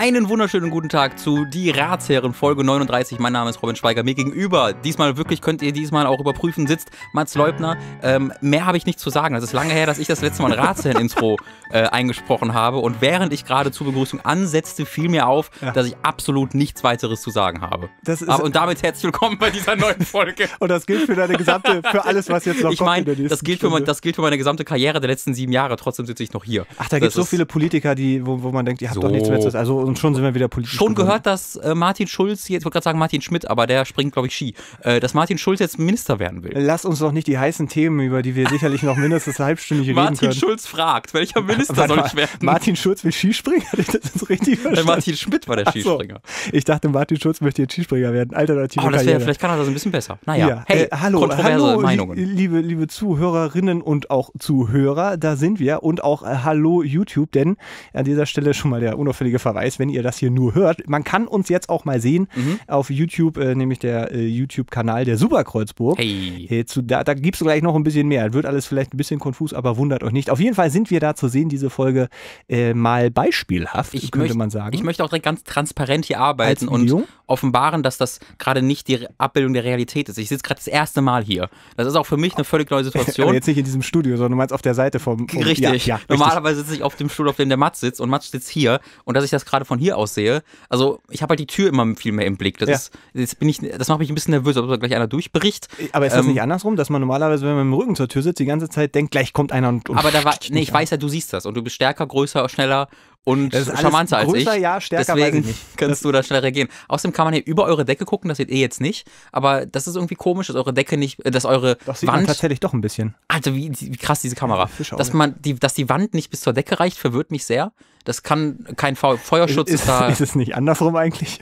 Einen wunderschönen guten Tag zu Die Ratsherren, Folge 39. Mein Name ist Robin Schweiger. Mir gegenüber, diesmal wirklich, könnt ihr diesmal auch überprüfen, sitzt Mats Leubner. Ähm, mehr habe ich nicht zu sagen. Es ist lange her, dass ich das letzte Mal ein Ratsherren-Intro äh, eingesprochen habe. Und während ich gerade zur Begrüßung ansetzte, fiel mir auf, ja. dass ich absolut nichts weiteres zu sagen habe. Aber, ah, und damit herzlich willkommen bei dieser neuen Folge. und das gilt für deine gesamte, für alles, was jetzt noch ich mein, kommt. Ich meine, das, gilt für das gilt für meine gesamte Karriere der letzten sieben Jahre. Trotzdem sitze ich noch hier. Ach, da gibt es so viele Politiker, die, wo, wo man denkt, ihr habt so. doch nichts mehr zu sagen. Also und schon sind wir wieder politisch. Schon gehört, dass äh, Martin Schulz, jetzt wollte gerade sagen Martin Schmidt, aber der springt, glaube ich, Ski, äh, dass Martin Schulz jetzt Minister werden will. Lass uns doch nicht die heißen Themen, über die wir sicherlich noch mindestens halbstündig reden können. Martin Schulz fragt, welcher Minister soll ich werden? Martin Schulz will Skispringer? Hatte ich das jetzt richtig verstanden? Martin Schmidt war der Skispringer. So. Ich dachte, Martin Schulz möchte jetzt Skispringer werden. Alternative oh, das wär, Vielleicht kann er das ein bisschen besser. Naja, ja. hey, äh, hallo, kontroverse hallo, Meinungen. Liebe, liebe Zuhörerinnen und auch Zuhörer, da sind wir. Und auch äh, Hallo YouTube, denn an dieser Stelle schon mal der unauffällige Verweis als wenn ihr das hier nur hört. Man kann uns jetzt auch mal sehen mhm. auf YouTube, äh, nämlich der äh, YouTube-Kanal der Superkreuzburg. Hey. Hey, äh, zu, da da gibt es gleich noch ein bisschen mehr. Wird alles vielleicht ein bisschen konfus, aber wundert euch nicht. Auf jeden Fall sind wir da zu sehen, diese Folge äh, mal beispielhaft, ich könnte möchte, man sagen. Ich möchte auch direkt ganz transparent hier arbeiten und offenbaren, dass das gerade nicht die Abbildung der Realität ist. Ich sitze gerade das erste Mal hier. Das ist auch für mich eine völlig neue Situation. aber jetzt nicht in diesem Studio, sondern du meinst auf der Seite vom. vom richtig. Ja, ja, Normalerweise sitze ich auf dem Stuhl, auf dem der Mats sitzt und Mats sitzt hier. Und dass ich das gerade von hier aus sehe. Also ich habe halt die Tür immer viel mehr im Blick. Das, ja. ist, jetzt bin ich, das macht mich ein bisschen nervös, ob da gleich einer durchbricht. Aber ist das ähm, nicht andersrum, dass man normalerweise, wenn man mit dem Rücken zur Tür sitzt, die ganze Zeit denkt, gleich kommt einer und. und aber da war, nee, ich weiß ja, du siehst das und du bist stärker, größer, schneller und charmanter als ich. Ja, stärker, Deswegen ich kannst du da schnell reagieren. Außerdem kann man hier über eure Decke gucken, das seht ihr jetzt nicht. Aber das ist irgendwie komisch, dass eure Decke nicht, äh, dass eure das sieht Wand. Man tatsächlich doch ein bisschen. Also wie, wie krass diese Kamera. Ja, dass man die, dass die Wand nicht bis zur Decke reicht, verwirrt mich sehr. Das kann kein Feuerschutz ist, ist da. Ist es nicht andersrum eigentlich?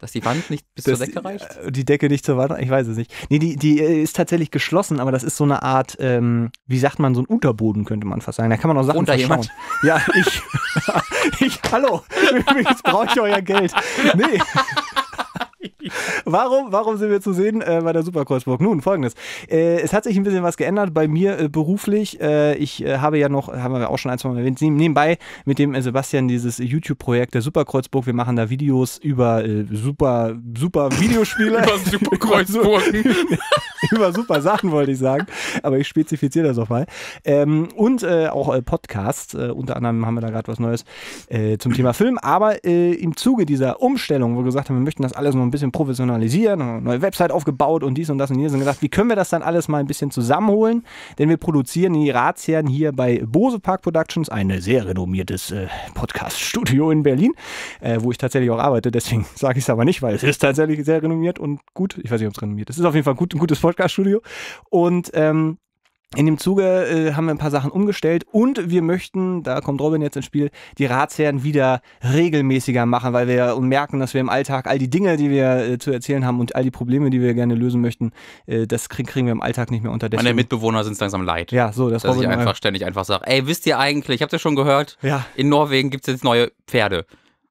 Dass die Wand nicht bis das, zur Decke reicht? Äh, die Decke nicht zur Wand, ich weiß es nicht. Nee, die, die äh, ist tatsächlich geschlossen, aber das ist so eine Art, ähm, wie sagt man, so ein Unterboden, könnte man fast sagen. Da kann man auch Sachen Unter verschauen. Ja, ich, ich, hallo, übrigens brauche ich euer Geld. Nee warum, warum sind wir zu sehen äh, bei der Superkreuzburg? Nun, folgendes. Äh, es hat sich ein bisschen was geändert bei mir äh, beruflich. Äh, ich äh, habe ja noch, haben wir auch schon ein, zwei Mal erwähnt, nebenbei mit dem äh, Sebastian dieses YouTube-Projekt der Superkreuzburg. Wir machen da Videos über super, super Videospiele. über Superkreuzburg. über super Sachen, wollte ich sagen. Aber ich spezifiziere das auch mal. Ähm, und auch Podcasts. unter anderem haben wir da gerade was Neues zum Thema Film. Aber im Zuge dieser Umstellung, wo wir gesagt haben, wir möchten das alles noch ein bisschen professionalisieren, eine neue Website aufgebaut und dies und das und jenes und gedacht, wie können wir das dann alles mal ein bisschen zusammenholen? Denn wir produzieren die Ratsherren hier bei Bose Park Productions, ein sehr renommiertes äh, Podcast-Studio in Berlin, äh, wo ich tatsächlich auch arbeite. Deswegen sage ich es aber nicht, weil es ist tatsächlich sehr renommiert und gut. Ich weiß nicht, ob es renommiert ist. Es ist auf jeden Fall gut, ein gutes Podcast-Studio. Und ähm, in dem Zuge äh, haben wir ein paar Sachen umgestellt und wir möchten, da kommt Robin jetzt ins Spiel, die Ratsherren wieder regelmäßiger machen, weil wir merken, dass wir im Alltag all die Dinge, die wir äh, zu erzählen haben und all die Probleme, die wir gerne lösen möchten, äh, das krieg kriegen wir im Alltag nicht mehr unter. Deswegen, Meine Mitbewohner sind es langsam leid. Ja, so, das dass Robin ich äh, einfach ständig einfach sage, ey, wisst ihr eigentlich, habt ihr schon gehört? Ja. In Norwegen gibt es jetzt neue Pferde.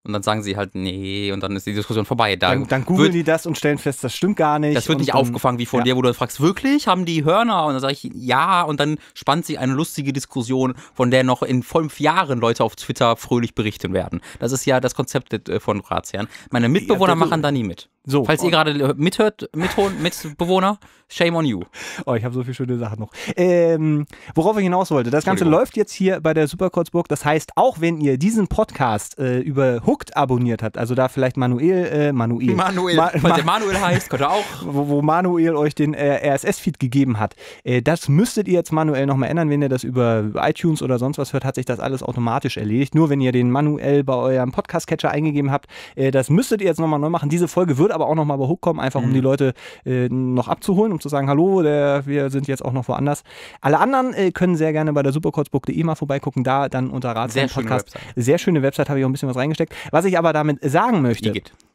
Und dann sagen sie halt, nee, und dann ist die Diskussion vorbei. Da dann, dann googeln die das und stellen fest, das stimmt gar nicht. Das wird nicht dann, aufgefangen wie von ja. dir, wo du fragst, wirklich, haben die Hörner? Und dann sage ich, ja, und dann spannt sich eine lustige Diskussion, von der noch in fünf Jahren Leute auf Twitter fröhlich berichten werden. Das ist ja das Konzept äh, von Ratsherren. Meine Mitbewohner ja, machen da nie mit. So. Falls ihr gerade äh, mithört, mithören, Mitbewohner, shame on you. Oh, ich habe so viele schöne Sachen noch. Ähm, worauf ich hinaus wollte, das Ganze läuft jetzt hier bei der Superkurzburg. Das heißt, auch wenn ihr diesen Podcast äh, über Hooked abonniert habt, also da vielleicht Manuel, äh, Manuel. Manuel, Ma Ma der Manuel heißt, könnte auch. Wo, wo, Manuel euch den äh, RSS-Feed gegeben hat. Äh, das müsstet ihr jetzt manuell nochmal ändern. Wenn ihr das über iTunes oder sonst was hört, hat sich das alles automatisch erledigt. Nur wenn ihr den manuell bei eurem Podcast-Catcher eingegeben habt, äh, das müsstet ihr jetzt nochmal neu machen. Diese Folge würde aber auch nochmal bei Hook kommen, einfach um die mhm. Leute äh, noch abzuholen, um zu sagen, hallo, der, wir sind jetzt auch noch woanders. Alle anderen äh, können sehr gerne bei der superkurzbook.de mal vorbeigucken, da dann unter Rat sehr Podcast. Schöne Website. sehr schöne Website, habe ich auch ein bisschen was reingesteckt. Was ich aber damit sagen möchte,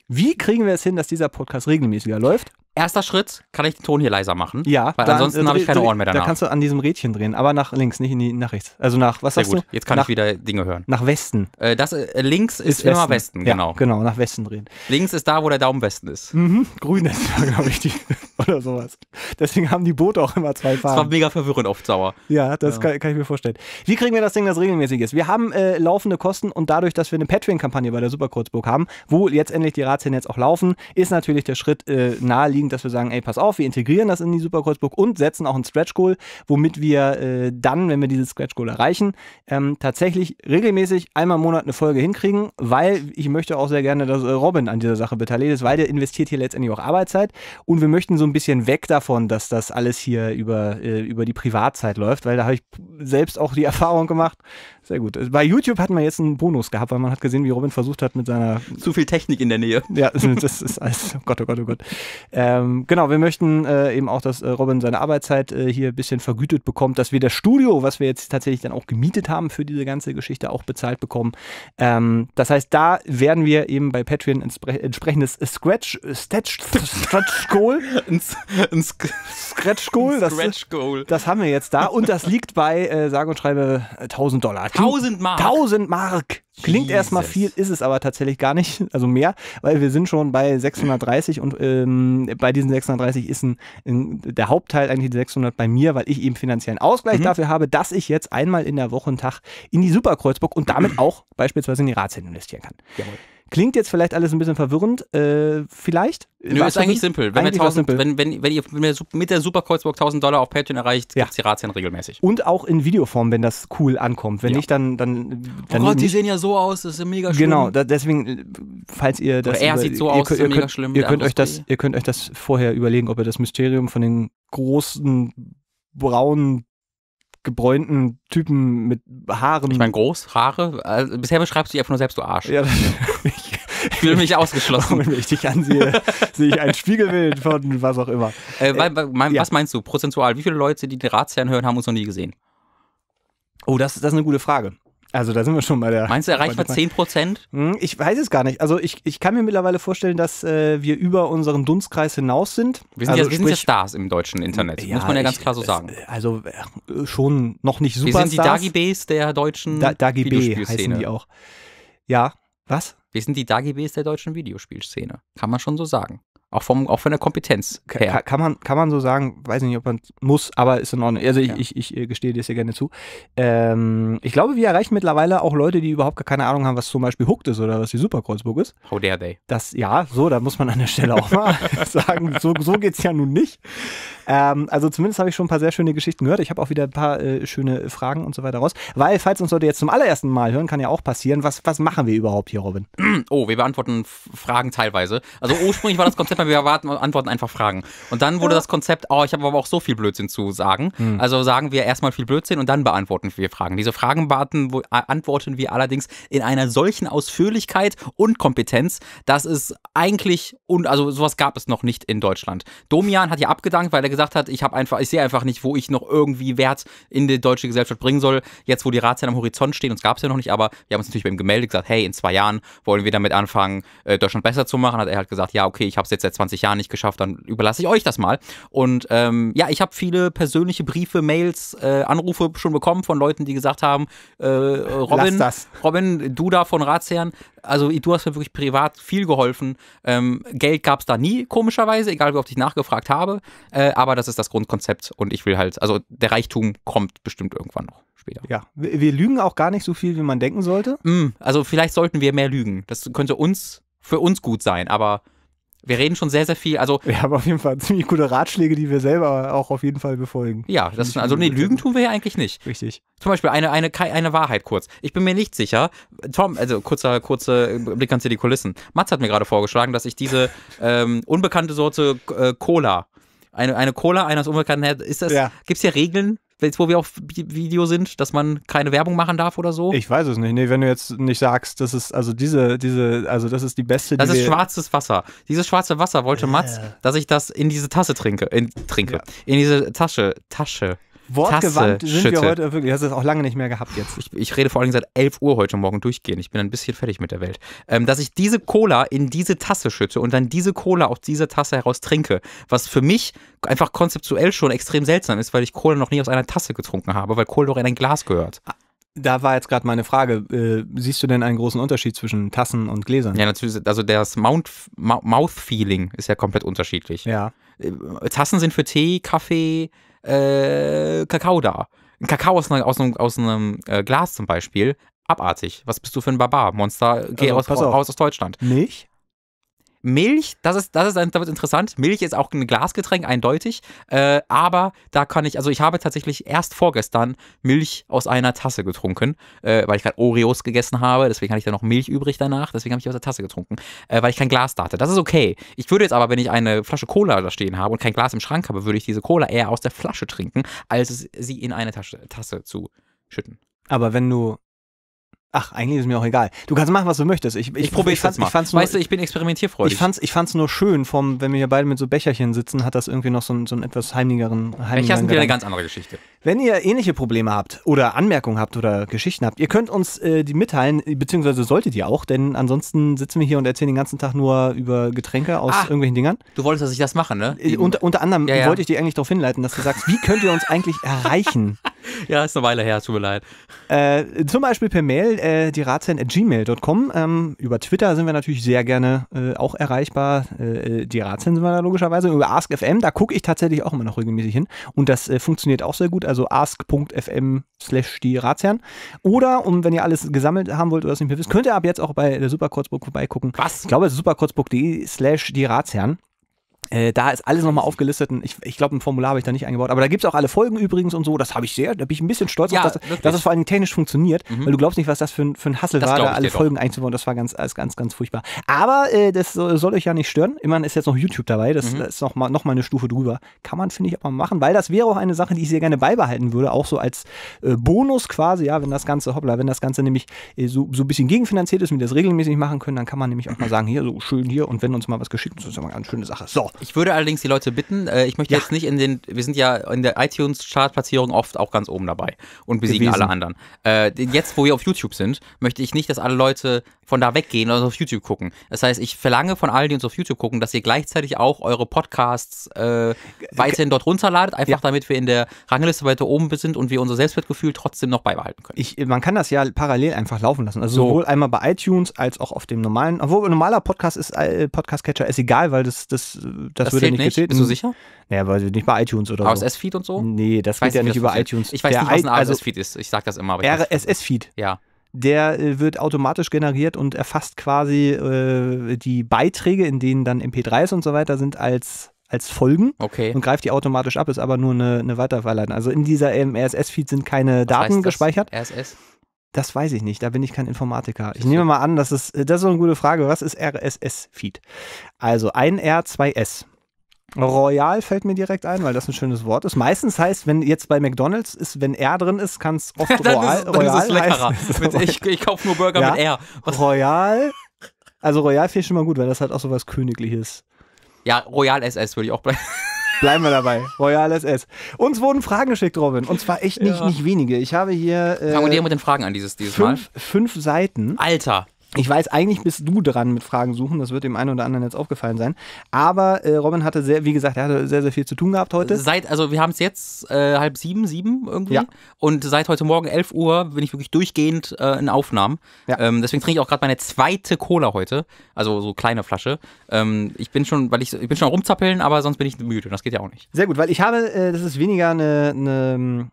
wie kriegen wir es hin, dass dieser Podcast regelmäßiger läuft? Erster Schritt, kann ich den Ton hier leiser machen? Ja. Weil dann, ansonsten äh, habe ich keine Ohren mehr danach. Da kannst du an diesem Rädchen drehen, aber nach links, nicht in die, nach rechts. Also nach, was Sehr sagst gut. du? Jetzt kann nach, ich wieder Dinge hören. Nach Westen. Äh, das, äh, links ist, ist Westen. immer Westen, genau. Ja, genau, nach Westen drehen. Links ist da, wo der Daumen Westen ist. Mhm, grün ist da, glaube ich, die, oder sowas. Deswegen haben die Boote auch immer zwei Farben. Das war mega verwirrend oft sauer. Ja, das ja. Kann, kann, ich mir vorstellen. Wie kriegen wir das Ding, das regelmäßig ist? Wir haben äh, laufende Kosten und dadurch, dass wir eine Patreon-Kampagne bei der Superkurzburg haben, wo letztendlich die Ratsherren jetzt auch laufen, ist natürlich der Schritt äh, naheliegend, unbedingt, dass wir sagen, ey, pass auf, wir integrieren das in die Superkreuzburg und setzen auch ein Stretch Goal, womit wir äh, dann, wenn wir dieses Stretch Goal erreichen, ähm, tatsächlich regelmäßig einmal im Monat eine Folge hinkriegen, weil ich möchte auch sehr gerne, dass äh, Robin an dieser Sache beteiligt ist, weil der investiert hier letztendlich auch Arbeitszeit und wir möchten so ein bisschen weg davon, dass das alles hier über, äh, über die Privatzeit läuft, weil da habe ich selbst auch die Erfahrung gemacht, sehr gut. Bei YouTube hatten wir jetzt einen Bonus gehabt, weil man hat gesehen, wie Robin versucht hat mit seiner. Zu viel Technik in der Nähe. Ja, das ist alles. Oh Gott, oh Gott, oh Gott. Ähm, genau, wir möchten äh, eben auch, dass äh, Robin seine Arbeitszeit äh, hier ein bisschen vergütet bekommt, dass wir das Studio, was wir jetzt tatsächlich dann auch gemietet haben für diese ganze Geschichte, auch bezahlt bekommen. Ähm, das heißt, da werden wir eben bei Patreon entspre entsprechendes Scratch. Äh, Statch, Scratch Goal. ein, ein Scratch Goal. Ein Scratch Goal. Das, das, haben wir jetzt da und das liegt bei, äh, sage und schreibe, 1000 äh, Dollar. 1000 Mark. 1000 Mark. Klingt Jesus. erstmal viel, ist es aber tatsächlich gar nicht, also mehr, weil wir sind schon bei 630 und ähm, bei diesen 630 ist ein, ein, der Hauptteil eigentlich die 600 bei mir, weil ich eben finanziellen Ausgleich mhm. dafür habe, dass ich jetzt einmal in der Woche einen Tag in die Superkreuzburg und damit auch beispielsweise in die Ratshände investieren kann. Jawohl. Klingt jetzt vielleicht alles ein bisschen verwirrend, äh, vielleicht. Nö, ist eigentlich simpel. Wenn, eigentlich 1000, simpel. wenn, wenn, wenn ihr mit der Superkreuzburg 1000 Dollar auf Patreon erreicht, ja. gibt es die Razzien regelmäßig. Und auch in Videoform, wenn das cool ankommt. Wenn ja. nicht, dann. dann, oh dann oh Gott, die sehen ja so aus, das ist ja mega schlimm. Genau, da, deswegen, äh, falls ihr das. Oder er über, sieht so ihr, aus, ihr, das ist ihr mega könnt, schlimm. Ihr könnt, euch das, ihr könnt euch das vorher überlegen, ob ihr das Mysterium von den großen braunen gebräunten Typen mit Haaren. Ich meine, groß, Haare. Also, bisher beschreibst du dich einfach nur selbst, du Arsch. Ja, ich, fühle mich ausgeschlossen. Wenn ich dich ansehe, sehe ich ein Spiegelbild von was auch immer. Äh, weil, äh, mein, ja. Was meinst du, prozentual? Wie viele Leute, die den Ratsherrn hören, haben uns noch nie gesehen? Oh, das, das ist eine gute Frage. Also da sind wir schon bei der. Meinst du, erreicht man 10 Prozent? Hm, ich weiß es gar nicht. Also ich, ich kann mir mittlerweile vorstellen, dass äh, wir über unseren Dunstkreis hinaus sind. Wir sind, also, ja, wir sind ja Stars im deutschen Internet, ja, muss man ja ganz ich, klar so sagen. Also äh, schon noch nicht Superstars. Wir sind die Dagibes der deutschen da, Dagi B heißen die auch. Ja, was? Wir sind die Dagibes der deutschen Videospielszene, kann man schon so sagen. Auch, vom, auch von der Kompetenz her. Kann, kann, man, kann man so sagen, weiß nicht, ob man muss, aber ist in Ordnung. Also ich, ja. ich, ich äh, gestehe dir das ja gerne zu. Ähm, ich glaube, wir erreichen mittlerweile auch Leute, die überhaupt gar keine Ahnung haben, was zum Beispiel Hooked ist oder was die Superkreuzburg ist. How dare they? Das, ja, so, da muss man an der Stelle auch mal sagen, so, so geht es ja nun nicht. Ähm, also zumindest habe ich schon ein paar sehr schöne Geschichten gehört. Ich habe auch wieder ein paar äh, schöne Fragen und so weiter raus. Weil, falls uns Leute jetzt zum allerersten Mal hören, kann ja auch passieren, was, was machen wir überhaupt hier, Robin? Oh, wir beantworten Fragen teilweise. Also ursprünglich war das Konzept, wir beantworten einfach Fragen. Und dann wurde ja. das Konzept, oh, ich habe aber auch so viel Blödsinn zu sagen. Hm. Also sagen wir erstmal viel Blödsinn und dann beantworten wir Fragen. Diese Fragen beantworten wir allerdings in einer solchen Ausführlichkeit und Kompetenz, dass es eigentlich, und also sowas gab es noch nicht in Deutschland. Domian hat ja abgedankt, weil er gesagt gesagt hat, ich habe einfach, ich sehe einfach nicht, wo ich noch irgendwie Wert in die deutsche Gesellschaft bringen soll. Jetzt, wo die Ratsherren am Horizont stehen, uns gab es ja noch nicht, aber wir haben uns natürlich bei ihm gemeldet, gesagt, hey, in zwei Jahren wollen wir damit anfangen, äh, Deutschland besser zu machen. Hat er halt gesagt, ja, okay, ich habe es jetzt seit 20 Jahren nicht geschafft, dann überlasse ich euch das mal. Und ähm, ja, ich habe viele persönliche Briefe, Mails, äh, Anrufe schon bekommen von Leuten, die gesagt haben, äh, Robin, Robin, du da von Ratsherren, also du hast mir wirklich privat viel geholfen. Ähm, Geld gab es da nie, komischerweise, egal wie oft ich nachgefragt habe. Äh, aber das ist das Grundkonzept und ich will halt, also der Reichtum kommt bestimmt irgendwann noch später. Ja, wir, wir lügen auch gar nicht so viel, wie man denken sollte. Mm, also vielleicht sollten wir mehr lügen. Das könnte uns für uns gut sein, aber wir reden schon sehr, sehr viel. Also wir haben auf jeden Fall ziemlich gute Ratschläge, die wir selber auch auf jeden Fall befolgen. Ja, das, also nee, Lügen tun wir ja eigentlich nicht. Richtig. Zum Beispiel eine, eine, eine Wahrheit kurz. Ich bin mir nicht sicher. Tom, also kurzer, kurzer Blick an die Kulissen. Mats hat mir gerade vorgeschlagen, dass ich diese ähm, unbekannte Sorte äh, Cola, eine, eine Cola eines Unbekannten, ist das, ja. gibt es hier Regeln? jetzt wo wir auf Video sind, dass man keine Werbung machen darf oder so? Ich weiß es nicht. Nee, wenn du jetzt nicht sagst, das ist, also diese, diese, also das ist die beste. Die das ist schwarzes Wasser. Dieses schwarze Wasser wollte yeah. Mats, dass ich das in diese Tasse trinke, in, trinke, ja. in diese Tasche, Tasche wortgewandt sind Schütte. wir heute wirklich. Hast Das ist auch lange nicht mehr gehabt jetzt. Ich, ich, rede vor allem seit 11 Uhr heute Morgen durchgehend. Ich bin ein bisschen fertig mit der Welt. Ähm, dass ich diese Cola in diese Tasse schütte und dann diese Cola aus dieser Tasse heraus trinke, was für mich einfach konzeptuell schon extrem seltsam ist, weil ich Cola noch nie aus einer Tasse getrunken habe, weil Cola doch in ein Glas gehört. Ah, da war jetzt gerade meine Frage. Äh, siehst du denn einen großen Unterschied zwischen Tassen und Gläsern? Ja, natürlich. Also das Mount, Mouth-Feeling ist ja komplett unterschiedlich. Ja. Äh, Tassen sind für Tee, Kaffee, äh, Kakao da. Ein Kakao aus, ne, aus, einem, aus einem äh, Glas zum Beispiel, abartig. Was bist du für ein Barbar? Monster, geh also, raus, raus aus Deutschland. Milch? Milch, das ist, das ist, das interessant. Milch ist auch ein Glasgetränk, eindeutig. Äh, aber da kann ich, also ich habe tatsächlich erst vorgestern Milch aus einer Tasse getrunken, äh, weil ich gerade Oreos gegessen habe. Deswegen hatte ich da noch Milch übrig danach. Deswegen habe ich aus der Tasse getrunken, äh, weil ich kein Glas da hatte. Das ist okay. Ich würde jetzt aber, wenn ich eine Flasche Cola da stehen habe und kein Glas im Schrank habe, würde ich diese Cola eher aus der Flasche trinken, als sie in eine Tasche, Tasse zu schütten. Aber wenn du Ach, eigentlich ist es mir auch egal. Du kannst machen, was du möchtest. Ich, ich, ich probiere es mal. Ich fand's nur, weißt du, ich bin experimentierfreudig. Ich fand's, ich fand's nur schön, vom, wenn wir hier beide mit so Becherchen sitzen, hat das irgendwie noch so einen, so einen etwas heimligeren. heimligeren Becher sind wieder eine ganz andere Geschichte. Wenn ihr ähnliche Probleme habt oder Anmerkungen habt oder Geschichten habt, ihr könnt uns äh, die mitteilen, beziehungsweise solltet ihr auch, denn ansonsten sitzen wir hier und erzählen den ganzen Tag nur über Getränke aus ah, irgendwelchen Dingern. Du wolltest, dass ich das mache, ne? Äh, unter, anderem ja, ja. wollte ich dich eigentlich darauf hinleiten, dass du sagst, wie könnt ihr uns eigentlich erreichen? ja, ist eine Weile her, tut mir leid. Äh, zum Beispiel per Mail äh, die Ratsherren at gmail.com. Ähm, über Twitter sind wir natürlich sehr gerne äh, auch erreichbar. Äh, äh die Ratsherren sind wir da logischerweise. Über AskFM, da gucke ich tatsächlich auch immer noch regelmäßig hin. Und das äh, funktioniert auch sehr gut. Also ask.fm slash die Ratsherren. Oder, um wenn ihr alles gesammelt haben wollt oder es nicht mehr wisst, könnt ihr ab jetzt auch bei der Superkurzburg vorbeigucken. Was? Ich glaube, es ist superkurzburg.de slash die Ratsherren. Äh, da ist alles nochmal aufgelistet. Ich, ich glaube, ein Formular habe ich da nicht eingebaut. Aber da gibt es auch alle Folgen übrigens und so. Das habe ich sehr, da bin ich ein bisschen stolz ja, auf, dass, wirklich. dass es vor allem technisch funktioniert. Mhm. Weil du glaubst nicht, was das für ein, für ein Hassel war, da alle Folgen doch. einzubauen. Das war ganz, ganz, ganz, ganz furchtbar. Aber äh, das soll euch ja nicht stören. Immerhin ist jetzt noch YouTube dabei. Das, mhm. ist nochmal noch mal eine Stufe drüber. Kann man, finde ich, aber machen, weil das wäre auch eine Sache, die ich sehr gerne beibehalten würde. Auch so als äh, Bonus quasi, ja, wenn das Ganze, hoppla, wenn das Ganze nämlich äh, so, so ein bisschen gegenfinanziert ist und wir das regelmäßig machen können, dann kann man nämlich auch mal sagen, hier, so schön hier und wenn uns mal was geschickt ist, das ist immer eine ganz schöne Sache. So. Ich würde allerdings die Leute bitten, äh, ich möchte ja. jetzt nicht in den, wir sind ja in der iTunes-Chart-Platzierung oft auch ganz oben dabei und besiegen Gewesen. alle anderen. Äh, jetzt, wo wir auf YouTube sind, möchte ich nicht, dass alle Leute von da weggehen und auf YouTube gucken. Das heißt, ich verlange von allen, die uns auf YouTube gucken, dass ihr gleichzeitig auch eure Podcasts äh, weiterhin dort runterladet, einfach ja. damit wir in der Rangliste weiter oben sind und wir unser Selbstwertgefühl trotzdem noch beibehalten können. Ich, man kann das ja parallel einfach laufen lassen. Also so. sowohl einmal bei iTunes als auch auf dem normalen, obwohl normaler Podcast ist, äh, Podcast-Catcher ist egal, weil das, das das, das würde nicht gezählt. Bist du sicher? Naja, weil nicht bei iTunes oder ASS so. RSS-Feed und so? Nee, das geht ja nicht, über iTunes. Ich weiß der nicht, was ein RSS-Feed also ist. Ich sag das immer. RSS-Feed? Ja der äh, wird automatisch generiert und erfasst quasi äh, die Beiträge, in denen dann MP3s und so weiter sind, als, als Folgen okay. und greift die automatisch ab, ist aber nur eine, eine Weiterverleitung. Also in dieser ähm, RSS-Feed sind keine Was Daten gespeichert. RSS? Das weiß ich nicht, da bin ich kein Informatiker. Ich nehme mal an, das ist, äh, das ist eine gute Frage. Was ist RSS-Feed? Also ein R, 2 S. Royal fällt mir direkt ein, weil das ein schönes Wort ist. Meistens heißt, wenn jetzt bei McDonalds ist, wenn R drin ist, kann es oft Royal, dann Royal ist leckerer. Heißen. Ich, ich kaufe nur Burger ja. mit R. Was? Royal, also Royal finde ich schon mal gut, weil das halt auch so was Königliches. Ja, Royal SS würde ich auch bleiben. Bleiben wir dabei. Royal SS. Uns wurden Fragen geschickt, Robin. Und zwar echt nicht, ja. nicht wenige. Ich habe hier. Äh, Fangen wir äh, mit den Fragen an dieses, dieses fünf, Mal. Fünf Seiten. Alter. Ich weiß, eigentlich bist du dran mit Fragen suchen, das wird dem einen oder anderen jetzt aufgefallen sein. Aber äh, Robin hatte sehr, wie gesagt, er hatte sehr, sehr viel zu tun gehabt heute. Seit, also wir haben es jetzt äh, halb sieben, sieben irgendwie. Ja. Und seit heute Morgen elf Uhr bin ich wirklich durchgehend äh, in Aufnahmen. Ja. Ähm, deswegen trinke ich auch gerade meine zweite Cola heute. Also so kleine Flasche. Ähm, ich bin schon, weil ich, ich bin schon rumzappeln, aber sonst bin ich müde. Das geht ja auch nicht. Sehr gut, weil ich habe, äh, das ist weniger eine, eine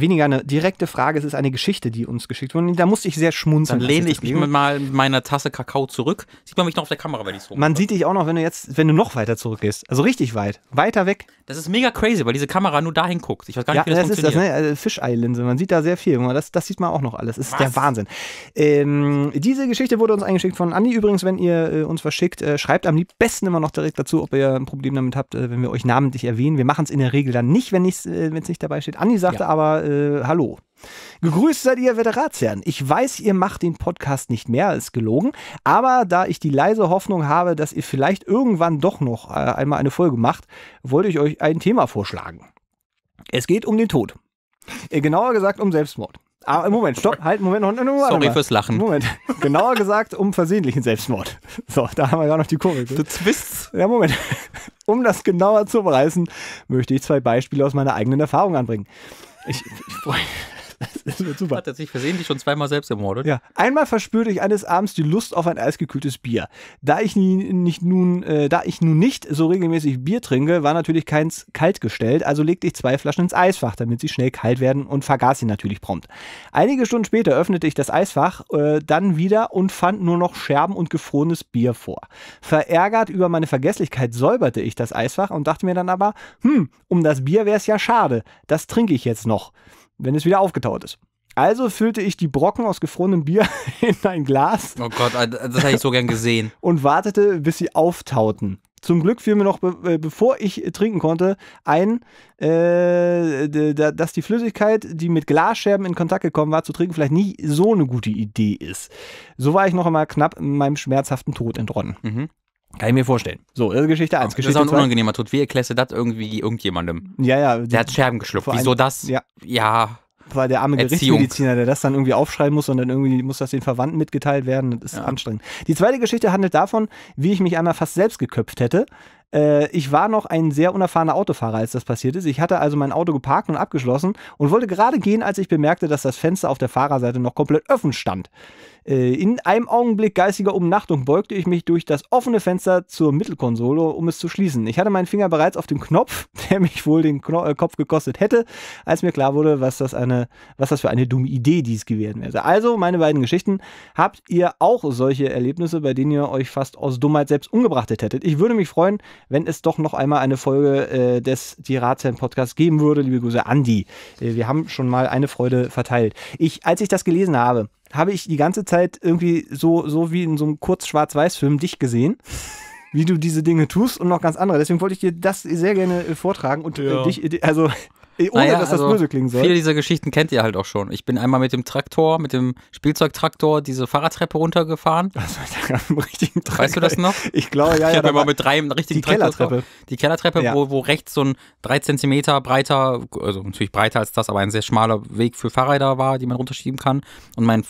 weniger eine direkte Frage, es ist eine Geschichte, die uns geschickt wurde. Da musste ich sehr schmunzeln. Dann lehne ich, ich mich mal mit meiner Tasse Kakao zurück. Sieht man mich noch auf der Kamera, wenn ich so. Man sieht dich auch noch, wenn du jetzt, wenn du noch weiter zurückgehst. Also richtig weit. Weiter weg. Das ist mega crazy, weil diese Kamera nur dahin guckt. Ich weiß gar nicht, ja, wie das, das funktioniert. Ist das, ne? Also Fischeilinse. Man sieht da sehr viel. Das, das sieht man auch noch alles. Das ist der Wahnsinn. Ähm, diese Geschichte wurde uns eingeschickt von Andi. Übrigens, wenn ihr äh, uns verschickt, äh, schreibt am liebsten immer noch direkt dazu, ob ihr ein Problem damit habt, äh, wenn wir euch namentlich erwähnen. Wir machen es in der Regel dann nicht, wenn es äh, nicht dabei steht. Andi sagte ja. aber, äh, hallo. Gegrüßt seid ihr Veteratsherren. Ich weiß, ihr macht den Podcast nicht mehr als gelogen, aber da ich die leise Hoffnung habe, dass ihr vielleicht irgendwann doch noch äh, einmal eine Folge macht, wollte ich euch ein Thema vorschlagen. Es geht um den Tod. Äh, genauer gesagt um Selbstmord. Aber ah, Moment, stopp, halt, Moment, noch. Moment Sorry mal. fürs Lachen. Moment. Genauer gesagt, um versehentlichen Selbstmord. So, da haben wir gar noch die Kurve. Du zwists. Ja, Moment. Um das genauer zu bereißen, möchte ich zwei Beispiele aus meiner eigenen Erfahrung anbringen. Ich, ich, ich Das wird super. Hat er sich versehentlich schon zweimal selbst ermordet? Ja. Einmal verspürte ich eines Abends die Lust auf ein eisgekühltes Bier. Da ich, nie, nicht nun, äh, da ich nun nicht so regelmäßig Bier trinke, war natürlich keins kaltgestellt, also legte ich zwei Flaschen ins Eisfach, damit sie schnell kalt werden und vergaß sie natürlich prompt. Einige Stunden später öffnete ich das Eisfach äh, dann wieder und fand nur noch Scherben und gefrorenes Bier vor. Verärgert über meine Vergesslichkeit säuberte ich das Eisfach und dachte mir dann aber, hm, um das Bier wäre es ja schade, das trinke ich jetzt noch wenn es wieder aufgetaut ist. Also füllte ich die Brocken aus gefrorenem Bier in ein Glas. Oh Gott, ah, das hätte ich so gern gesehen. Und wartete, bis sie auftauten. Zum Glück fiel mir noch, äh, bevor ich trinken konnte, ein, äh, dass die Flüssigkeit, die mit Glasscherben in Kontakt gekommen war, zu trinken, vielleicht nicht so eine gute Idee ist. So war ich noch einmal knapp meinem schmerzhaften Tod entronnen. Mhm. Kann ich mir vorstellen. So, Geschichte 1. Geschichte das ist auch ein unangenehmer Tod. Wie erklärst du das irgendwie irgendjemandem? Ja, ja. der hat Scherben geschluckt. Wieso das? Ja. ja. Weil der arme Gerichtsmediziner, der das dann irgendwie aufschreiben muss und dann irgendwie muss das den Verwandten mitgeteilt werden. Das ist ja. anstrengend. Die zweite Geschichte handelt davon, wie ich mich einmal fast selbst geköpft hätte. Äh, ich war noch ein sehr unerfahrener Autofahrer, als das passiert ist. Ich hatte also mein Auto geparkt und abgeschlossen und wollte gerade gehen, als ich bemerkte, dass das Fenster auf der Fahrerseite noch komplett offen stand. Äh, in einem Augenblick geistiger Umnachtung beugte ich mich durch das offene Fenster zur Mittelkonsole, um es zu schließen. Ich hatte meinen Finger bereits auf dem Knopf, der mich wohl den Kno äh, Kopf gekostet hätte, als mir klar wurde, was das, eine, was das für eine dumme Idee dies gewesen wäre. Also, meine beiden Geschichten. Habt ihr auch solche Erlebnisse, bei denen ihr euch fast aus Dummheit selbst umgebracht hättet? Ich würde mich freuen, wenn es doch noch einmal eine Folge äh, des Die Ratsherren Podcasts geben würde. Liebe Grüße, Andi. Äh, wir haben schon mal eine Freude verteilt. Ich, als ich das gelesen habe, habe ich die ganze Zeit irgendwie so, so wie in so einem Kurz-Schwarz-Weiß-Film dich gesehen, wie du diese Dinge tust und noch ganz andere. Deswegen wollte ich dir das sehr gerne äh, vortragen und äh, ja. dich, äh, also ohne, naja, dass das also böse klingen soll. Viele dieser Geschichten kennt ihr halt auch schon. Ich bin einmal mit dem Traktor, mit dem Spielzeugtraktor, diese Fahrradtreppe runtergefahren. Also mit einem richtigen Traktor. Weißt du das noch? Ich glaube, ja. Ich ja, habe mal mit drei im richtigen die Traktor. Kellertreppe. Die Kellertreppe, ja. wo, wo rechts so ein drei Zentimeter breiter, also natürlich breiter als das, aber ein sehr schmaler Weg für Fahrräder war, die man runterschieben kann. Und mein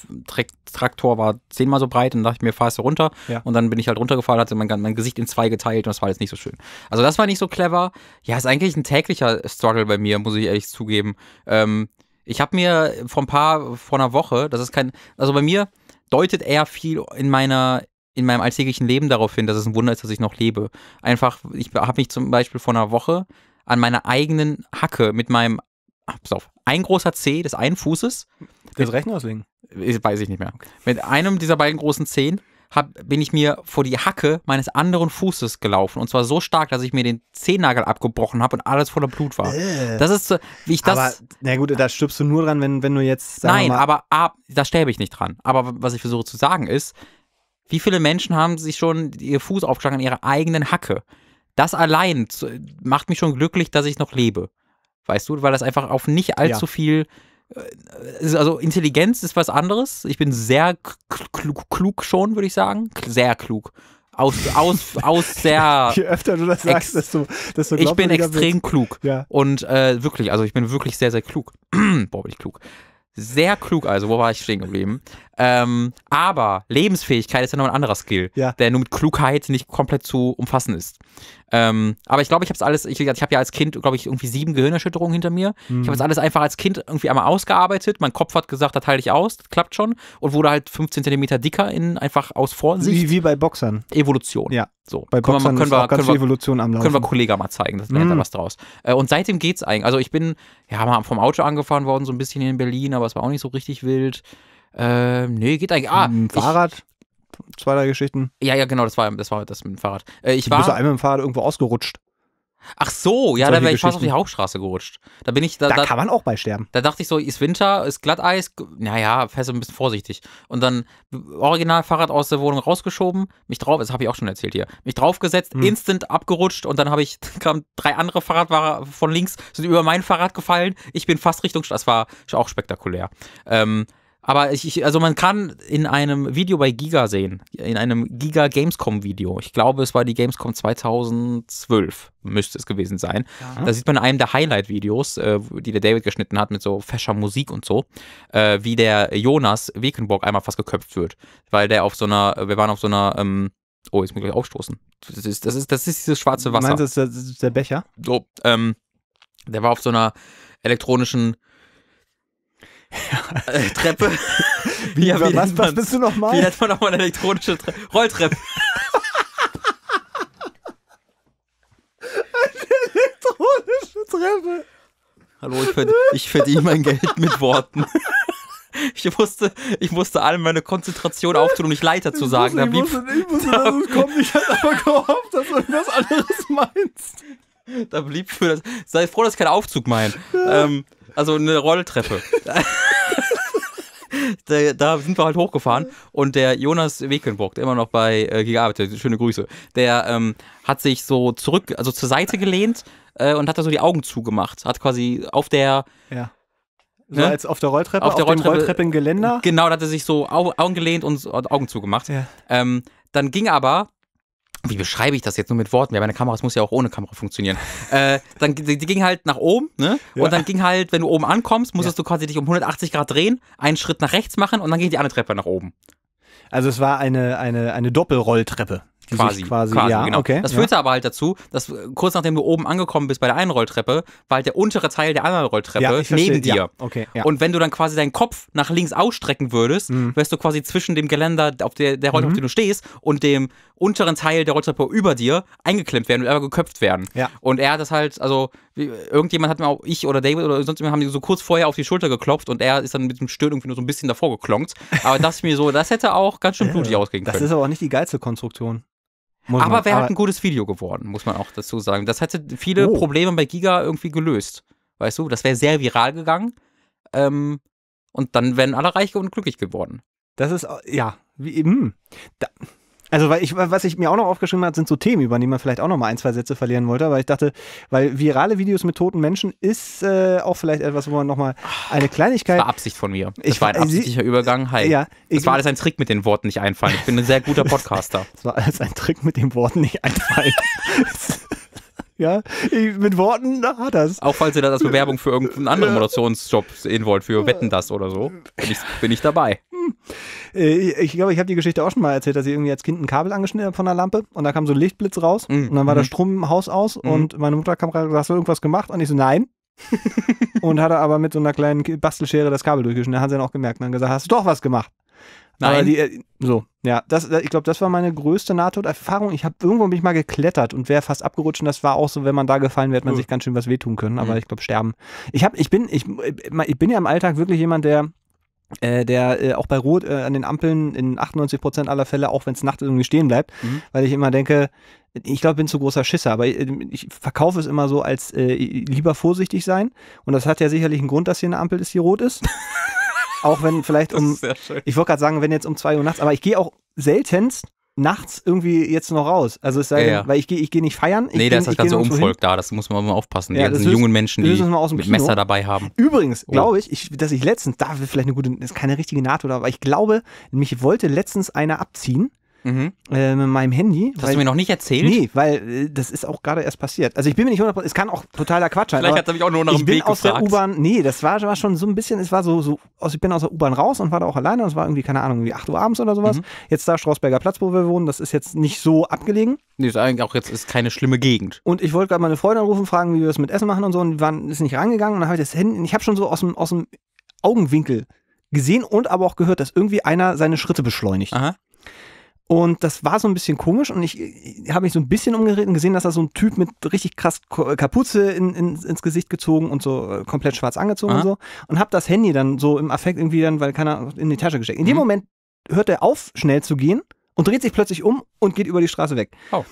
Traktor war zehnmal so breit und dachte ich mir, fahrst du runter. Ja. Und dann bin ich halt runtergefahren, hatte mein, mein Gesicht in zwei geteilt und das war jetzt nicht so schön. Also das war nicht so clever. Ja, ist eigentlich ein täglicher Struggle bei mir, muss muss ich ehrlich zugeben. Ähm, ich habe mir vor ein paar, vor einer Woche, das ist kein, also bei mir deutet eher viel in meiner, in meinem alltäglichen Leben darauf hin, dass es ein Wunder ist, dass ich noch lebe. Einfach, ich habe mich zum Beispiel vor einer Woche an meiner eigenen Hacke mit meinem, ach, pass auf, ein großer C des einen Fußes. Des rechten Auslegen? Äh, weiß ich nicht mehr. Mit einem dieser beiden großen Zehen hab, bin ich mir vor die Hacke meines anderen Fußes gelaufen. Und zwar so stark, dass ich mir den Zehennagel abgebrochen habe und alles voller Blut war. Äh. Das ist so, wie ich das. Aber, na gut, da stirbst du nur dran, wenn, wenn du jetzt. Nein, mal, aber ab, ah, da sterbe ich nicht dran. Aber was ich versuche zu sagen ist, wie viele Menschen haben sich schon ihr Fuß aufgeschlagen an ihrer eigenen Hacke? Das allein macht mich schon glücklich, dass ich noch lebe. Weißt du, weil das einfach auf nicht allzu ja. viel äh, also Intelligenz ist was anderes. Ich bin sehr klug, klug schon, würde ich sagen. Sehr klug. Aus, aus, aus sehr. Je öfter du das sagst, desto, desto Ich bin extrem bist. klug. Ja. Und äh, wirklich, also ich bin wirklich sehr, sehr klug. Boah, bin ich klug. Sehr klug, also, wo war ich stehen geblieben? Ähm, aber Lebensfähigkeit ist ja noch ein anderer Skill, ja. der nur mit Klugheit nicht komplett zu umfassen ist. Ähm, aber ich glaube, ich habe es alles, ich, ich habe ja als Kind, glaube ich, irgendwie sieben Gehirnerschütterungen hinter mir. Mhm. Ich habe es alles einfach als Kind irgendwie einmal ausgearbeitet. Mein Kopf hat gesagt, da teile ich aus, das klappt schon. Und wurde halt 15 cm dicker in einfach aus Vorsicht. Wie, wie bei Boxern. Evolution. Ja. So. Bei können Boxern wir, können wir, ganz können Evolution am Laufen. Können wir Kollegen mal zeigen, das lernt mhm. da was draus. Äh, und seitdem geht's eigentlich. Also ich bin, ja, mal vom Auto angefahren worden, so ein bisschen in Berlin, aber es war auch nicht so richtig wild. Ähm, nee, geht eigentlich. Ah, ich, Fahrrad? Zwei, drei Geschichten. Ja, ja, genau, das war das, war das mit dem Fahrrad. Äh, ich du bist du einmal mit dem Fahrrad irgendwo ausgerutscht. Ach so, ja, da wäre ich fast auf die Hauptstraße gerutscht. Da bin ich. Da, da, da, kann man auch bei sterben. Da dachte ich so, ist Winter, ist Glatteis, naja, fährst du ein bisschen vorsichtig. Und dann original Fahrrad aus der Wohnung rausgeschoben, mich drauf, das habe ich auch schon erzählt hier, mich draufgesetzt, hm. instant abgerutscht und dann habe ich, kamen drei andere Fahrradfahrer von links, sind über mein Fahrrad gefallen. Ich bin fast Richtung, das war auch spektakulär. Ähm, aber ich, ich, also man kann in einem Video bei Giga sehen, in einem Giga Gamescom Video, ich glaube, es war die Gamescom 2012, müsste es gewesen sein. Ja. Da sieht man in einem der Highlight-Videos, äh, die der David geschnitten hat mit so fescher Musik und so, äh, wie der Jonas Wekenborg einmal fast geköpft wird. Weil der auf so einer, wir waren auf so einer, ähm, oh, jetzt muss ich gleich aufstoßen. Das ist, das ist, das ist dieses schwarze Wasser. Du meinst du, das ist der Becher? So, ähm, der war auf so einer elektronischen ja. Äh, Treppe. Wie, ja, wie was, man, was bist du nochmal? Wie nennt man nochmal eine elektronische Tre Rolltreppe? eine elektronische Treppe. Hallo, ich, verd ich verdiene mein Geld mit Worten. Ich musste, ich musste all meine Konzentration auftun, um nicht Leiter zu ich sagen. Wusste, ich, wusste, ich wusste, da, dass es kommt. Ich hatte aber gehofft, dass du irgendwas anderes meinst. Da blieb für das. Sei froh, dass keinen Aufzug mein. Ähm, also eine Rolltreppe. da, da, sind wir halt hochgefahren und der Jonas Wekenburg, der immer noch bei äh, Giga arbeitet, schöne Grüße, der ähm, hat sich so zurück, also zur Seite gelehnt äh, und hat da so die Augen zugemacht. Hat quasi auf der. Ja. So ne? als auf der Rolltreppe, auf, der auf Rolltreppe, im Geländer. Genau, da hat er sich so Augen gelehnt und Augen zugemacht. Ja. Ähm, dann ging aber wie beschreibe ich das jetzt nur mit Worten? Ja, meine Kamera, es muss ja auch ohne Kamera funktionieren. äh, dann die, die, ging halt nach oben, ne? Ja. Und dann ging halt, wenn du oben ankommst, musstest ja. du quasi dich um 180 Grad drehen, einen Schritt nach rechts machen und dann ging die andere Treppe nach oben. Also es war eine, eine, eine Doppelrolltreppe. Die quasi, quasi, quasi, ja, genau. okay. Das führte ja. aber halt dazu, dass äh, kurz nachdem du oben angekommen bist bei der einen Rolltreppe, war halt der untere Teil der anderen Rolltreppe ja, neben dir. Ja, okay, Und wenn du dann quasi deinen Kopf nach links ausstrecken würdest, mhm. wärst du quasi zwischen dem Geländer auf der, der Rolltreppe, mhm. auf dem du stehst, und dem unteren Teil der Rolltreppe über dir eingeklemmt werden und einfach geköpft werden. Und er hat das halt, also irgendjemand hat mir auch, ich oder David oder sonst jemand haben die so kurz vorher auf die Schulter geklopft und er ist dann mit dem Stirn irgendwie nur so ein bisschen davor geklonkt. Aber das mir so, das hätte auch ganz schön blutig ausgehen können. Das ist aber auch nicht die geilste Konstruktion. Muss aber wäre halt ein gutes Video geworden, muss man auch dazu sagen. Das hätte viele oh. Probleme bei Giga irgendwie gelöst. Weißt du, das wäre sehr viral gegangen. Ähm, und dann wären alle reich und glücklich geworden. Das ist, äh, ja, wie, eben. Hm. Da, also, weil ich, was ich mir auch noch aufgeschrieben habe, sind so Themen, über die man vielleicht auch noch mal ein, zwei Sätze verlieren wollte, weil ich dachte, weil virale Videos mit toten Menschen ist äh, auch vielleicht etwas, wo man noch mal eine Kleinigkeit. Das war Absicht von mir. Das ich war ein absichtlicher Sie, Übergang. Hi. Ja, das war alles ein Trick mit den Worten nicht einfallen. Ich bin ein sehr guter Podcaster. das war alles ein Trick mit den Worten nicht einfallen. Ja, ich, mit Worten da hat das. Auch falls ihr da das Bewerbung für irgendeinen anderen äh, Moderationsjob sehen wollt, für äh, Wetten das oder so, bin ich, bin ich dabei. Äh, ich glaube, ich habe die Geschichte auch schon mal erzählt, dass ich irgendwie als Kind ein Kabel angeschnitten habe von der Lampe und da kam so ein Lichtblitz raus mhm. und dann war der mhm. Strom im Haus aus mhm. und meine Mutter kam gerade und hast du irgendwas gemacht? Und ich so, nein. und hatte aber mit so einer kleinen Bastelschere das Kabel durchgeschnitten. Da haben sie dann auch gemerkt und dann gesagt, hast du doch was gemacht. Nein. Die, äh, so, ja, das, ich glaube, das war meine größte Nahtoderfahrung. Ich habe irgendwo mich mal geklettert und wäre fast abgerutscht. Und das war auch so, wenn man da gefallen wäre, hätte man oh. sich ganz schön was wehtun können. Aber mhm. ich glaube, sterben. Ich, hab, ich, bin, ich, äh, ich bin ja im Alltag wirklich jemand, der äh, der äh, auch bei Rot äh, an den Ampeln in 98 aller Fälle, auch wenn es nachts irgendwie stehen bleibt, mhm. weil ich immer denke, ich glaube, bin zu großer Schisser, aber ich, äh, ich verkaufe es immer so als äh, lieber vorsichtig sein. Und das hat ja sicherlich einen Grund, dass hier eine Ampel ist, die rot ist. auch wenn vielleicht um, Das schön. ich wollte gerade sagen, wenn jetzt um 2 Uhr nachts, aber ich gehe auch seltenst nachts irgendwie jetzt noch raus. Also es sei denn, ja, ja. weil ich gehe ich geh nicht feiern. Ich nee, da ist das ganze Umvolk da, das muss man mal aufpassen. Ja, die ganzen jungen Menschen, die mit Messer dabei haben. Übrigens, oh. glaube ich, ich, dass ich letztens, da vielleicht eine gute, das ist keine richtige NATO, aber ich glaube, mich wollte letztens einer abziehen mhm. äh, mit meinem Handy. Das weil, hast du mir noch nicht erzählt? Nee, weil äh, das ist auch gerade erst passiert. Also ich bin mir nicht 100%, es kann auch totaler Quatsch sein. Vielleicht hat er mich auch nur nach dem Ich bin Weg aus gefragt. der U-Bahn, nee, das war, war schon so ein bisschen, es war so, so aus, ich bin aus der U-Bahn raus und war da auch alleine und es war irgendwie, keine Ahnung, irgendwie 8 Uhr abends oder sowas. Mhm. Jetzt da Strausberger Platz, wo wir wohnen, das ist jetzt nicht so abgelegen. Nee, ist eigentlich auch jetzt ist keine schlimme Gegend. Und ich wollte gerade meine Freundin rufen, fragen, wie wir es mit Essen machen und so und die waren, ist nicht rangegangen und dann habe ich das Handy, ich habe schon so aus dem, aus dem Augenwinkel gesehen und aber auch gehört, dass irgendwie einer seine Schritte beschleunigt. Aha. Und das war so ein bisschen komisch und ich, ich habe mich so ein bisschen umgeredet und gesehen, dass da so ein Typ mit richtig krass äh, Kapuze in, in, ins Gesicht gezogen und so äh, komplett schwarz angezogen Aha. und so. Und habe das Handy dann so im Affekt irgendwie dann, weil keiner in die Tasche gesteckt. In dem mhm. Moment hört er auf, schnell zu gehen und dreht sich plötzlich um und geht über die Straße weg. Oh.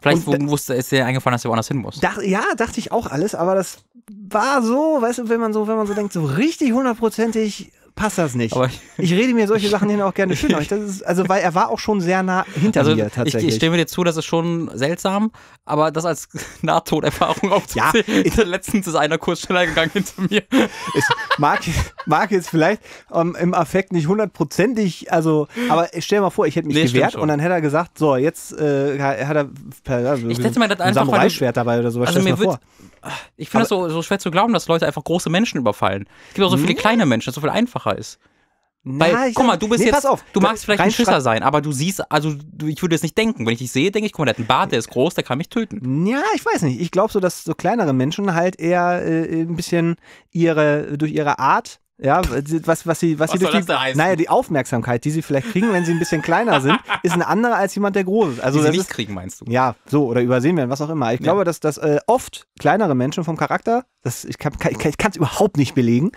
Vielleicht und, wusste, ist dir eingefallen, dass er woanders hin muss. Dach, ja, dachte ich auch alles, aber das war so, weißt du, wenn man so, wenn man so denkt, so richtig hundertprozentig passt das nicht. Aber ich, ich rede mir solche Sachen hin auch gerne schön. also, weil er war auch schon sehr nah hinter also, mir tatsächlich. Ich, ich stimme dir zu, das ist schon seltsam, aber das als Nahtoderfahrung aufzuzählen. Ja, letztens ist einer kurz schneller gegangen hinter mir. Es mag, mag jetzt vielleicht um, ähm, im Affekt nicht hundertprozentig, also, aber stell dir mal vor, ich hätte mich nee, gewehrt und dann hätte er gesagt, so, jetzt äh, hat er. Also, ich hätte mir das einfach. Ein Samurai-Schwert dabei oder sowas. Also, mir, mir wird, ich finde das so, so schwer zu glauben, dass Leute einfach große Menschen überfallen. Es gibt auch so viele hm? kleine Menschen, dass es so viel einfacher ist. Weil, Na, guck mal, du bist nee, jetzt, auf, du magst vielleicht ein Schisser sein, aber du siehst, also du, ich würde es nicht denken. Wenn ich dich sehe, denke ich, guck mal, der hat einen Bart, der ist groß, der kann mich töten. Ja, ich weiß nicht. Ich glaube so, dass so kleinere Menschen halt eher äh, ein bisschen ihre, durch ihre Art ja, was, was sie, was, was sie durch die, heißen? naja, die Aufmerksamkeit, die sie vielleicht kriegen, wenn sie ein bisschen kleiner sind, ist eine andere als jemand, der groß ist. Also die sie nicht ist, kriegen, meinst du? Ja, so, oder übersehen werden, was auch immer. Ich ja. glaube, dass, dass äh, oft kleinere Menschen vom Charakter, das, ich kann es ich kann, ich überhaupt nicht belegen,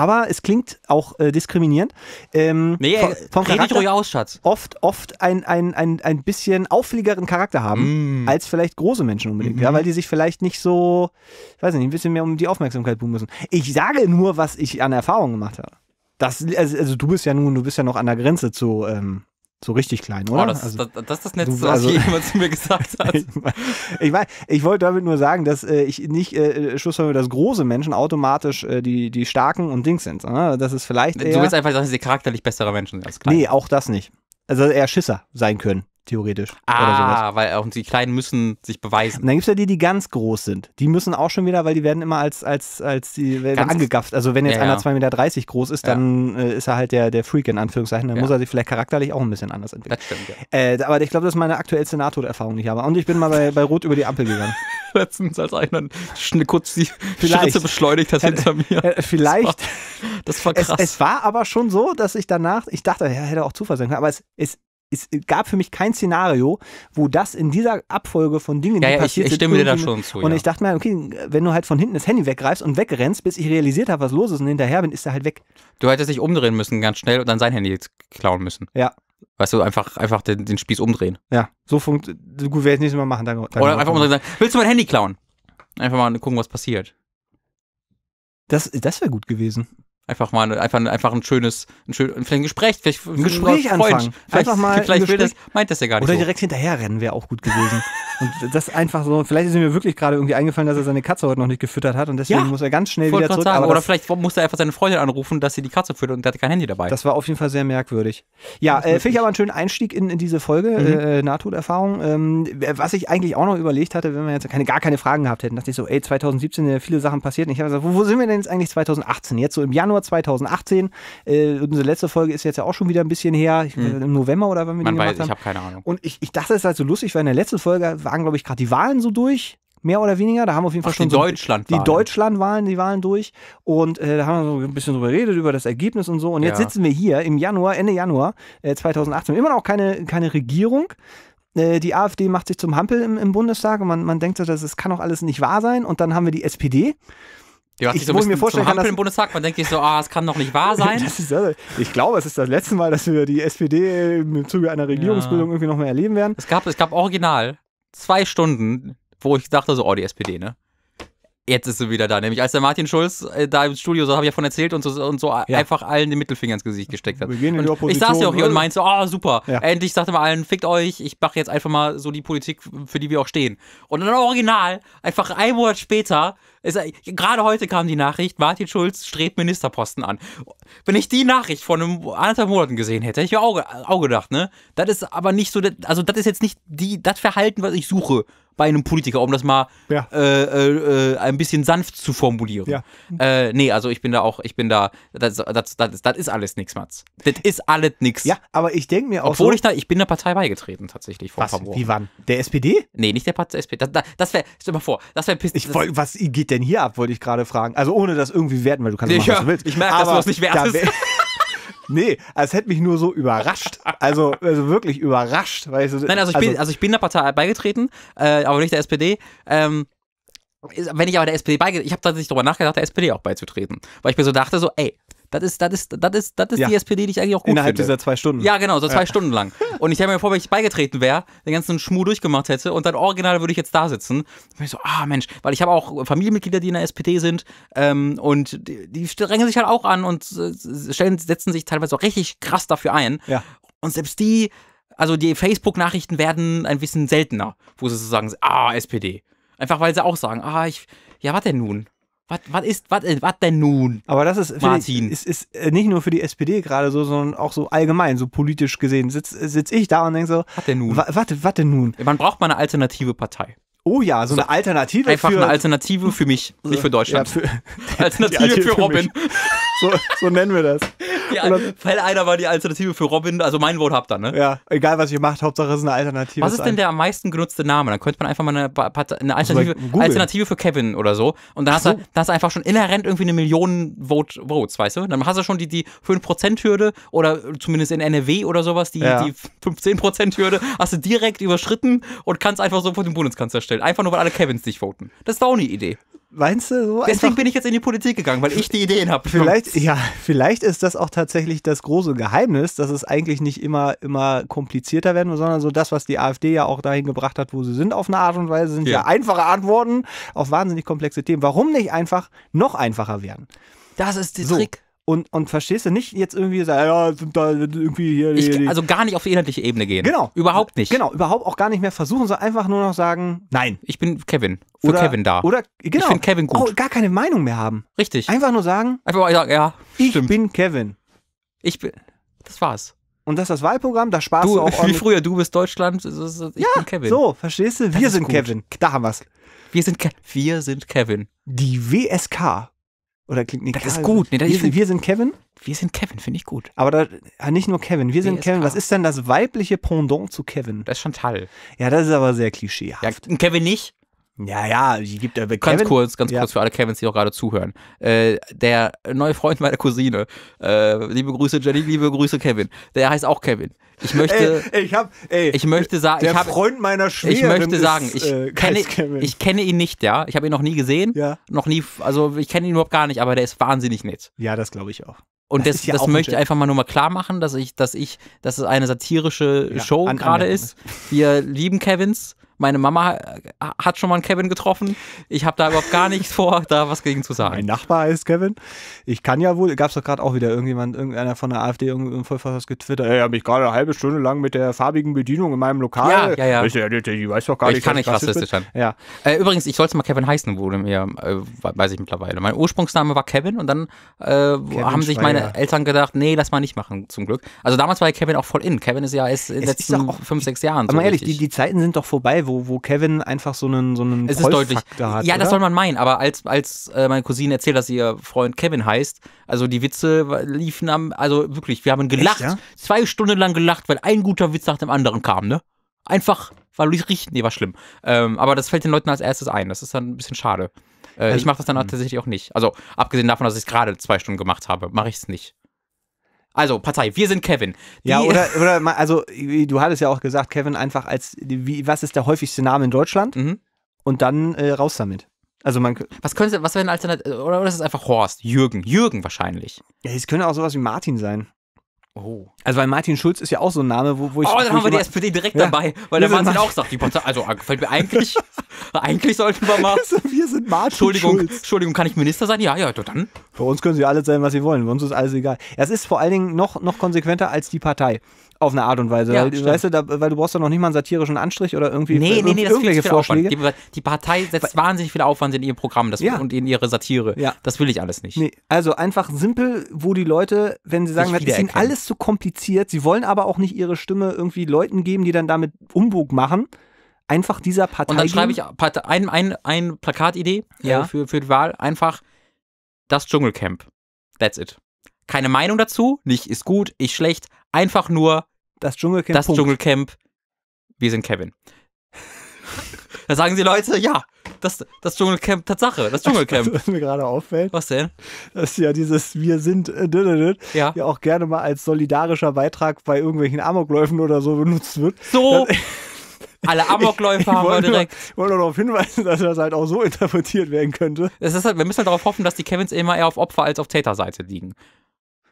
aber es klingt auch äh, diskriminierend. Ähm, nee, vom, äh, vom Charakter ruhig aus, Schatz. Oft, oft ein, ein, ein, ein bisschen auffälligeren Charakter haben, mm. als vielleicht große Menschen unbedingt, mm -hmm. ja, mhm. weil die sich vielleicht nicht so, ich weiß nicht, ein bisschen mehr um die Aufmerksamkeit buchen müssen. Ich sage nur, was ich an Erfahrungen gemacht habe. Das, also, also, du bist ja nun, du bist ja noch an der Grenze zu, ähm, so richtig klein, oh, oder? Oh, das, also, das, das, ist das Netzte, was also jemand zu mir gesagt hat. ich, mein, ich wollte damit nur sagen, dass äh, ich nicht äh, äh schlussfolgere, dass große Menschen automatisch äh, die, die starken und Dings sind. Ne? Das ist vielleicht. Eher, du willst einfach sagen, dass sie charakterlich bessere Menschen sind als klein. Nee, auch das nicht. Also eher Schisser sein können theoretisch. Ah, weil auch die Kleinen müssen sich beweisen. Und dann gibt es ja die, die ganz groß sind. Die müssen auch schon wieder, weil die werden immer als, als, als die angegafft. Also wenn jetzt ja, einer 2,30 Meter groß ist, dann äh, ist er halt der, der Freak in Anführungszeichen. Dann ja. muss er sich vielleicht charakterlich auch ein bisschen anders entwickeln. Das stimmt, ja. Äh, aber ich glaube, das ist meine aktuellste NATO-Erfahrung, die ich habe. Und ich bin mal bei, bei Rot über die Ampel gegangen. Letztens als einer kurz die vielleicht. Schritte beschleunigt hat hinter mir. Vielleicht. Das war, das war krass. Es, es, war aber schon so, dass ich danach, ich dachte, ja, hätte auch Zufall sein können, aber es, es es gab für mich kein Szenario, wo das in dieser Abfolge von Dingen, ja, die ja, passiert ich, ich stimme dir da schon zu. Und ja. ich dachte mir, okay, wenn du halt von hinten das Handy weggreifst und wegrennst, bis ich realisiert habe, was los ist und hinterher bin, ist er halt weg. Du hättest dich umdrehen müssen ganz schnell und dann sein Handy jetzt klauen müssen. Ja. Weißt du, einfach, einfach den, den Spieß umdrehen. Ja, so funktioniert. Gut, werde ich nächstes Mal machen. Danke, danke Oder einfach umdrehen sagen, willst du mein Handy klauen? Einfach mal gucken, was passiert. Das, das wäre gut gewesen. Einfach mal einfach, einfach ein schönes, ein schön, vielleicht ein Gespräch, vielleicht ein Gespräch anfangen. Vielleicht, einfach mal vielleicht will das, meint das ja gar nicht. Oder so. direkt rennen wäre auch gut gewesen. und das einfach so, vielleicht ist mir wirklich gerade irgendwie eingefallen, dass er seine Katze heute noch nicht gefüttert hat und deswegen ja, muss er ganz schnell wieder zurück. Sagen, oder vielleicht muss er einfach seine Freundin anrufen, dass sie die Katze füttert und der hat kein Handy dabei. Das war auf jeden Fall sehr merkwürdig. Ja, äh, finde ich aber einen schönen Einstieg in, in diese Folge, mhm. äh, äh Nahtoderfahrung. Ähm, was ich eigentlich auch noch überlegt hatte, wenn wir jetzt keine, gar keine Fragen gehabt hätten, dachte ich so, ey, 2017 sind ja viele Sachen passiert. Und ich habe gesagt, wo, wo sind wir denn jetzt eigentlich 2018? Jetzt so im Januar November 2018. Äh, unsere letzte Folge ist jetzt ja auch schon wieder ein bisschen her. mhm. Im November oder wann wir Man die weiß, gemacht weiß, haben. Ich habe keine Ahnung. Und ich, ich dachte, es ist halt so lustig, weil in der letzten Folge waren, glaube ich, gerade die Wahlen so durch mehr oder weniger. Da haben wir auf jeden Fall Ach, schon die so Deutschlandwahlen. Die Deutschlandwahlen, die Wahlen durch. Und äh, da haben wir so ein bisschen drüber geredet, über das Ergebnis und so. Und jetzt sitzen wir hier im Januar, Ende Januar äh, 2018. Immer noch keine, keine Regierung. Äh, die AfD macht sich zum Hampel im, im Bundestag und man, man denkt so, das kann doch alles nicht wahr sein. Und dann haben wir die SPD, die hat sich ich so muss mir vorstellen, zum Hampeln im Bundestag. Man denkt sich so, ah, es kann doch nicht wahr sein. Ist, ich glaube, es ist das letzte Mal, dass wir die SPD im Zuge einer Regierungsbildung ja. irgendwie nochmal erleben werden. Es gab, es gab original zwei Stunden, wo ich dachte so, oh, die SPD, ne? Jetzt ist sie wieder da. Nämlich als der Martin Schulz äh, da im Studio, so habe ich ja von erzählt, und so, und so ja. einfach allen den Mittelfinger ins Gesicht gesteckt hat. Wir gehen in die Opposition, ich saß ja auch hier und ne? meinte so, oh super, ja. endlich sagte mal allen, fickt euch, ich mache jetzt einfach mal so die Politik, für die wir auch stehen. Und dann original, einfach ein Monat später, gerade heute kam die Nachricht, Martin Schulz strebt Ministerposten an. Wenn ich die Nachricht vor einem, anderthalb Monaten gesehen hätte, hätte ich mir auch, auch gedacht, ne? Das ist aber nicht so, also das ist jetzt nicht die, das Verhalten, was ich suche bei einem Politiker, um das mal ja. äh, äh, ein bisschen sanft zu formulieren. Ja. Äh, nee, also ich bin da auch, ich bin da, das, das, das, das ist alles nichts, Mats. Das ist alles nichts. Ja, aber ich denke mir auch. Obwohl so ich da, ich bin der Partei beigetreten tatsächlich vor was, ein paar Wie wann? Der SPD? Nee, nicht der Partei SPD. Das, das, wäre, stell mal vor, das wäre piss. Ich was geht denn hier ab, wollte ich gerade fragen. Also ohne das irgendwie werten, weil du kannst ja, machen, was du willst. Ich merke, dass du das nicht wertest. Da Nee, es hätte mich nur so überrascht. Also, also wirklich überrascht. Weil ich so, Nein, also ich, also bin, also ich bin der Partei beigetreten, äh, aber nicht der SPD. Ähm, wenn ich aber der SPD beigetreten, ich habe tatsächlich darüber nachgedacht, der SPD auch beizutreten. Weil ich mir so dachte, so, ey, das ist, das ist, das ist, das ist ja. die SPD, die ich eigentlich auch gut Innerhalb finde. dieser zwei Stunden. Ja, genau, so zwei ja. Stunden lang. Und ich habe mir vor, wenn ich beigetreten wäre, den ganzen Schmuh durchgemacht hätte und dann original würde ich jetzt da sitzen. Und ich so, ah Mensch, weil ich habe auch Familienmitglieder, die in der SPD sind ähm, und die, die strengen sich halt auch an und stellen, setzen sich teilweise auch richtig krass dafür ein. Ja. Und selbst die, also die Facebook-Nachrichten werden ein bisschen seltener, wo sie so sagen, ah, SPD. Einfach weil sie auch sagen, ah, ich, ja, was denn nun? Was ist, äh, was denn nun? Aber das ist, Martin. Ich, ist, ist äh, nicht nur für die SPD gerade so, sondern auch so allgemein, so politisch gesehen. Sitze sitz ich da und denke so, was denn nun? Was denn nun? Man braucht mal eine alternative Partei. Oh ja, so, so eine Alternative einfach für... Einfach eine Alternative für mich, nicht für Deutschland. Ja, für, Alternative, Alternative, für Robin. Für so, so, nennen wir das. Ja, dann, einer war die Alternative für Robin, also mein Vote habt ihr, ne? Ja, egal was ihr macht, Hauptsache es ist eine Alternative. Was ist denn der am meisten genutzte Name? Dann könnte man einfach mal eine, eine Alternative, Alternative für Kevin oder so und dann hast, so. du, dann hast du einfach schon inhärent irgendwie eine Million Vote, Votes, weißt du? Dann hast du schon die, die 5%-Hürde oder zumindest in NRW oder sowas, die, ja. die 15%-Hürde hast du direkt überschritten und kannst einfach so vor dem Bundeskanzler stehen stellen. Einfach nur, weil alle Kevins nicht voten. Das ist auch eine Idee. Meinst du so? Deswegen bin ich jetzt in die Politik gegangen, weil ich die Ideen habe. Vielleicht, ja, vielleicht ist das auch tatsächlich das große Geheimnis, dass es eigentlich nicht immer, immer komplizierter werden muss, sondern so das, was die AfD ja auch dahin gebracht hat, wo sie sind, auf eine Art und Weise, sind ja, ja einfache Antworten auf wahnsinnig komplexe Themen. Warum nicht einfach noch einfacher werden? Das ist der so. Trick. Und, und verstehst du nicht jetzt irgendwie, so, ja, sind da irgendwie hier. Die, die. Ich, also gar nicht auf die inhaltliche Ebene gehen. Genau. Überhaupt nicht. Genau, überhaupt auch gar nicht mehr versuchen, sondern einfach nur noch sagen, nein. Ich bin Kevin. Für oder, Kevin da. Oder, genau. Ich finde Kevin gut. Auch gar keine Meinung mehr haben. Richtig. Einfach nur sagen. Einfach mal sagen, ja. Ich stimmt. bin Kevin. Ich bin. Das war's. Und das ist das Wahlprogramm, da sparst du, du auch. Wie früher, du bist Deutschland, ich ja, bin Kevin. So, verstehst du? Wir sind gut. Kevin. Da haben wir's. Wir sind, Ke wir sind Kevin. Die WSK oder klingt nicht Das ist gut. Nee, das wir, sind, wir sind Kevin. Wir sind Kevin, finde ich gut. Aber da, ah, nicht nur Kevin, wir sind BSK. Kevin. Was ist denn das weibliche Pendant zu Kevin? Das ist Chantal. Ja, das ist aber sehr klischeehaft. Ja, Kevin nicht. Ja, ja, die gibt er Kevin. Ganz kurz, ganz ja. kurz für alle Kevins, die auch gerade zuhören. Äh, der neue Freund meiner Cousine, äh, liebe Grüße Jenny, liebe Grüße Kevin. Der heißt auch Kevin. Ich möchte, ey, ich hab, ey, ich möchte sagen, ich hab, Freund meiner Schwägerin Ich möchte sagen, ist, ich, äh, kenne, ich kenne ihn nicht, ja. Ich habe ihn noch nie gesehen, ja. noch nie, also ich kenne ihn überhaupt gar nicht, aber der ist wahnsinnig nett. Ja, das glaube ich auch. Und das, das, ja das möchte ich einfach mal nur mal klar machen, dass ich, dass ich, dass es eine satirische ja, Show gerade ist. Wir lieben Kevins meine Mama äh, hat schon mal einen Kevin getroffen. Ich habe da überhaupt gar nichts vor, da was gegen zu sagen. Mein Nachbar heißt Kevin. Ich kann ja wohl, gab es doch gerade auch wieder irgendjemand, irgendeiner von der AfD irgendwie vollfassers getwittert. Ey, habe ich gerade eine halbe Stunde lang mit der farbigen Bedienung in meinem Lokal. Ja, ja, ja. Ich, die, weiß doch gar ich nicht, kann nicht rassistisch sein. Ja. Äh, übrigens, ich sollte mal Kevin heißen, wurde mir, äh, weiß ich mittlerweile. Mein Ursprungsname war Kevin und dann äh, haben sich meine Eltern gedacht, nee, lass mal nicht machen, zum Glück. Also damals war ja Kevin auch voll in. Kevin ist ja erst in den letzten fünf, sechs Jahren. Aber so ehrlich, die, die Zeiten sind doch vorbei, wo wo, wo Kevin einfach so einen so einen es ist deutlich, hat. Ja, oder? das soll man meinen, aber als, als äh, meine Cousine erzählt, dass ihr Freund Kevin heißt, also die Witze liefen am, also wirklich, wir haben gelacht, Echt, ja? zwei Stunden lang gelacht, weil ein guter Witz nach dem anderen kam, ne? Einfach, weil ich riecht, nee, war schlimm. Ähm, aber das fällt den Leuten als erstes ein, das ist dann ein bisschen schade. Äh, ich mache das dann hm. tatsächlich auch nicht. Also, abgesehen davon, dass ich es gerade zwei Stunden gemacht habe, mache ich es nicht. Also, Partei, wir sind Kevin. Die ja, oder, oder also, du hattest ja auch gesagt, Kevin einfach als, wie, was ist der häufigste Name in Deutschland? Mhm. Und dann äh, raus damit. Also man was könnte, was wäre ein Alternativ, oder, oder ist es einfach Horst, Jürgen, Jürgen wahrscheinlich. Ja, es könnte auch sowas wie Martin sein. Oh. Also weil Martin Schulz ist ja auch so ein Name, wo, wo ich. Oh, dann haben wir die SPD direkt ja, dabei, weil der Wahnsinn auch sagt, die Partei, also ah, gefällt mir eigentlich, eigentlich sollten wir mal. Also wir sind Martin Entschuldigung, Schulz. Entschuldigung, kann ich Minister sein? Ja, ja, dann. Für uns können sie alles sein, was sie wollen. Für uns ist alles egal. Es ist vor allen Dingen noch, noch konsequenter als die Partei. Auf eine Art und Weise. Ja, weil, weißt du, da, weil du brauchst doch noch nicht mal einen satirischen Anstrich oder irgendwie nee, nee, nee, irgendwelche Vorschläge. Die, die, Partei setzt weil, wahnsinnig viel Aufwand in ihr Programm das, ja. und in ihre Satire. Ja. Das will ich alles nicht. Nee, also einfach simpel, wo die Leute, wenn sie sagen, das ist alles zu kompliziert, sie wollen aber auch nicht ihre Stimme irgendwie Leuten geben, die dann damit Umbug machen einfach dieser Partei. Und dann schreibe ich ein, ein, ein Plakatidee äh, ja. äh, für, für die Wahl. Einfach das Dschungelcamp. That's it. Keine Meinung dazu, nicht ist gut, ich schlecht. Einfach nur das Dschungelcamp. Das Punkt. Dschungelcamp. Wir sind Kevin. da sagen die Leute, ja, das, das Dschungelcamp, Tatsache, das Dschungelcamp. Was mir gerade auffällt. Was denn? Dass ja dieses Wir sind äh, ja. ja auch gerne mal als solidarischer Beitrag bei irgendwelchen Amokläufen oder so benutzt wird. So! Das, alle Amokläufer haben wir direkt. Ich wollte darauf hinweisen, dass das halt auch so interpretiert werden könnte. Es ist halt, wir müssen halt darauf hoffen, dass die Kevins immer eher auf Opfer- als auf Täterseite liegen.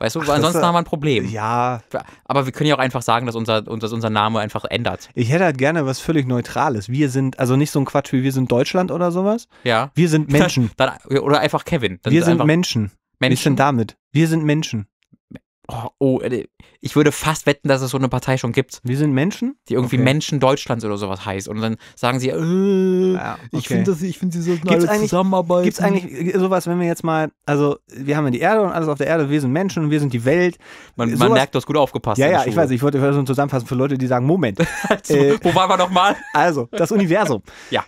Weißt du, Ach, ansonsten war, haben wir ein Problem. Ja. Aber wir können ja auch einfach sagen, dass unser, dass unser Name einfach ändert. Ich hätte halt gerne was völlig Neutrales. Wir sind, also nicht so ein Quatsch wie wir sind Deutschland oder sowas. Ja. Wir sind Menschen. Dann, oder einfach Kevin. Dann wir sind Menschen. Menschen. Was ist damit? Wir sind Menschen. Oh, oh äh, ich würde fast wetten, dass es so eine Partei schon gibt. Wir sind Menschen? Die irgendwie okay. Menschen Deutschlands oder sowas heißt. Und dann sagen sie, äh, ja, okay. ich finde, find, sie sollten gibt's alle zusammenarbeiten. Gibt es eigentlich sowas, wenn wir jetzt mal, also wir haben ja die Erde und alles auf der Erde, wir sind Menschen und wir sind die Welt. Man, man merkt, du hast gut aufgepasst. Ja, ja, ich weiß, ich wollte, ich wollte so zusammenfassen für Leute, die sagen, Moment. also, äh, wo waren wir nochmal? Also, das Universum. ja.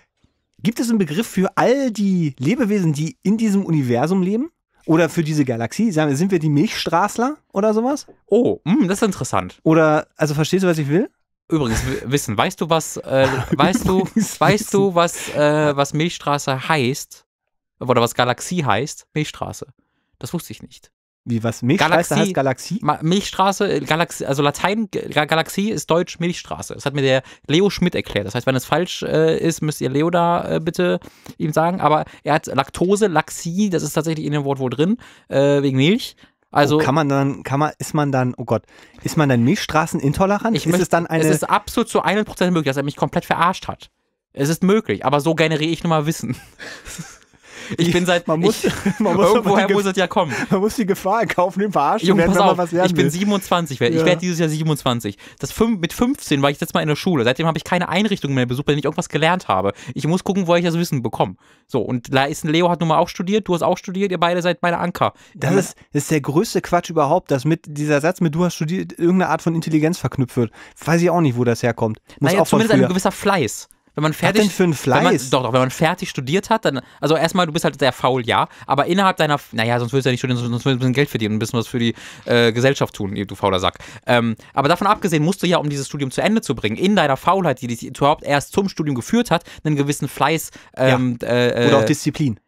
Gibt es einen Begriff für all die Lebewesen, die in diesem Universum leben? Oder für diese Galaxie? Sagen wir, sind wir die Milchstraßler oder sowas? Oh, mh, hm, das ist interessant. Oder, also verstehst du, was ich will? Übrigens, Wissen, weißt du, was, äh, weißt du, weißt du, was, äh, was Milchstraße heißt? Oder was Galaxie heißt? Milchstraße. Das wusste ich nicht. Wie was? Milchstraße Galaxie, heißt Galaxie? Milchstraße, äh, Galaxie, also Latein, Galaxie ist Deutsch Milchstraße. Das hat mir der Leo Schmidt erklärt. Das heißt, wenn es falsch äh, ist, müsst ihr Leo da äh, bitte ihm sagen. Aber er hat Laktose, Laxie, das ist tatsächlich in dem Wort wohl drin, äh, wegen Milch. Also oh, kann man dann, kann man, ist man dann, oh Gott, ist man dann Milchstraßenintolerant? Ich ist möchte, es dann eine. Es ist absolut zu 100% möglich, dass er mich komplett verarscht hat. Es ist möglich, aber so generiere ich nur mal Wissen. ich bin seit. Man muss, ich, man muss irgendwoher muss es ja kommen. Man muss die Gefahr kaufen, den nehmen, verarschen Junge, werden, pass auf, was lernen Ich bin 27, ja. ich werde dieses Jahr 27. Das fünf, mit 15 war ich jetzt Mal in der Schule. Seitdem habe ich keine Einrichtung mehr besucht, wenn ich irgendwas gelernt habe. Ich muss gucken, wo ich das Wissen bekomme. So, und ist Leo hat nun mal auch studiert, du hast auch studiert, ihr beide seid beide Anker. Das, ja. ist, das ist der größte Quatsch überhaupt, dass mit dieser Satz mit du hast studiert irgendeine Art von Intelligenz verknüpft wird. Weiß ich auch nicht, wo das herkommt. Muss naja, auch zumindest ein gewisser Fleiß. Wenn man fertig, denn für ein Fleiß? Wenn man, doch, doch, wenn man fertig studiert hat, dann, also erstmal, du bist halt sehr faul, ja, aber innerhalb deiner, naja, sonst willst du ja nicht studieren, sonst willst du ein bisschen Geld verdienen und ein bisschen was für die äh, Gesellschaft tun, du fauler Sack. Ähm, aber davon abgesehen musst du ja, um dieses Studium zu Ende zu bringen, in deiner Faulheit, die dich überhaupt erst zum Studium geführt hat, einen gewissen Fleiß. Ähm, ja. Äh, Oder auch äh, Disziplin.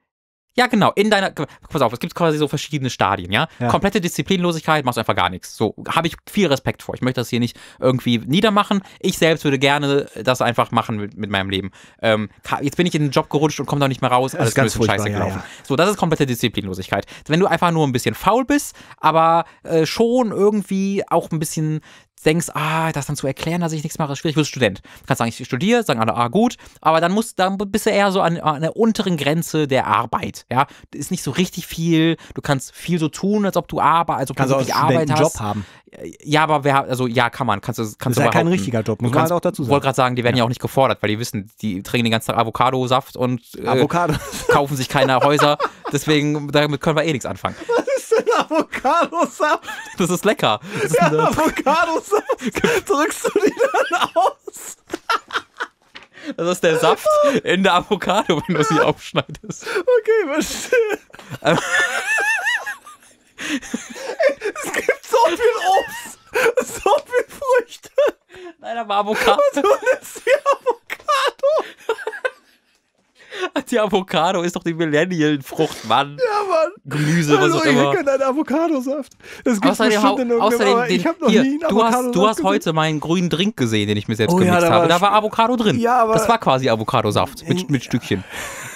Ja, genau, in deiner, pass auf, es gibt quasi so verschiedene Stadien, ja? ja. Komplette Disziplinlosigkeit, machst du einfach gar nichts. So, habe ich viel Respekt vor. Ich möchte das hier nicht irgendwie niedermachen. Ich selbst würde gerne das einfach machen mit, mit meinem Leben. Ähm, jetzt bin ich in den Job gerutscht und komme da nicht mehr raus, alles das ist ganz scheiße gelaufen. Ja, ja. So, das ist komplette Disziplinlosigkeit. Wenn du einfach nur ein bisschen faul bist, aber äh, schon irgendwie auch ein bisschen denkst, ah, das dann zu erklären, dass ich nichts mache, ist schwierig, wirst Student. Du kannst sagen, ich studiere, sagen alle, ah, gut, aber dann musst, dann bist du eher so an, an der unteren Grenze der Arbeit, ja. Ist nicht so richtig viel, du kannst viel so tun, als ob du arbeitest, als ob kannst du wirklich Arbeit hast. Job haben. Ja, aber wer, also ja, kann man, kannst kannst das ist ja kein richtiger Job, muss man halt auch dazu sagen. Ich wollte gerade sagen, die werden ja. ja. auch nicht gefordert, weil die wissen, die trinken den ganzen Tag Avocadosaft und äh, kaufen sich keine Häuser, deswegen, damit können wir eh nichts anfangen. denn Avocadosaft? Das ist lecker. Das ja, Avocadosaft. Drückst du die dann aus? Das ist der Saft in der Avocado, wenn du sie aufschneidest. Okay, verstehe. Ähm. es gibt so viel Obst, so viel Früchte. Nein, aber Avocado. Und du nimmst die Avocado. Die Avocado ist doch die Millennial-Frucht, Mann. Ja, Mann. Gemüse, was auch immer. Ich kenne einen Avocadosaft. Das gibt außerdem, bestimmt in außerdem den, ich habe noch hier, nie einen Du hast, du hast heute meinen grünen Drink gesehen, den ich mir selbst oh, gemixt ja, habe. Da war Avocado drin. Ja, aber das war quasi Avocadosaft mit, mit Stückchen.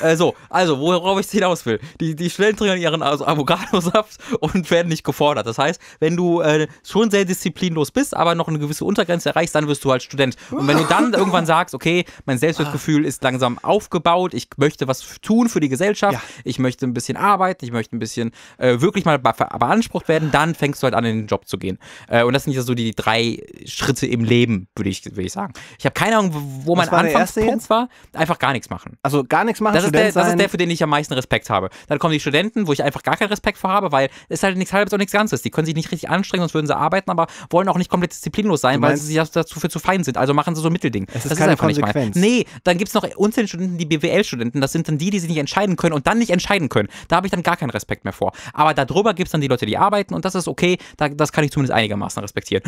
Äh, so, also, worauf ich hinaus will. Die, die stellen drin ihren Avocadosaft und werden nicht gefordert. Das heißt, wenn du äh, schon sehr disziplinlos bist, aber noch eine gewisse Untergrenze erreichst, dann wirst du halt Student. Und wenn du dann irgendwann sagst, okay, mein Selbstwertgefühl ist langsam aufgebaut, ich ich möchte was tun für die Gesellschaft, ja. ich möchte ein bisschen arbeiten, ich möchte ein bisschen äh, wirklich mal beansprucht werden, dann fängst du halt an, in den Job zu gehen. Äh, und das sind ja so die drei Schritte im Leben, würde ich, würd ich sagen. Ich habe keine Ahnung, wo was mein war Anfangspunkt war. Einfach gar nichts machen. Also gar nichts machen. Das ist, der, das ist, der, für den ich am meisten Respekt habe. Dann kommen die Studenten, wo ich einfach gar keinen Respekt vor habe, weil es halt nichts halbes und nichts Ganzes. Die können sich nicht richtig anstrengen, sonst würden sie arbeiten, aber wollen auch nicht komplett disziplinlos sein, weil sie sich dazu für zu fein sind. Also machen sie so ein Mittelding. Es ist das keine ist einfach Konsequenz. nicht mein. Nee, dann gibt es noch unzählige Studenten, die BWL studieren Werkstudenten, das sind dann die, die sich nicht entscheiden können und dann nicht entscheiden können. Da habe ich dann gar keinen Respekt mehr vor. Aber darüber gibt es dann die Leute, die arbeiten und das ist okay, da, das kann ich zumindest einigermaßen respektieren.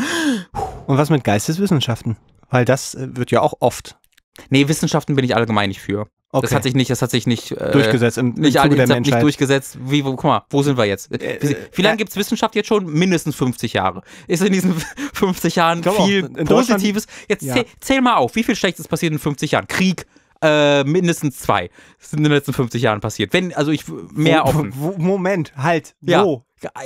Und was mit Geisteswissenschaften? Weil das äh, wird ja auch oft. Nee, Wissenschaften bin ich allgemein nicht für. Okay. Das hat sich nicht, das hat sich nicht äh, durchgesetzt im, im nicht, Zuge der Menschheit. nicht durchgesetzt. Wie, wo, guck mal, wo sind wir jetzt? Äh, wie, wie lange äh, gibt es Wissenschaft jetzt schon? Mindestens 50 Jahre. Ist in diesen 50 Jahren viel Positives? Jetzt ja. zähl, zähl, mal auf, wie viel Schlechtes passiert in 50 Jahren? Krieg, äh, mindestens zwei. Das sind in den letzten 50 Jahren passiert. Wenn, also ich mehr offen. Moment, halt. Ja. Wo?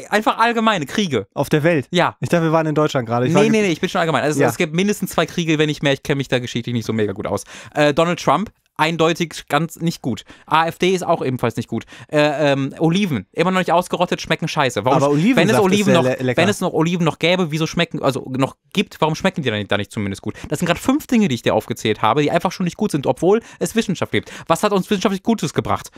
Einfach allgemeine Kriege. Auf der Welt? Ja. Ich dachte, wir waren in Deutschland gerade. Nee, nee, nee, ich bin schon allgemein. Also ja. es gibt mindestens zwei Kriege, wenn nicht mehr. Ich kenne mich da geschichtlich nicht so mega gut aus. Äh, Donald Trump eindeutig ganz nicht gut. AfD ist auch ebenfalls nicht gut. Äh, ähm, Oliven, immer noch nicht ausgerottet, schmecken scheiße. Warum, Aber Oliven wenn es Oliven noch, wenn es noch Oliven noch gäbe, wieso schmecken, also noch gibt, warum schmecken die dann da nicht zumindest gut? Das sind gerade fünf Dinge, die ich dir aufgezählt habe, die einfach schon nicht gut sind, obwohl es Wissenschaft gibt. Was hat uns wissenschaftlich Gutes gebracht?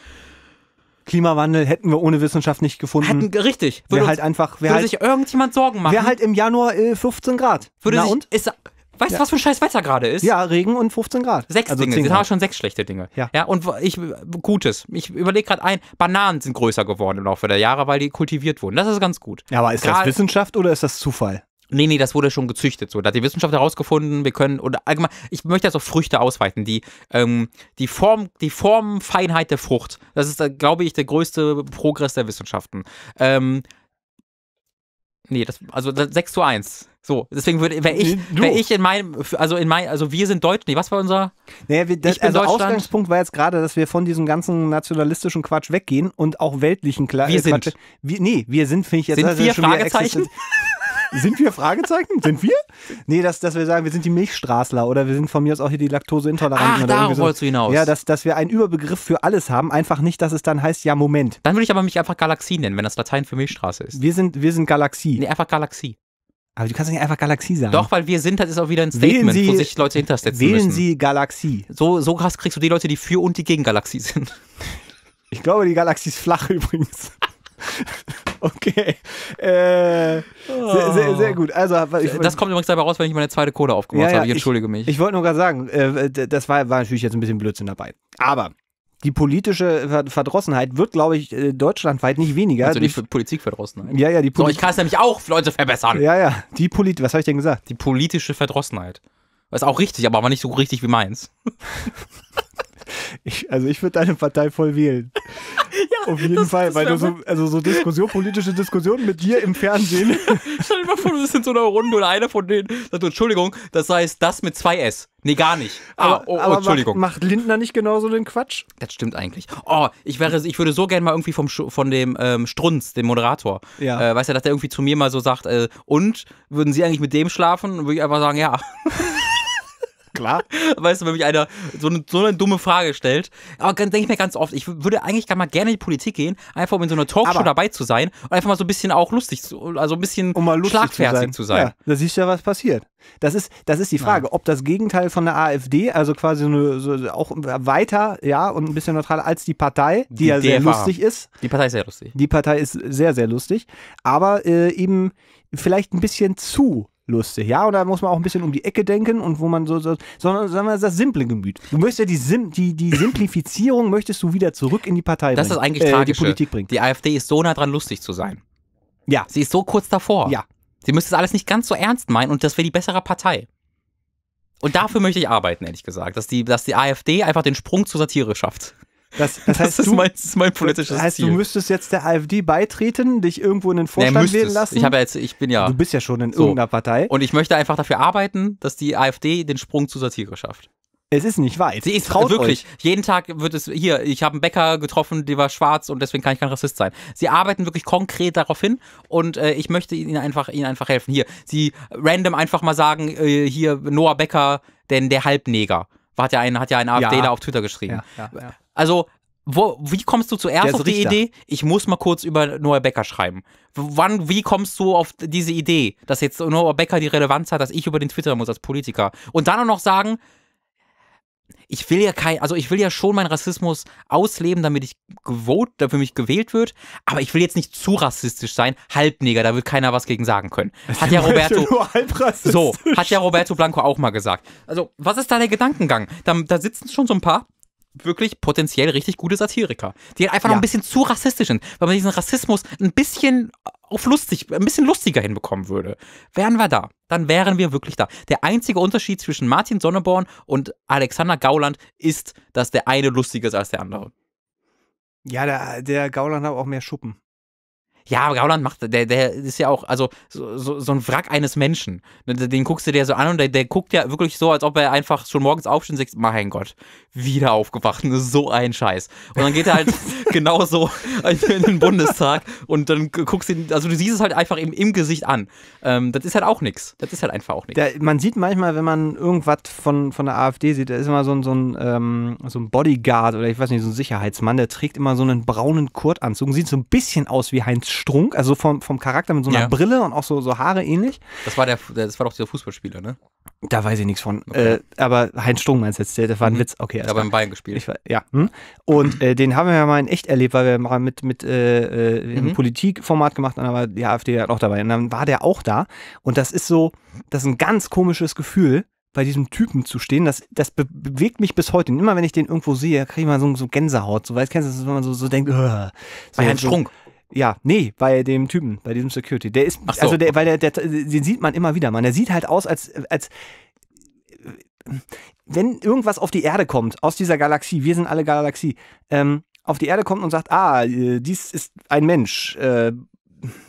Klimawandel hätten wir ohne Wissenschaft nicht gefunden. Hätten, richtig. Würde, halt uns, halt einfach, würde halt, sich irgendjemand Sorgen machen. Wäre halt im Januar äh, 15 Grad. Würde Na sich, und? Ist, Weißt du, ja. was für ein Scheiß Wetter gerade ist? Ja, Regen und 15 Grad. Sechs also Dinge. Jetzt haben schon sechs schlechte Dinge. Ja. ja und ich, Gutes. Ich überlege gerade ein, Bananen sind größer geworden im Laufe der Jahre, weil die kultiviert wurden. Das ist ganz gut. Ja, aber ist Gra das Wissenschaft oder ist das Zufall? Nee, nee, das wurde schon gezüchtet. So, da hat die Wissenschaft herausgefunden, wir können, oder allgemein, ich möchte das auf Früchte ausweiten. Die, ähm, die Form, die Formfeinheit der Frucht. Das ist, äh, glaube ich, der größte Progress der Wissenschaften. Ähm, Nee, das, also 6 zu 1. So, deswegen würde, wäre ich, wär ich in meinem, also in mein, also wir sind Deutsch, nee, was war unser? Naja, wir, das, also Ausgangspunkt war jetzt gerade, dass wir von diesem ganzen nationalistischen Quatsch weggehen und auch weltlichen Kla wir äh, Quatsch. Sind. Wir, nee, wir sind, finde ich jetzt. Sind also wir Fragezeichen? Sind wir Fragezeichen? Sind wir? Nee, dass, dass wir sagen, wir sind die Milchstraßler oder wir sind von mir aus auch hier die Laktoseintoleranten. Ach, darauf so. wolltest du hinaus. Ja, dass, dass wir einen Überbegriff für alles haben, einfach nicht, dass es dann heißt, ja, Moment. Dann würde ich aber mich einfach Galaxie nennen, wenn das Latein für Milchstraße ist. Wir sind, wir sind Galaxie. Nee, einfach Galaxie. Aber du kannst nicht einfach Galaxie sagen. Doch, weil wir sind, das ist auch wieder ein Statement, Sie, wo sich Leute hintersetzen wählen müssen. Wählen Sie Galaxie. So, so krass kriegst du die Leute, die für und die gegen Galaxie sind. Ich glaube, die Galaxie ist flach übrigens. Okay. Äh, oh. sehr, sehr, sehr, gut. Also, ich, das kommt übrigens dabei raus, wenn ich meine zweite Code aufgemacht ja, ja, habe. Ich entschuldige mich. Ich wollte nur gerade sagen, äh, äh das war, war natürlich jetzt ein bisschen Blödsinn dabei. Aber die politische Verdrossenheit wird, glaube ich, äh, deutschlandweit nicht weniger. Also die Politikverdrossenheit. Ja, ja, die Politik. so, ich kann es nämlich auch Leute verbessern. Ja, ja, die Polit, was habe ich denn gesagt? Die politische Verdrossenheit. ist auch richtig, aber, aber nicht so richtig wie meins. Ich, also ich würde deine Partei voll wählen. Auf jeden das, Fall, das weil du so, also so Diskussion, politische Diskussionen mit dir im Fernsehen. Stell dir mal vor, du bist in so einer Runde oder einer von denen sagt, Entschuldigung, das heißt das mit zwei S. Nee, gar nicht. Aber, ah, oh, aber Entschuldigung. Macht, macht, Lindner nicht genauso den Quatsch? Das stimmt eigentlich. Oh, ich wäre, ich würde so gerne mal irgendwie vom, von dem ähm, Strunz, dem Moderator, ja. äh, weißt du, dass der irgendwie zu mir mal so sagt, äh, und würden Sie eigentlich mit dem schlafen? Würde ich einfach sagen, ja klar. Weißt du, wenn mich einer so eine, so eine dumme Frage stellt, aber dann denke ich mir ganz oft, ich würde eigentlich gar mal gerne in die Politik gehen, einfach um in so einer Talkshow aber dabei zu sein und einfach mal so ein bisschen auch lustig, zu, also ein bisschen um mal schlagfertig zu sein. Zu sein. Ja, da siehst du ja, was passiert. Das ist, das ist die Frage, ja. ob das Gegenteil von der AfD, also quasi eine, so auch weiter, ja, und ein bisschen neutraler als die Partei, die, die ja DFA. sehr lustig ist. Die Partei ist sehr lustig. Die Partei ist sehr, sehr lustig, aber äh, eben vielleicht ein bisschen zu lustig. Ja, und da muss man auch ein bisschen um die Ecke denken und wo man so, so sondern sagen wir das simple Gemüt. Du möchtest ja die, Sim, die, die Simplifizierung möchtest du wieder zurück in die Partei das bringen. Das ist eigentlich äh, tragisch. Die Politik bringt. Die AfD ist so nah dran, lustig zu sein. Ja. Sie ist so kurz davor. Ja. Sie müsste das alles nicht ganz so ernst meinen und das wäre die bessere Partei. Und dafür möchte ich arbeiten, ehrlich gesagt, dass die, dass die AfD einfach den Sprung zur Satire schafft. Das, das, heißt, das, ist, mein, das ist mein politisches das heißt, Ziel. Du müsstest jetzt der AfD beitreten, dich irgendwo in den Vorstand naja, wählen lassen. Ich, habe jetzt, ich bin ja. Also, du bist ja schon in so. irgendeiner Partei. Und ich möchte einfach dafür arbeiten, dass die AfD den Sprung zur Satire schafft. Es ist nicht weit. Sie ist Traut wirklich. Euch. Jeden Tag wird es hier. Ich habe einen Bäcker getroffen, der war schwarz und deswegen kann ich kein Rassist sein. Sie arbeiten wirklich konkret darauf hin und äh, ich möchte ihnen einfach ihnen einfach helfen. Hier, sie random einfach mal sagen äh, hier Noah Bäcker, denn der Halbneger. Hat ja einen hat ja einen AfDler ja. auf Twitter geschrieben. Ja, Ja, ja, also, wo, wie kommst du zuerst auf die Idee, ich muss mal kurz über Noah Becker schreiben? Wann, wie kommst du auf diese Idee, dass jetzt Noah Becker die Relevanz hat, dass ich über den Twitter muss als Politiker? Und dann auch noch sagen, ich will ja kein, also ich will ja schon meinen Rassismus ausleben, damit ich gewotet, dafür mich gewählt wird, aber ich will jetzt nicht zu rassistisch sein, Halbneger, da wird keiner was gegen sagen können. Hat ja Roberto So, hat ja Roberto Blanco auch mal gesagt. Also, was ist da der Gedankengang? Da, da sitzen schon so ein paar, wirklich potenziell richtig gute Satiriker, die halt einfach ja. noch ein bisschen zu rassistisch sind, weil man diesen Rassismus ein bisschen auf lustig, ein bisschen lustiger hinbekommen würde. Wären wir da, dann wären wir wirklich da. Der einzige Unterschied zwischen Martin Sonneborn und Alexander Gauland ist, dass der eine lustiger ist als der andere. Ja, der, der Gauland hat auch mehr Schuppen. Ja, aber Gauland macht, der, der ist ja auch, also so, so, ein Wrack eines Menschen. Den guckst du dir so an und der, der guckt ja wirklich so, als ob er einfach schon morgens aufsteht und sagt, mein Gott, wieder aufgewacht, ne, so ein Scheiß. Und dann geht er halt genauso in den Bundestag und dann guckst du ihn, also du siehst es halt einfach im, im Gesicht an. Ähm, das ist halt auch nichts. Das ist halt einfach auch nichts. Man sieht manchmal, wenn man irgendwas von, von der AfD sieht, da ist immer so ein, so, ein, ähm, so ein Bodyguard oder ich weiß nicht, so ein Sicherheitsmann, der trägt immer so einen braunen Kurtanzug, und sieht so ein bisschen aus wie Heinz Strunk, also vom, vom Charakter mit so einer ja. Brille und auch so, so Haare ähnlich. Das war, der, das war doch dieser Fußballspieler, ne? Da weiß ich nichts von. Okay. Äh, aber Heinz Strunk meinst du jetzt, der, der war ein mhm. Witz. Okay, der war im Bayern gespielt. War, ja. Hm? Und äh, den haben wir ja mal in echt erlebt, weil wir mal mit, mit äh, äh mhm. Politikformat gemacht haben, aber die AfD ja auch dabei. Und dann war der auch da. Und das ist so, das ist ein ganz komisches Gefühl, bei diesem Typen zu stehen, das, das bewegt mich bis heute. Und immer wenn ich den irgendwo sehe, kriege ich mal so, so Gänsehaut. So weiß, kennst du das, wenn man so, so denkt, uh, so, bei Herrn Strunk. Ja, nee, bei dem Typen, bei diesem Security. Der ist, so. also der, weil der, der, den sieht man immer wieder, man. Der sieht halt aus, als, als, wenn irgendwas auf die Erde kommt, aus dieser Galaxie, wir sind alle Galaxie, ähm, auf die Erde kommt und sagt, ah, dies ist ein Mensch, äh,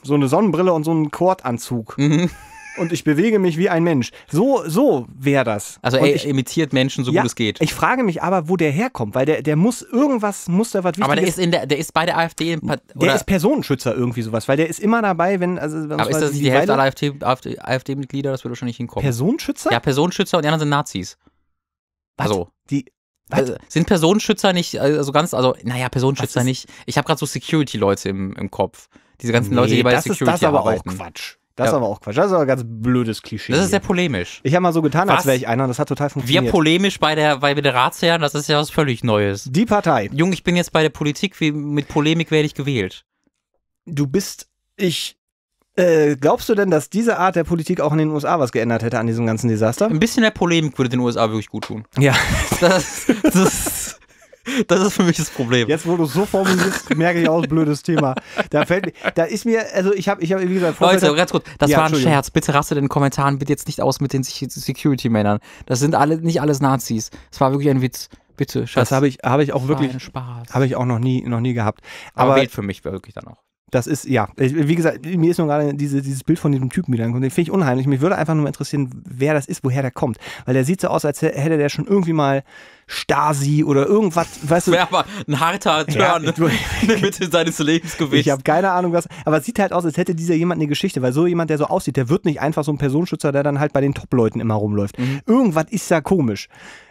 so eine Sonnenbrille und so ein Kordanzug. Mhm und ich bewege mich wie ein Mensch. So, so wäre das. Also er imitiert Menschen so ja, gut es geht. Ich frage mich aber, wo der herkommt, weil der, der muss irgendwas, muss da was Wichtiges. Aber der ist, in der, der ist bei der AfD. Oder? Der ist Personenschützer irgendwie sowas, weil der ist immer dabei, wenn. Also, aber ist das nicht die, die Hälfte aller AfD-Mitglieder? AfD, AfD das würde schon nicht hinkommen. Personenschützer? Ja, Personenschützer und die anderen sind Nazis. Was? Also. Die, also, sind Personenschützer nicht, also ganz, also, naja, Personenschützer nicht. Ich habe gerade so Security-Leute im, im Kopf. Diese ganzen nee, Leute, die bei das Security arbeiten. Das ist aber arbeiten. auch Quatsch. Das ja. ist aber auch Quatsch. Das ist aber ein ganz blödes Klischee. Das ist sehr polemisch. Ich habe mal so getan, was? als wäre ich einer und das hat total funktioniert. Wir polemisch bei der, bei der Ratsherren, das ist ja was völlig Neues. Die Partei. Junge, ich bin jetzt bei der Politik, wie, mit Polemik werde ich gewählt. Du bist, ich, äh, glaubst du denn, dass diese Art der Politik auch in den USA was geändert hätte an diesem ganzen Desaster? Ein bisschen der Polemik würde den USA wirklich gut tun. Ja. Das, das Das ist für mich das Problem. Jetzt, wo du so formulierst, merke ich auch, blödes Thema. Da fällt da ist mir, also ich habe, ich habe, wie gesagt, Leute, ganz kurz, das ja, war ein Scherz. Bitte raste den Kommentaren bitte jetzt nicht aus mit den Security-Männern. Das sind alle, nicht alles Nazis. Es war wirklich ein Witz. Bitte, Schatz. Das habe ich, habe ich auch wirklich, habe ich auch noch nie, noch nie gehabt. Aber, Aber wählt für mich wirklich dann auch das ist, ja, wie gesagt, mir ist nur gerade diese, dieses Bild von diesem Typen wieder angekommen. Den finde ich unheimlich. Mich würde einfach nur interessieren, wer das ist, woher der kommt. Weil der sieht so aus, als hätte der schon irgendwie mal Stasi oder irgendwas, weißt du. Wäre aber ein harter Turn ja, in der Mitte seines Lebens gewesen. Ich habe keine Ahnung, was. Aber es sieht halt aus, als hätte dieser jemand eine Geschichte, weil so jemand, der so aussieht, der wird nicht einfach so ein Personenschützer, der dann halt bei den Top-Leuten immer rumläuft. Mhm. Irgendwas ist da komisch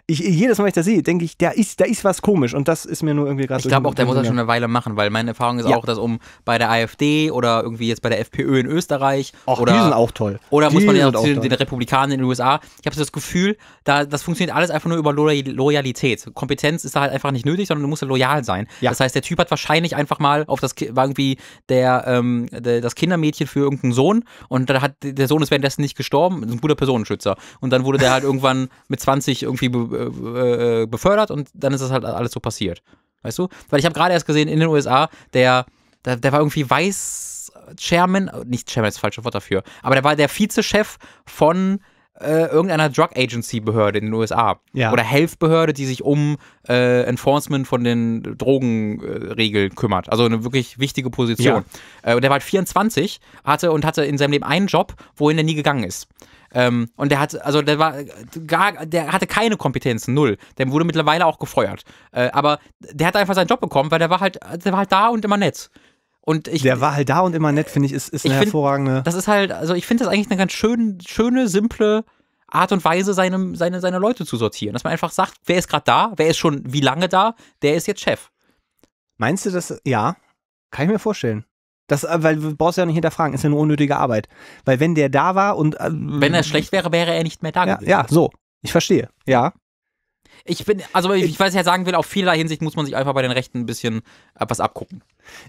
ich, jedes Mal, wenn ich das sehe, denke ich, da ist, da ist was komisch und das ist mir nur irgendwie gerade Ich glaube auch, der muss das schon eine Weile machen, weil meine Erfahrung ist ja. auch, dass um bei der AfD oder irgendwie jetzt bei der FPÖ in Österreich Och, oder. Die sind auch toll. Oder die muss man ja auch den, den Republikanern in den USA. Ich habe so das Gefühl, da, das funktioniert alles einfach nur über Loyalität. Kompetenz ist da halt einfach nicht nötig, sondern du musst loyal sein. Ja. Das heißt, der Typ hat wahrscheinlich einfach mal auf das war irgendwie der, ähm, der das Kindermädchen für irgendeinen Sohn und da hat der Sohn ist währenddessen nicht gestorben, ist ein guter Personenschützer. Und dann wurde der halt irgendwann mit 20 irgendwie äh, äh, befördert und dann ist das halt alles so passiert. Weißt du? Weil ich habe gerade erst gesehen in den USA, der, der, der war irgendwie weiß Chairman, nicht Chairman ist das falsche Wort dafür, aber der war der Vizechef von äh, irgendeiner Drug Agency Behörde in den USA ja. oder Health Behörde, die sich um äh, Enforcement von den äh, Drogenregeln äh, kümmert. Also eine wirklich wichtige Position. Ja. und der war halt 24, hatte und hatte in seinem Leben einen Job, wohin er nie gegangen ist. Ähm, und der hat, also der war gar, der hatte keine Kompetenzen, null. Der wurde mittlerweile auch gefeuert. Äh, aber der hat einfach seinen Job bekommen, weil der war halt, der war halt da und immer nett. Und ich, der war halt da und immer nett, finde ich, ist, ist eine find, hervorragende. Das ist halt, also ich finde das eigentlich eine ganz schön, schöne, simple Art und Weise, seine, seine, seine Leute zu sortieren. Dass man einfach sagt, wer ist gerade da, wer ist schon wie lange da, der ist jetzt Chef. Meinst du das? Ja, kann ich mir vorstellen. Das, äh, weil du brauchst ja nicht hinterfragen, ist ja nur unnötige Arbeit. Weil wenn der da war und. Äh, wenn er schlecht wäre, wäre er nicht mehr da ja, gewesen. Ja, so. Ich verstehe. Ja ich bin, also ich, äh, ich weiß ja sagen will, auf vieler Hinsicht muss man sich einfach bei den Rechten ein bisschen äh, was abgucken.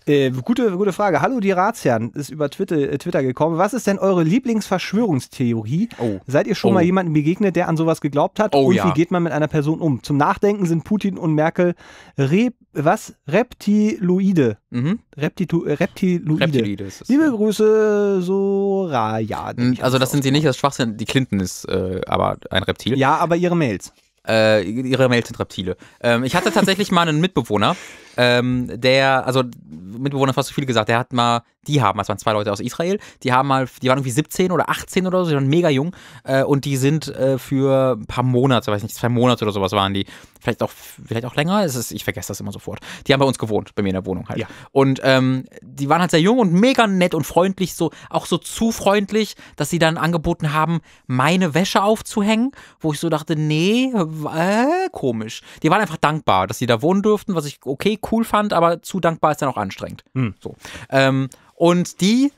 Äh, gute, gute Frage. Hallo, die Ratsherren ist über Twitter, äh, Twitter gekommen. Was ist denn eure Lieblingsverschwörungstheorie? Oh. Seid ihr schon oh. mal jemandem begegnet, der an sowas geglaubt hat? Oh, und ja. wie geht man mit einer Person um? Zum Nachdenken sind Putin und Merkel Re was? Reptiloide. Mhm. Reptitu äh, Reptiloide. Reptiloide Liebe so. Grüße, Soraya. Also, das sind sie nicht, das Schwachsinn. Die Clinton ist äh, aber ein Reptil. Ja, aber ihre Mails. Äh, ihre Mails sind Reptile. Ähm, ich hatte tatsächlich mal einen Mitbewohner, ähm, der, also Mitbewohner ist fast zu viel gesagt, der hat mal, die haben, das waren zwei Leute aus Israel, die haben mal, die waren irgendwie 17 oder 18 oder so, die waren mega jung äh, und die sind äh, für ein paar Monate, weiß nicht, zwei Monate oder sowas waren die, vielleicht auch, vielleicht auch länger, es ist, ich vergesse das immer sofort. Die haben bei uns gewohnt, bei mir in der Wohnung halt. Ja. Und ähm, die waren halt sehr jung und mega nett und freundlich, so auch so zu freundlich, dass sie dann angeboten haben, meine Wäsche aufzuhängen, wo ich so dachte, nee, äh, komisch. Die waren einfach dankbar, dass sie da wohnen durften, was ich okay, cool fand, aber zu dankbar ist dann auch anstrengend. Hm. So. Ähm, und die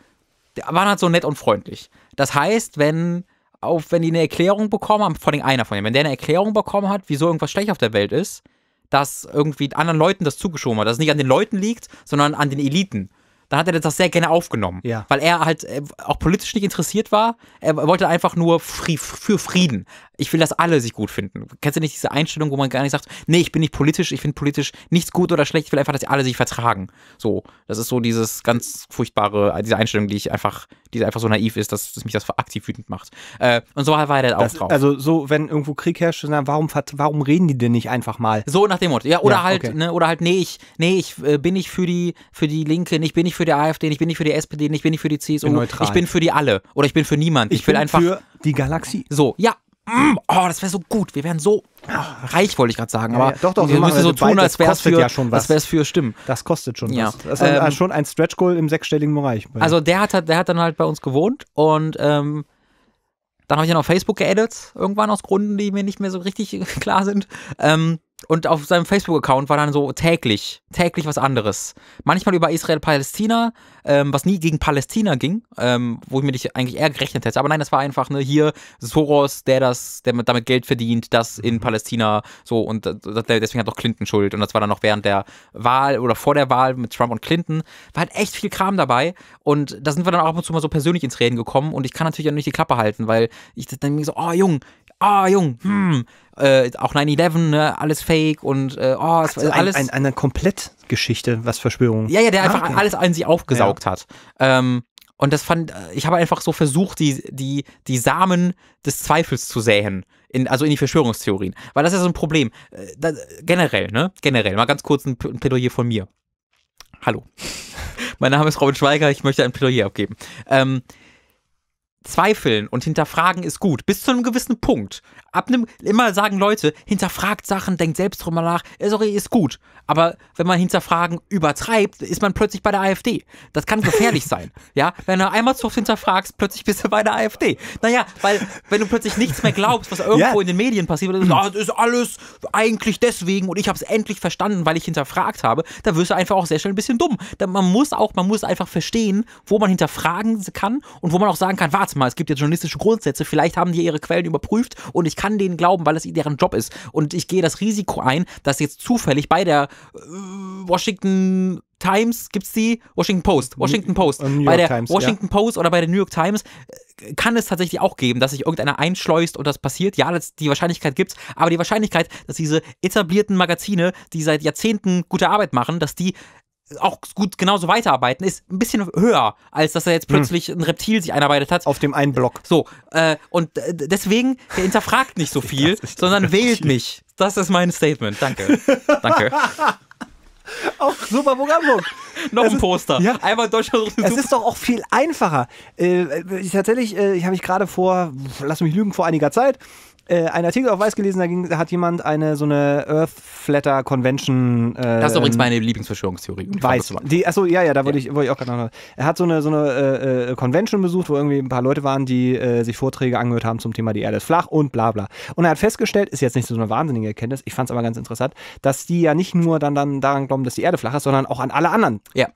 waren halt so nett und freundlich. Das heißt, wenn auch wenn die eine Erklärung bekommen haben, vor allem einer von denen, wenn der eine Erklärung bekommen hat, wieso irgendwas schlecht auf der Welt ist, dass irgendwie anderen Leuten das zugeschoben hat, dass es nicht an den Leuten liegt, sondern an den Eliten. Dann hat er das sehr gerne aufgenommen, ja. weil er halt äh, auch politisch nicht interessiert war. Er wollte einfach nur für Frieden ich will, dass alle sich gut finden. Kennst du nicht diese Einstellung, wo man gar nicht sagt, nee, ich bin nicht politisch, ich finde politisch nichts gut oder schlecht, ich will einfach, dass alle sich vertragen. So, das ist so dieses ganz furchtbare, äh, diese Einstellung, die ich einfach, die einfach so naiv ist, dass, dass mich das aktiv wütend macht. Äh, und so war er halt auch das, drauf. Also so, wenn irgendwo Krieg herrscht, dann warum, warum reden die denn nicht einfach mal? So nach dem Motto, ja, oder ja, halt, okay. ne, oder halt, nee, ich, nee, ich äh, bin nicht für die, für die Linke, ich bin nicht für die AfD, ich bin nicht für die SPD, ich bin nicht für die CSU, bin neutral. ich bin für die alle oder ich bin für niemand. Ich, ich will einfach für die Galaxie. So, ja, Mm, oh, das wäre so gut. Wir wären so oh, reich, wollte ich gerade sagen. Aber ja, ja. Doch, doch, wir so müssen so tun, als wäre es für, ja für Stimmen. Das kostet schon ja. was. Das ist ähm, ein, schon ein Stretch Goal im sechsstelligen Bereich. Also der hat, der hat dann halt bei uns gewohnt und ähm, dann habe ich ihn auf Facebook geaddet, irgendwann aus Gründen, die mir nicht mehr so richtig klar sind. Ähm, und auf seinem Facebook-Account war dann so täglich, täglich was anderes. Manchmal über Israel-Palästina, ähm, was nie gegen Palästina ging, ähm, wo ich mir dich eigentlich eher gerechnet hätte. Aber nein, das war einfach ne, hier Soros, der das, der damit Geld verdient, das in mhm. Palästina so und deswegen hat auch Clinton Schuld. Und das war dann noch während der Wahl oder vor der Wahl mit Trump und Clinton. War halt echt viel Kram dabei. Und da sind wir dann auch ab und zu mal so persönlich ins Reden gekommen. Und ich kann natürlich auch nicht die Klappe halten, weil ich dann so, oh Jung, ah, oh, Jung, hm, äh, auch 9-11, ne, alles fake und äh, oh, es, also alles. Ein, ein, eine Komplettgeschichte, was Verschwörung. Ja, ja, der ah, einfach okay. alles an sich aufgesaugt ja. hat. Ähm, und das fand, ich habe einfach so versucht, die, die, die Samen des Zweifels zu säen. In, also in die Verschwörungstheorien. Weil das ist so ein Problem. Äh, das, generell, ne? Generell. Mal ganz kurz ein, ein Plädoyer von mir. Hallo. mein Name ist Robin Schweiger, ich möchte ein Plädoyer abgeben. Ähm, Zweifeln und hinterfragen ist gut, bis zu einem gewissen Punkt ab einem, immer sagen Leute, hinterfragt Sachen, denkt selbst drüber nach, sorry, ist gut. Aber wenn man hinterfragen übertreibt, ist man plötzlich bei der AfD. Das kann gefährlich sein. Ja, wenn du einmal zu hinterfragst, plötzlich bist du bei der AfD. Naja, weil wenn du plötzlich nichts mehr glaubst, was irgendwo ja. in den Medien passiert, ist, oh, ah, das ist alles eigentlich deswegen und ich habe es endlich verstanden, weil ich hinterfragt habe, dann wirst du einfach auch sehr schnell ein bisschen dumm. Denn man muss auch, man muss einfach verstehen, wo man hinterfragen kann und wo man auch sagen kann, warte mal, es gibt ja journalistische Grundsätze, vielleicht haben die ihre Quellen überprüft und ich kann kann denen glauben, weil es deren Job ist. Und ich gehe das Risiko ein, dass jetzt zufällig bei der äh, Washington Times gibt's die Washington Post, Washington Post, bei der Times, Washington ja. Post oder bei der New York Times äh, kann es tatsächlich auch geben, dass sich irgendeiner einschleust und das passiert. Ja, das, die Wahrscheinlichkeit gibt's, aber die Wahrscheinlichkeit, dass diese etablierten Magazine, die seit Jahrzehnten gute Arbeit machen, dass die auch gut genauso weiterarbeiten, ist ein bisschen höher, als dass er jetzt hm. plötzlich hm. ein Reptil sich einarbeitet hat. Auf dem einen Block. So. Äh, und äh, deswegen, der hinterfragt nicht so viel, sondern wählt mich. Das ist mein Statement. Danke. Danke. auch super Programmpunkt. Noch es ein Poster. Ist, ja. Einmal Deutschland. Es super. ist doch auch viel einfacher. Äh, ich, äh, tatsächlich, äh, ich habe mich gerade vor, lass mich lügen, vor einiger Zeit äh, einen Artikel auf Weiß gelesen, da, ging, da hat jemand eine so eine Earth Flatter Convention. Äh, das ist übrigens ähm, meine Lieblingsverschwörungstheorie. Weiß. Die, achso, ja, ja, da wollte ja. ich, wollt ich auch gerade noch. Er hat so eine, so eine äh, äh, Convention besucht, wo irgendwie ein paar Leute waren, die äh, sich Vorträge angehört haben zum Thema, die Erde ist flach und bla bla. Und er hat festgestellt, ist jetzt nicht so eine wahnsinnige Erkenntnis, ich fand es aber ganz interessant, dass die ja nicht nur dann, dann daran glauben, dass die Erde flach ist, sondern auch an alle anderen. Ja.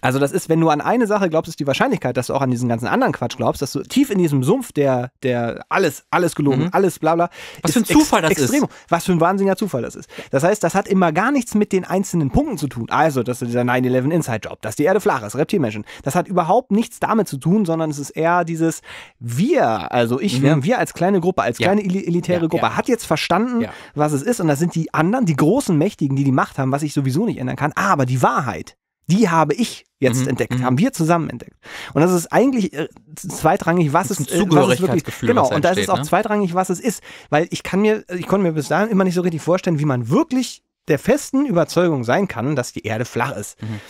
Also das ist, wenn du an eine Sache glaubst, ist die Wahrscheinlichkeit, dass du auch an diesen ganzen anderen Quatsch glaubst, dass du tief in diesem Sumpf der, der alles, alles gelogen, mhm. alles bla bla. Was für ein Zufall das extrem, ist. Was für ein wahnsinniger Zufall das ist. Das heißt, das hat immer gar nichts mit den einzelnen Punkten zu tun. Also, dass dieser 9-11 Inside-Job, dass die Erde flach ist, Reptilmenschen. Das hat überhaupt nichts damit zu tun, sondern es ist eher dieses Wir, also ich, mhm. wir als kleine Gruppe, als ja. kleine elitäre ja, Gruppe, ja. hat jetzt verstanden, was es ist. Und das sind die anderen, die großen Mächtigen, die die Macht haben, was ich sowieso nicht ändern kann. Aber die Wahrheit die habe ich jetzt mhm, entdeckt, mhm. haben wir zusammen entdeckt. Und das ist eigentlich äh, zweitrangig, was es, ist. was es wirklich Gefühl, genau. und da ist es auch ne? zweitrangig, was es ist, weil ich kann mir, ich konnte mir bis dahin immer nicht so richtig vorstellen, wie man wirklich der festen Überzeugung sein kann, dass die Erde flach ist. Mhm.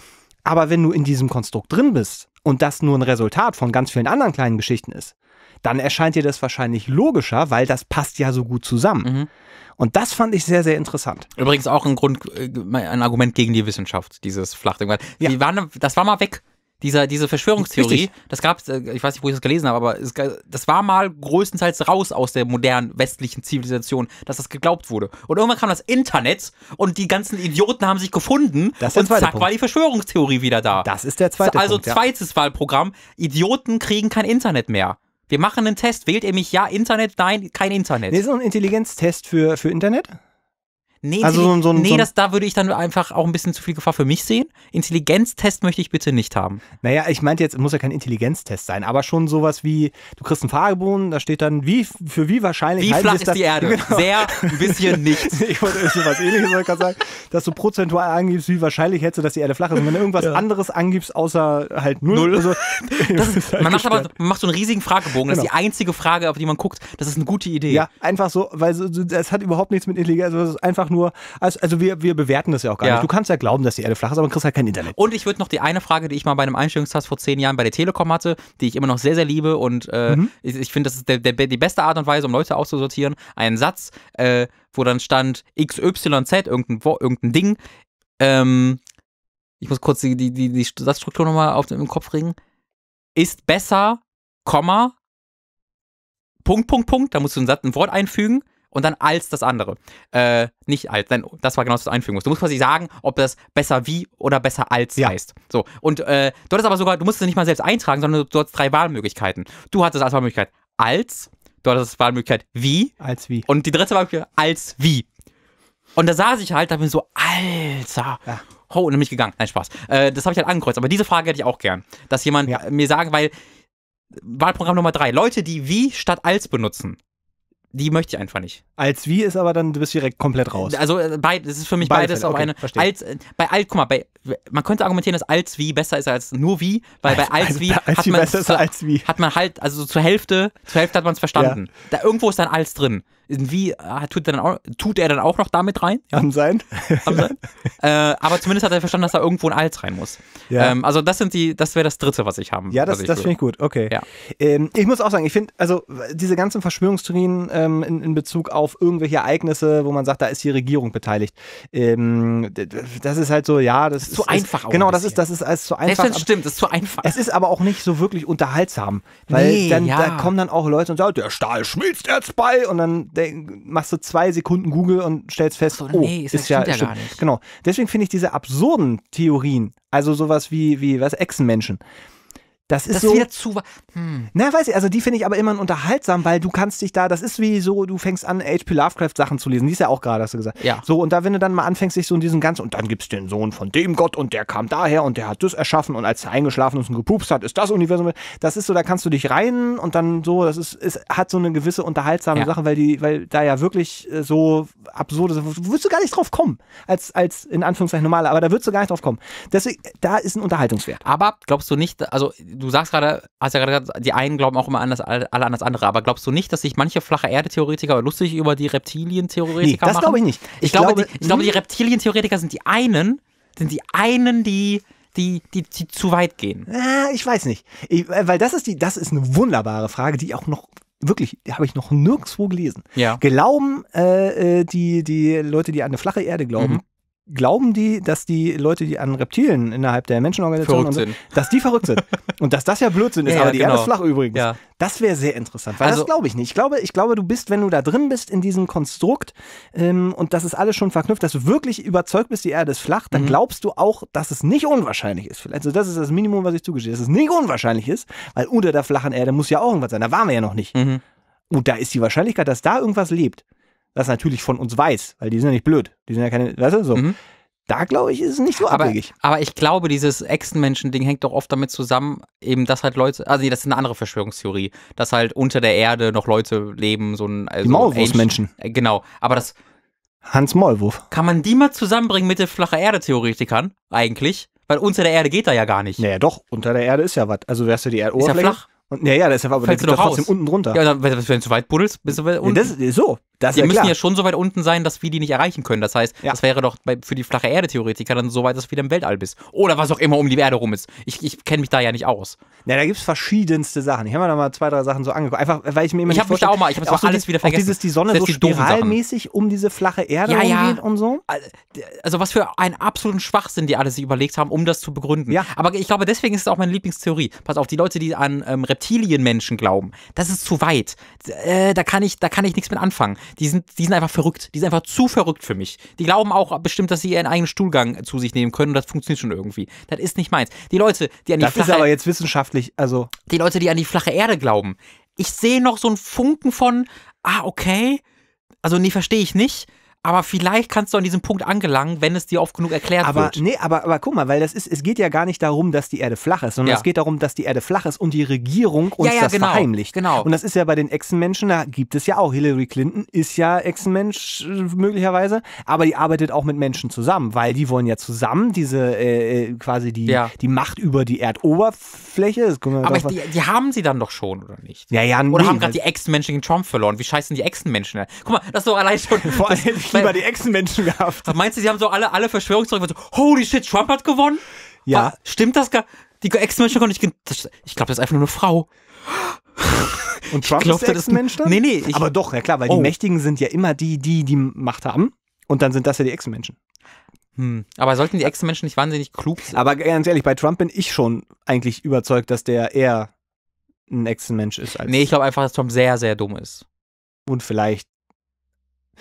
Aber wenn du in diesem Konstrukt drin bist und das nur ein Resultat von ganz vielen anderen kleinen Geschichten ist, dann erscheint dir das wahrscheinlich logischer, weil das passt ja so gut zusammen. Mhm. Und das fand ich sehr, sehr interessant. Übrigens auch ein Grund, äh, ein Argument gegen die Wissenschaft, dieses Flachding. Ja. Die waren, das war mal weg. Dieser, diese Verschwörungstheorie, Richtig. das gab äh, ich weiß nicht, wo ich das gelesen habe, aber es, das war mal größtenteils raus aus der modernen westlichen Zivilisation, dass das geglaubt wurde. Und irgendwann kam das Internet und die ganzen Idioten haben sich gefunden das und zack Punkt. war die Verschwörungstheorie wieder da. Das ist der zweite Also Punkt, ja. zweites Wahlprogramm, Idioten kriegen kein Internet mehr. Wir machen einen Test. Wählt ihr mich? Ja, Internet? Nein, kein Internet. Nee, ist noch ein Intelligenztest für, für Internet? Nee, also so, ein, nee so das, da würde ich dann einfach auch ein bisschen zu viel Gefahr für mich sehen. Intelligenztest möchte ich bitte nicht haben. Naja, ich meinte jetzt, es muss ja kein Intelligenztest sein, aber schon sowas wie, du kriegst einen Fragebogen, da steht dann, wie, für wie wahrscheinlich Wie flach ist das, die Erde? Genau. Sehr, ein bisschen nichts. ich wollte irgendwas ähnliches wollte gerade sagen, dass du prozentual angibst, wie wahrscheinlich hättest du, dass die Erde flach ist. Und wenn du irgendwas ja. anderes angibst, außer halt null, null. Also, ist, halt man, macht aber, man macht so einen riesigen Fragebogen, das ist genau. die einzige Frage, auf die man guckt, das ist eine gute Idee. Ja, einfach so, weil es hat überhaupt nichts mit Intelligenz, das ist einfach einfach nur, als, also wir, wir bewerten das ja auch gar ja. nicht. Du kannst ja glauben, dass die Erde flach ist, aber du kriegst halt kein Internet. Und ich würde noch die eine Frage, die ich mal bei einem Einstellungstest vor zehn Jahren bei der Telekom hatte, die ich immer noch sehr, sehr liebe und äh, mhm. ich, ich finde, das ist der, der, die beste Art und Weise, um Leute auszusortieren. Einen Satz, äh, wo dann stand XYZ, irgendein, irgendein Ding. Ähm, ich muss kurz die, die, die, die Satzstruktur nochmal auf, im Kopf ringen. Ist besser, Komma, Punkt, Punkt, Punkt, da musst du einen Satz, ein Wort einfügen und dann als das andere. Äh, nicht als, denn das war genau das, was du einfügen musst. Du musst quasi sagen, ob das besser wie oder besser als ja. heißt. So. Und äh, du hattest aber sogar, du musst es nicht mal selbst eintragen, sondern du, du hattest drei Wahlmöglichkeiten. Du hattest als Wahlmöglichkeit als, du hattest als Wahlmöglichkeit wie. Als wie. Und die dritte Wahlmöglichkeit als wie. Und da saß ich halt, da bin ich so, Alter. Ja. Oh, und dann bin ich gegangen. Nein, Spaß. Äh, das habe ich halt angekreuzt. Aber diese Frage hätte ich auch gern. Dass jemand ja. mir sagt, weil Wahlprogramm Nummer drei, Leute, die wie statt als benutzen die möchte ich einfach nicht. Als wie ist aber dann, du bist direkt komplett raus. Also äh, beid, das ist für mich Beide beides auch okay, eine. Verstehe. Als, äh, bei alt, guck mal, bei, man könnte argumentieren, dass als wie besser ist als nur wie, weil bei als, als wie, als hat, wie man besser ist als wie. hat man halt, also zur Hälfte, zur Hälfte hat man es verstanden. Ja. Da irgendwo ist dann als drin. Wie äh, tut er, dann auch, tut er dann auch noch damit rein? Ja. Kann sein. Kann sein. äh, aber zumindest hat er verstanden, dass da irgendwo ein Alz rein muss. Ja. Ähm, also das sind die, das wäre das Dritte, was ich haben Ja, das, das finde ich gut. Okay. Ja. Ähm, ich muss auch sagen, ich finde, also diese ganzen Verschwörungstheorien ähm, in, in, Bezug auf irgendwelche Ereignisse, wo man sagt, da ist die Regierung beteiligt. Ähm, das ist halt so, ja, das, genau, das ist zu einfach. Ist, genau, das ist, das ist alles zu einfach. Das stimmt, das ist zu einfach. Es ist aber auch nicht so wirklich unterhaltsam, weil nee, dann ja. da kommen dann auch Leute und sagen, der Stahl schmilzt jetzt bei und dann machst du zwei Sekunden Google und stellst fest, so, oh, nee, ist, ist ja, ja stimmt. Genau. Deswegen finde ich diese absurden Theorien, also sowas wie, wie was, Echsenmenschen. Das ist das so. Wird zu. Hm. Na, weiß ich, also die finde ich aber immer unterhaltsam, weil du kannst dich da, das ist wie so, du fängst an, H.P. Lovecraft Sachen zu lesen. Die ist ja auch gerade, hast du gesagt. Ja. So, und da, wenn du dann mal anfängst, dich so in diesem Ganzen, und dann gibt es den Sohn von dem Gott und der kam daher und der hat das erschaffen und als er eingeschlafen ist und gepupst hat, ist das Universum. Das ist so, da kannst du dich rein und dann so, das ist, es hat so eine gewisse unterhaltsame ja. Sache, weil die, weil da ja wirklich äh, so absurde Sachen, da würdest du gar nicht drauf kommen, als, als in Anführungszeichen normaler, aber da würdest du gar nicht drauf kommen. Deswegen, da ist ein Unterhaltungswert. Aber glaubst du nicht, also du sagst gerade, hast ja gerade gesagt, die einen glauben auch immer anders, alle an das andere, aber glaubst du nicht, dass sich manche flache Erde-Theoretiker lustig über die Reptilien-Theoretiker nee, das glaube ich nicht. Ich, ich glaube, glaube, die, ich glaube, die Reptilien-Theoretiker sind die einen, sind die einen, die die, die, die zu weit gehen? Ah, ich weiß nicht. Ich, äh, weil das ist die, das ist eine wunderbare Frage, die auch noch wirklich, die habe ich noch nirgendwo gelesen. Ja. Glauben äh, äh die, die Leute, die an eine flache Erde glauben, mhm glauben die, dass die Leute, die an Reptilien innerhalb der Menschenorganisation, sind, dass die verrückt sind. und dass das ja Blödsinn ist, ja, aber die genau. Erde ist flach übrigens. Ja. Das wäre sehr interessant, weil also, das glaube ich nicht. Ich glaube, ich glaube, du bist, wenn du da drin bist in diesem Konstrukt ähm, und das ist alles schon verknüpft, dass du wirklich überzeugt bist, die Erde ist flach, dann mhm. glaubst du auch, dass es nicht unwahrscheinlich ist. Also das ist das Minimum, was ich zugestehe, dass es nicht unwahrscheinlich ist, weil unter der flachen Erde muss ja auch irgendwas sein. Da waren wir ja noch nicht. Mhm. Und da ist die Wahrscheinlichkeit, dass da irgendwas lebt, das natürlich von uns weiß, weil die sind ja nicht blöd. Die sind ja keine, weißt du, so. Mhm. Da glaube ich, ist es nicht so abwegig. Aber ich glaube, dieses Echsenmenschen-Ding hängt doch oft damit zusammen, eben, dass halt Leute, also nee, das ist eine andere Verschwörungstheorie, dass halt unter der Erde noch Leute leben, so ein. Also die Maulwurfsmenschen. Genau, aber das. Hans Maulwurf. Kann man die mal zusammenbringen mit der flachen Erde-Theoretikern, eigentlich? Weil unter der Erde geht da ja gar nicht. Naja, doch, unter der Erde ist ja was. Also wärst du die Erdoberfläche. Ist ja flach. Und naja, ist aber Fällst der du doch trotzdem unten drunter. Ja, dann, wenn du zu weit buddelst, bist du weit unten. Ja, das ist so. Das die ja müssen klar. ja schon so weit unten sein, dass wir die nicht erreichen können. Das heißt, ja. das wäre doch bei, für die flache Erde Theoretiker dann so weit, dass du wieder im Weltall bist. Oder was auch immer um die Erde rum ist. Ich, ich kenne mich da ja nicht aus. Na, da gibt es verschiedenste Sachen. Ich habe mir da mal zwei, drei Sachen so angeguckt. Einfach, weil ich mir immer Ich habe mich da auch mal, ich habe auch alles die, wieder vergessen. Auch dieses, die Sonne so die spiralmäßig um diese flache Erde ja, ja. und so. Also, also was für einen absoluten Schwachsinn die alle sich überlegt haben, um das zu begründen. Ja. Aber ich glaube, deswegen ist es auch meine Lieblingstheorie. Pass auf, die Leute, die an ähm, Reptilienmenschen glauben, das ist zu weit. Äh, da, kann ich, da kann ich nichts mit anfangen. Die sind, die sind einfach verrückt. Die sind einfach zu verrückt für mich. Die glauben auch bestimmt, dass sie ihren eigenen Stuhlgang zu sich nehmen können und das funktioniert schon irgendwie. Das ist nicht meins. Die Leute, die an die das flache, ist aber jetzt wissenschaftlich, also. Die Leute, die an die flache Erde glauben. Ich sehe noch so einen Funken von, ah, okay, also nee, verstehe ich nicht aber vielleicht kannst du an diesem Punkt angelangen, wenn es dir oft genug erklärt aber, wird. Nee, aber, aber guck mal, weil das ist, es geht ja gar nicht darum, dass die Erde flach ist, sondern ja. es geht darum, dass die Erde flach ist und die Regierung uns ja, ja, das genau, verheimlicht. Genau. Und das ist ja bei den Echsenmenschen, da gibt es ja auch. Hillary Clinton ist ja Echsenmensch äh, möglicherweise, aber die arbeitet auch mit Menschen zusammen, weil die wollen ja zusammen diese äh, äh quasi die, die Macht über die Erdoberfläche. aber die, die, haben sie dann doch schon, oder nicht? Ja, ja, Oder nee, haben gerade die Echsenmenschen gegen Trump verloren. Wie scheißen die Echsenmenschen? Guck mal, das ist doch allein schon. Vor allem, ich lieber die Echsenmenschen gehabt. Meinst du, sie haben so alle, alle Verschwörungstheorien so, holy shit, Trump hat gewonnen? Ja. War, stimmt das gar? Die Echsenmenschen konnten nicht, das, ich glaube, das ist einfach nur eine Frau. Und Trump glaub, ist der Echsenmensch dann? Nee, nee. Ich, Aber doch, ja klar, weil oh. die Mächtigen sind ja immer die, die die Macht haben. Und dann sind das ja die Echsenmenschen. Hm. Aber sollten die Echsenmenschen nicht wahnsinnig klug sein? Aber ganz ehrlich, bei Trump bin ich schon eigentlich überzeugt, dass der eher ein Echsenmensch ist. Als nee, ich glaube einfach, dass Trump sehr, sehr dumm ist. Und vielleicht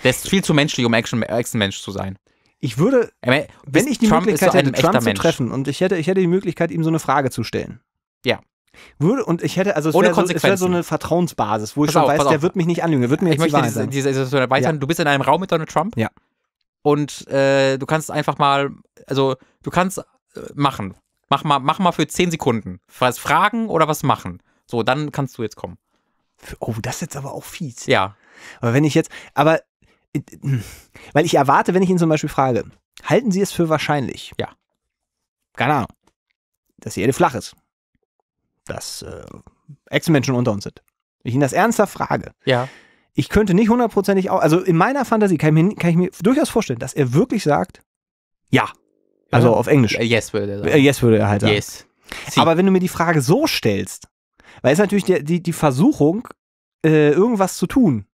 der ist viel zu menschlich, um Action-Mensch zu sein. Ich würde, wenn ich die Trump Möglichkeit so hätte, Trump zu Mensch. treffen und ich hätte, ich hätte die Möglichkeit, ihm so eine Frage zu stellen. Ja. Würde, und ich hätte, also es wäre so, wär so, eine Vertrauensbasis, wo ich pass schon auf, weiß, der wird mich nicht anlügen, der wird mir ich jetzt möchte diese, Situation erweitern. Ja. Du bist in einem Raum mit Donald Trump. Ja. Und äh, du kannst einfach mal, also du kannst äh, machen. Mach mal, mach mal für 10 Sekunden. Was fragen oder was machen. So, dann kannst du jetzt kommen. Oh, das ist jetzt aber auch fies. Ja. Aber wenn ich jetzt, aber weil ich erwarte, wenn ich ihn zum Beispiel frage, halten Sie es für wahrscheinlich? Ja. Keine Ahnung. Dass die Erde flach ist. Dass äh, Ex-Menschen unter uns sind. Wenn ich ihn das ernster frage. Ja. Ich könnte nicht hundertprozentig, also in meiner Fantasie kann ich, mir, kann ich mir durchaus vorstellen, dass er wirklich sagt, ja. Also ja. auf Englisch. Äh, yes würde er sagen. Äh, yes würde er halt sagen. Yes. Sie. Aber wenn du mir die Frage so stellst, weil es natürlich die, die, die Versuchung, äh, irgendwas zu tun,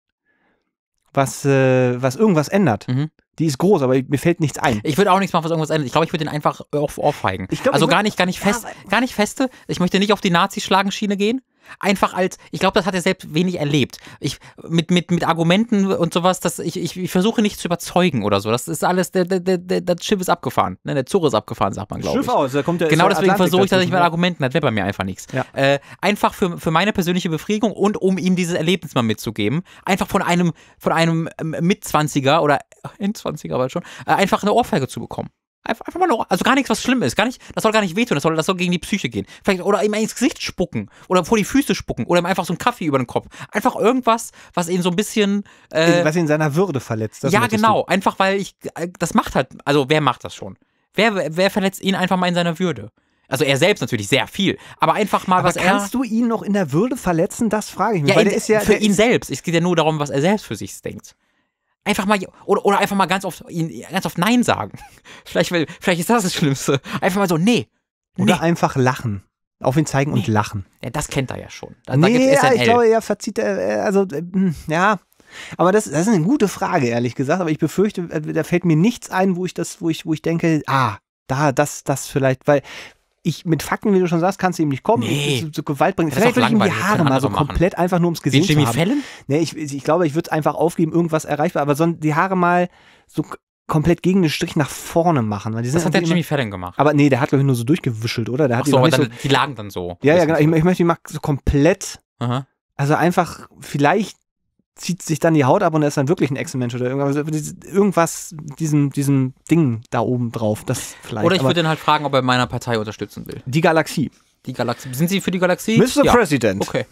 was, äh, was irgendwas ändert. Mhm. Die ist groß, aber mir fällt nichts ein. Ich würde auch nichts machen, was irgendwas ändert. Ich glaube, ich würde den einfach auf, aufheigen. Ich glaub, also ich würd, gar nicht, gar nicht fest, ja, gar nicht feste. Ich möchte nicht auf die Nazi-Schlagenschiene gehen. Einfach als, ich glaube, das hat er selbst wenig erlebt. Ich, mit, mit, mit Argumenten und sowas, das, ich, ich, ich versuche nicht zu überzeugen oder so. Das ist alles, der, der, der, das Schiff ist abgefahren. Ne, der Zug ist abgefahren, sagt man, glaube ich. Schiff aus, da kommt der Genau deswegen versuche ich, dass ich mit Argumenten, das wäre bei mir einfach nichts. Ja. Äh, einfach für, für meine persönliche Befriedigung und um ihm dieses Erlebnis mal mitzugeben. Einfach von einem, von einem ähm, Mitzwanziger oder Endzwanziger aber schon, äh, einfach eine Ohrfeige zu bekommen. Einfach, einfach mal nur, also gar nichts, was schlimm ist. Gar nicht, das soll gar nicht wehtun, das soll, das soll gegen die Psyche gehen. Vielleicht, oder ihm ins Gesicht spucken. Oder vor die Füße spucken. Oder ihm einfach so einen Kaffee über den Kopf. Einfach irgendwas, was ihn so ein bisschen. Äh, was ihn in seiner Würde verletzt. Das ja, genau. Du. Einfach, weil ich. Äh, das macht halt. Also, wer macht das schon? Wer, wer verletzt ihn einfach mal in seiner Würde? Also er selbst natürlich sehr viel, aber einfach mal aber was kannst er. Kannst du ihn noch in der Würde verletzen? Das frage ich mich. Ja, weil in, der ist ja, für ihn selbst. Es geht ja nur darum, was er selbst für sich denkt. Einfach mal, oder, oder einfach mal ganz oft, ganz oft Nein sagen. vielleicht, vielleicht ist das das Schlimmste. Einfach mal so, nee. Oder nee. einfach lachen. Auf ihn zeigen nee. und lachen. Ja, das kennt er ja schon. Da, nee, da ja, ich glaube, er verzieht, äh, äh, also, äh, hm, ja. Aber das, das, ist eine gute Frage, ehrlich gesagt. Aber ich befürchte, da fällt mir nichts ein, wo ich das, wo ich, wo ich denke, ah, da, das, das vielleicht, weil ich mit Fakten, wie du schon sagst, kannst du ihm nicht kommen. Nee. Zu, zu Gewalt bringen. Das Vielleicht würde ich ihm die Haare mal so machen. komplett einfach nur ums Gesicht Willst du haben. Fällen? Nee, ich, ich glaube, ich würde es einfach aufgeben, irgendwas erreichbar. Aber so die Haare mal so komplett gegen den Strich nach vorne machen. Weil die sind das hat der Jimmy Fallon gemacht. Aber nee, der hat, glaube ich, nur so durchgewischelt, oder? Der hat Ach so, die, dann, so, die lagen dann so. Ja, ja, genau. Ich, ich möchte die mal so komplett. Aha. Also einfach vielleicht zieht sich dann die Haut ab und er ist dann wirklich ein Echsenmensch oder irgendwas, also irgendwas diesem, diesem Ding da oben drauf. Das vielleicht. Oder ich würde ihn halt fragen, ob er meiner Partei unterstützen will. Die Galaxie. Die Galaxie. Sind Sie für die Galaxie? Mr. Ja. President. Okay.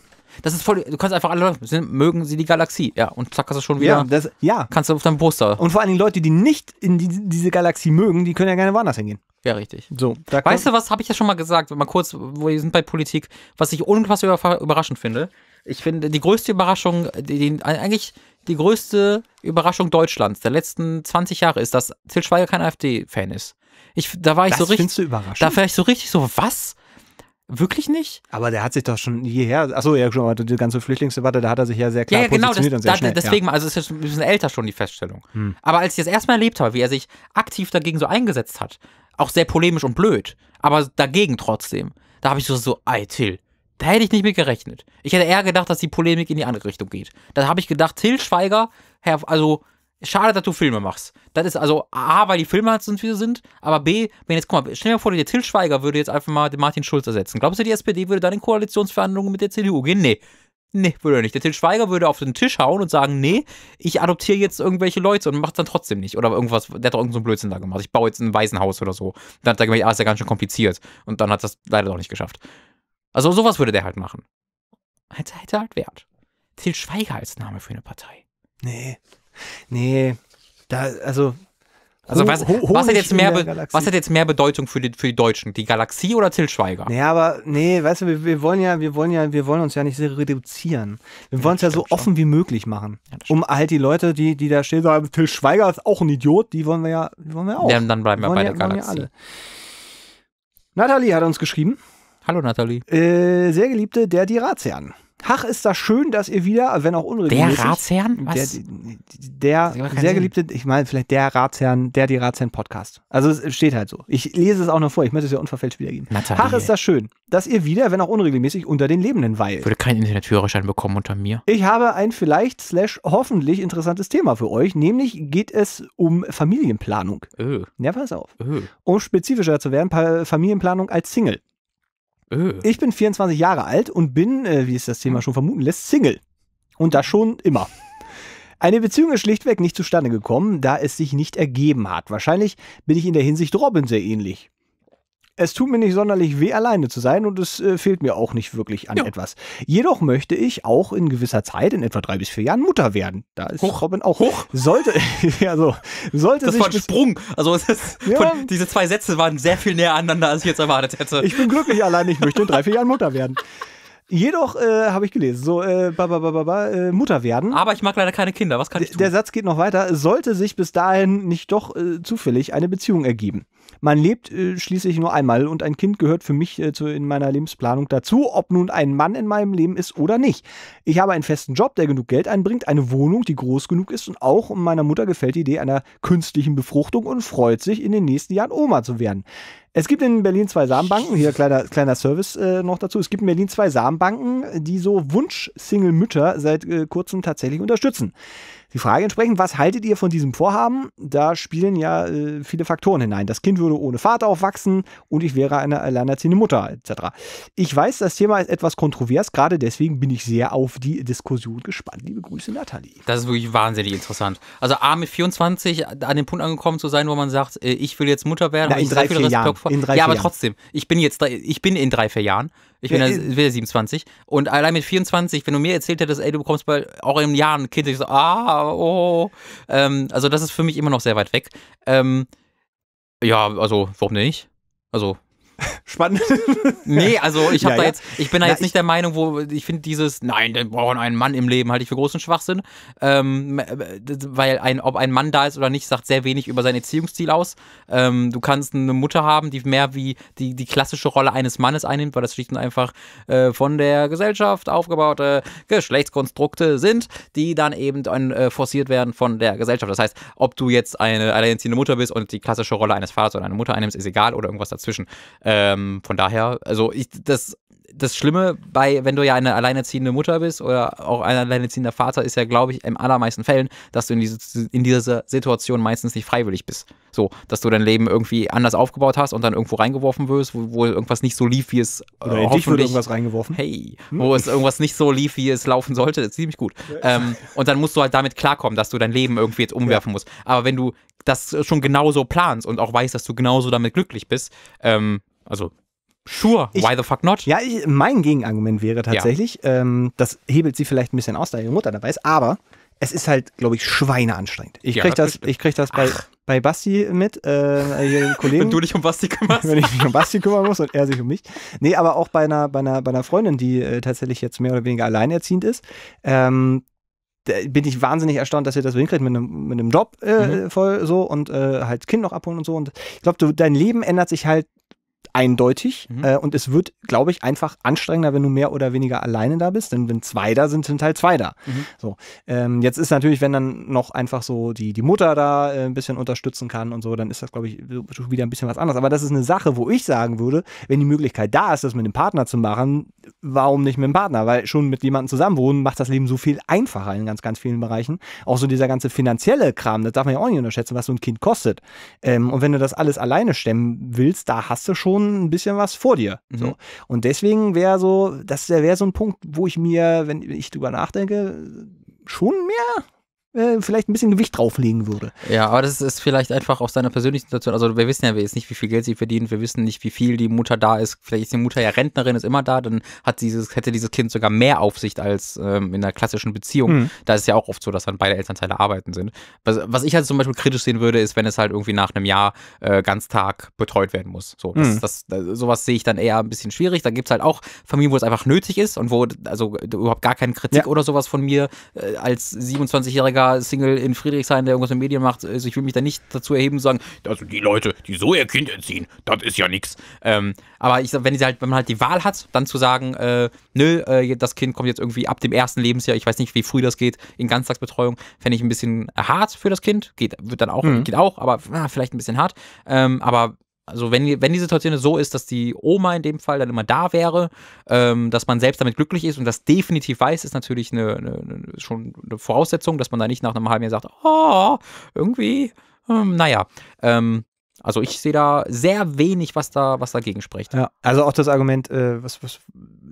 Das ist voll, du kannst einfach alle Leute, mögen sie die Galaxie, ja, und zack, hast du schon wieder, ja, das, ja. kannst du auf deinem Poster. Und vor allen Dingen Leute, die nicht in die, diese Galaxie mögen, die können ja gerne woanders hingehen. Ja, richtig. So, weißt du was, habe ich ja schon mal gesagt, mal kurz, wir sind bei Politik, was ich unfassbar überraschend finde, ich finde, die größte Überraschung, die, die, eigentlich die größte Überraschung Deutschlands der letzten 20 Jahre ist, dass Til Schweiger kein AfD-Fan ist. Ich, da war ich das so richtig. Du überraschend? Da war ich so richtig so, was? Wirklich nicht? Aber der hat sich doch schon jeher, achso, ja, schon, die ganze Flüchtlingsdebatte, da hat er sich ja sehr klar ja, ja, genau, positioniert das, und sehr da, schnell. Deswegen, ja. also es ist ein bisschen älter schon die Feststellung. Hm. Aber als ich das erstmal erlebt habe, wie er sich aktiv dagegen so eingesetzt hat, auch sehr polemisch und blöd, aber dagegen trotzdem, da habe ich so, so, ey, Till, da hätte ich nicht mit gerechnet. Ich hätte eher gedacht, dass die Polemik in die andere Richtung geht. Da habe ich gedacht, Till Schweiger, Herr, also schade, dass du Filme machst. Das ist also A, weil die Filme halt sind, wie sie sind, aber B, wenn jetzt, guck mal, stell dir vor, der Till Schweiger würde jetzt einfach mal den Martin Schulz ersetzen. Glaubst du, die SPD würde dann in Koalitionsverhandlungen mit der CDU gehen? Nee. Nee, würde er nicht. Der Till Schweiger würde auf den Tisch hauen und sagen, nee, ich adoptiere jetzt irgendwelche Leute und macht dann trotzdem nicht. Oder irgendwas, der hat doch irgendeinen so Blödsinn da gemacht. Ich baue jetzt ein Waisenhaus oder so. Dann hat er gemerkt, ah, ist ja ganz schön kompliziert. Und dann hat das leider doch nicht geschafft. Also sowas würde der halt machen. Hätte, hätte halt Wert. Til Schweiger als Name für eine Partei. Nee. Nee. Da, also. Also was, was, hat jetzt mehr was hat jetzt mehr Bedeutung für die, für die Deutschen? Die Galaxie oder Till Schweiger? Nee, aber nee, weißt du, wir, wir wollen ja, wir wollen ja, wir wollen uns ja nicht so reduzieren. Wir ja, wollen es ja so schon. offen wie möglich machen. Ja, um halt die Leute, die, die da stehen, sagen, Till Schweiger ist auch ein Idiot, die wollen wir ja, die wollen wir auch. Ja, dann bleiben wir, wir bei der Galaxie. Ja alle. Nathalie hat uns geschrieben. Hallo Nathalie. Äh, sehr geliebte der die Ratsherren. Hach ist das schön, dass ihr wieder, wenn auch unregelmäßig. Der Ratsherrn? Was? Der, der sehr geliebte, ich meine vielleicht der Ratsherrn, der die Ratsherrn Podcast. Also es steht halt so. Ich lese es auch noch vor, ich möchte es ja unverfälscht wiedergeben. Nathalie. Hach ist das schön, dass ihr wieder, wenn auch unregelmäßig, unter den Lebenden weilt. Ich Würde keinen Internetführerschein bekommen unter mir. Ich habe ein vielleicht slash hoffentlich interessantes Thema für euch, nämlich geht es um Familienplanung. Öh. Ja, pass auf. Öh. Um spezifischer zu werden, Familienplanung als Single. Äh. Ich bin 24 Jahre alt und bin, äh, wie es das Thema schon vermuten lässt, Single. Und das schon immer. Eine Beziehung ist schlichtweg nicht zustande gekommen, da es sich nicht ergeben hat. Wahrscheinlich bin ich in der Hinsicht Robin sehr ähnlich. Es tut mir nicht sonderlich weh, alleine zu sein und es äh, fehlt mir auch nicht wirklich an jo. etwas. Jedoch möchte ich auch in gewisser Zeit, in etwa drei bis vier Jahren, Mutter werden. Da ist hoch, Robin auch. Hoch. Sollte, ja, so, sollte das sich. war ein Sprung. Also, ist, ja. von, diese zwei Sätze waren sehr viel näher aneinander, als ich jetzt erwartet hätte. Ich bin glücklich allein, ich möchte in drei, vier Jahren Mutter werden. Jedoch äh, habe ich gelesen, so äh, ba, ba, ba, ba, äh, Mutter werden. Aber ich mag leider keine Kinder, was kann ich tun? Der Satz geht noch weiter. Sollte sich bis dahin nicht doch äh, zufällig eine Beziehung ergeben. Man lebt äh, schließlich nur einmal und ein Kind gehört für mich äh, zu, in meiner Lebensplanung dazu, ob nun ein Mann in meinem Leben ist oder nicht. Ich habe einen festen Job, der genug Geld einbringt, eine Wohnung, die groß genug ist und auch meiner Mutter gefällt die Idee einer künstlichen Befruchtung und freut sich, in den nächsten Jahren Oma zu werden. Es gibt in Berlin zwei Samenbanken, hier kleiner, kleiner Service äh, noch dazu. Es gibt in Berlin zwei Samenbanken, die so Wunsch-Single-Mütter seit äh, kurzem tatsächlich unterstützen. Die Frage entsprechend, was haltet ihr von diesem Vorhaben? Da spielen ja äh, viele Faktoren hinein. Das Kind würde ohne Vater aufwachsen und ich wäre eine alleinerziehende Mutter etc. Ich weiß, das Thema ist etwas kontrovers, gerade deswegen bin ich sehr auf die Diskussion gespannt. Liebe Grüße, Nathalie. Das ist wirklich wahnsinnig interessant. Also A, mit 24 an dem Punkt angekommen zu sein, wo man sagt, äh, ich will jetzt Mutter werden. Na, in, drei, vier Jahren. in drei, Ja, aber Jahren. trotzdem, ich bin jetzt, ich bin in drei, vier Jahren ich bin ja, ja, bin ja 27. Und allein mit 24, wenn du mir erzählt hättest, ey, du bekommst bald auch im Jahr ein Kind, ich so, ah, oh. Ähm, also das ist für mich immer noch sehr weit weg. Ähm, ja, also, warum nicht? Also, spannend. nee, also ich, ja, da ja. Jetzt, ich bin da Na, jetzt nicht der Meinung, wo ich finde dieses, nein, wir brauchen einen Mann im Leben, halte ich für großen Schwachsinn. Ähm, äh, weil ein, ob ein Mann da ist oder nicht, sagt sehr wenig über sein Erziehungsziel aus. Ähm, du kannst eine Mutter haben, die mehr wie die, die klassische Rolle eines Mannes einnimmt, weil das schlicht und einfach äh, von der Gesellschaft aufgebaute Geschlechtskonstrukte sind, die dann eben ein, äh, forciert werden von der Gesellschaft. Das heißt, ob du jetzt eine alleinerziehende Mutter bist und die klassische Rolle eines Vaters oder einer Mutter einnimmst, ist egal oder irgendwas dazwischen. Äh, ähm, von daher, also ich, das, das Schlimme bei, wenn du ja eine alleinerziehende Mutter bist oder auch ein alleinerziehender Vater, ist ja, glaube ich, im allermeisten Fällen, dass du in, diese, in dieser Situation meistens nicht freiwillig bist. So, dass du dein Leben irgendwie anders aufgebaut hast und dann irgendwo reingeworfen wirst, wo, wo irgendwas nicht so lief, wie es äh, oder äh, hoffentlich wurde irgendwas reingeworfen. Hey, hm? wo es irgendwas nicht so lief, wie es laufen sollte, ist ziemlich gut. Ähm, und dann musst du halt damit klarkommen, dass du dein Leben irgendwie jetzt umwerfen ja. musst. Aber wenn du das schon genauso planst und auch weißt, dass du genauso damit glücklich bist, ähm, also Sure, ich, why the fuck not? Ja, ich, mein Gegenargument wäre tatsächlich, ja. ähm, das hebelt sie vielleicht ein bisschen aus, da ihre Mutter dabei ist, aber es ist halt, glaube ich, schweineanstrengend. Ich ja, das, das ich krieg das bei, bei Basti mit, äh, Kollegen. Wenn du dich um Basti kümmerst. Wenn ich mich um Basti kümmern muss und er sich um mich. Nee, aber auch bei einer, bei einer, bei einer Freundin, die äh, tatsächlich jetzt mehr oder weniger alleinerziehend ist, ähm, bin ich wahnsinnig erstaunt, dass ihr das so hinkriegt mit einem, mit einem Job äh, mhm. voll so und äh, halt Kind noch abholen und so. Und ich glaube, dein Leben ändert sich halt eindeutig mhm. äh, und es wird, glaube ich, einfach anstrengender, wenn du mehr oder weniger alleine da bist, denn wenn zwei da sind, sind halt zwei da. Mhm. So, ähm, jetzt ist natürlich, wenn dann noch einfach so die, die Mutter da äh, ein bisschen unterstützen kann und so, dann ist das, glaube ich, wieder ein bisschen was anderes. Aber das ist eine Sache, wo ich sagen würde, wenn die Möglichkeit da ist, das mit dem Partner zu machen, warum nicht mit dem Partner? Weil schon mit jemandem zusammenwohnen macht das Leben so viel einfacher in ganz, ganz vielen Bereichen. Auch so dieser ganze finanzielle Kram, das darf man ja auch nicht unterschätzen, was so ein Kind kostet. Ähm, und wenn du das alles alleine stemmen willst, da hast du schon schon ein bisschen was vor dir. Mhm. So. Und deswegen wäre so, das wäre so ein Punkt, wo ich mir, wenn ich drüber nachdenke, schon mehr äh, vielleicht ein bisschen Gewicht drauflegen würde. Ja, aber das ist vielleicht einfach aus seiner persönlichen Situation. Also wir wissen ja jetzt nicht, wie viel Geld sie verdient, wir wissen nicht, wie viel die Mutter da ist. Vielleicht ist die Mutter ja Rentnerin, ist immer da, dann hat dieses, hätte dieses Kind sogar mehr Aufsicht als ähm, in einer klassischen Beziehung. Mhm. Da ist es ja auch oft so, dass dann beide Elternteile arbeiten sind. Was, was, ich halt zum Beispiel kritisch sehen würde, ist, wenn es halt irgendwie nach einem Jahr äh, ganz Tag betreut werden muss. So, das, mhm. das, das, äh, sowas sehe ich dann eher ein bisschen schwierig. Da gibt es halt auch Familien, wo es einfach nötig ist und wo also überhaupt gar keine Kritik ja. oder sowas von mir äh, als 27-Jähriger Schlager-Single in Friedrichshain, der irgendwas mit Medien macht. Also ich will mich da nicht dazu erheben und sagen, also die Leute, die so ihr Kind entziehen, das ist ja nichts. Ähm, aber ich, wenn, halt, wenn man halt die Wahl hat, dann zu sagen, äh, nö, äh, das Kind kommt jetzt irgendwie ab dem ersten Lebensjahr, ich weiß nicht, wie früh das geht, in Ganztagsbetreuung, fände ich ein bisschen hart für das Kind. Geht, wird dann auch, mhm. geht auch, aber na, ah, vielleicht ein bisschen hart. Ähm, aber also wenn, wenn die Situation so ist, dass die Oma in dem Fall dann immer da wäre, ähm, dass man selbst damit glücklich ist und das definitiv weiß, ist natürlich eine, eine, schon eine Voraussetzung, dass man da nicht nach einem halben Jahr sagt, oh, irgendwie, ähm, naja. Ähm, also ich sehe da sehr wenig, was da, was dagegen spricht. Ja, also auch das Argument, äh, was, was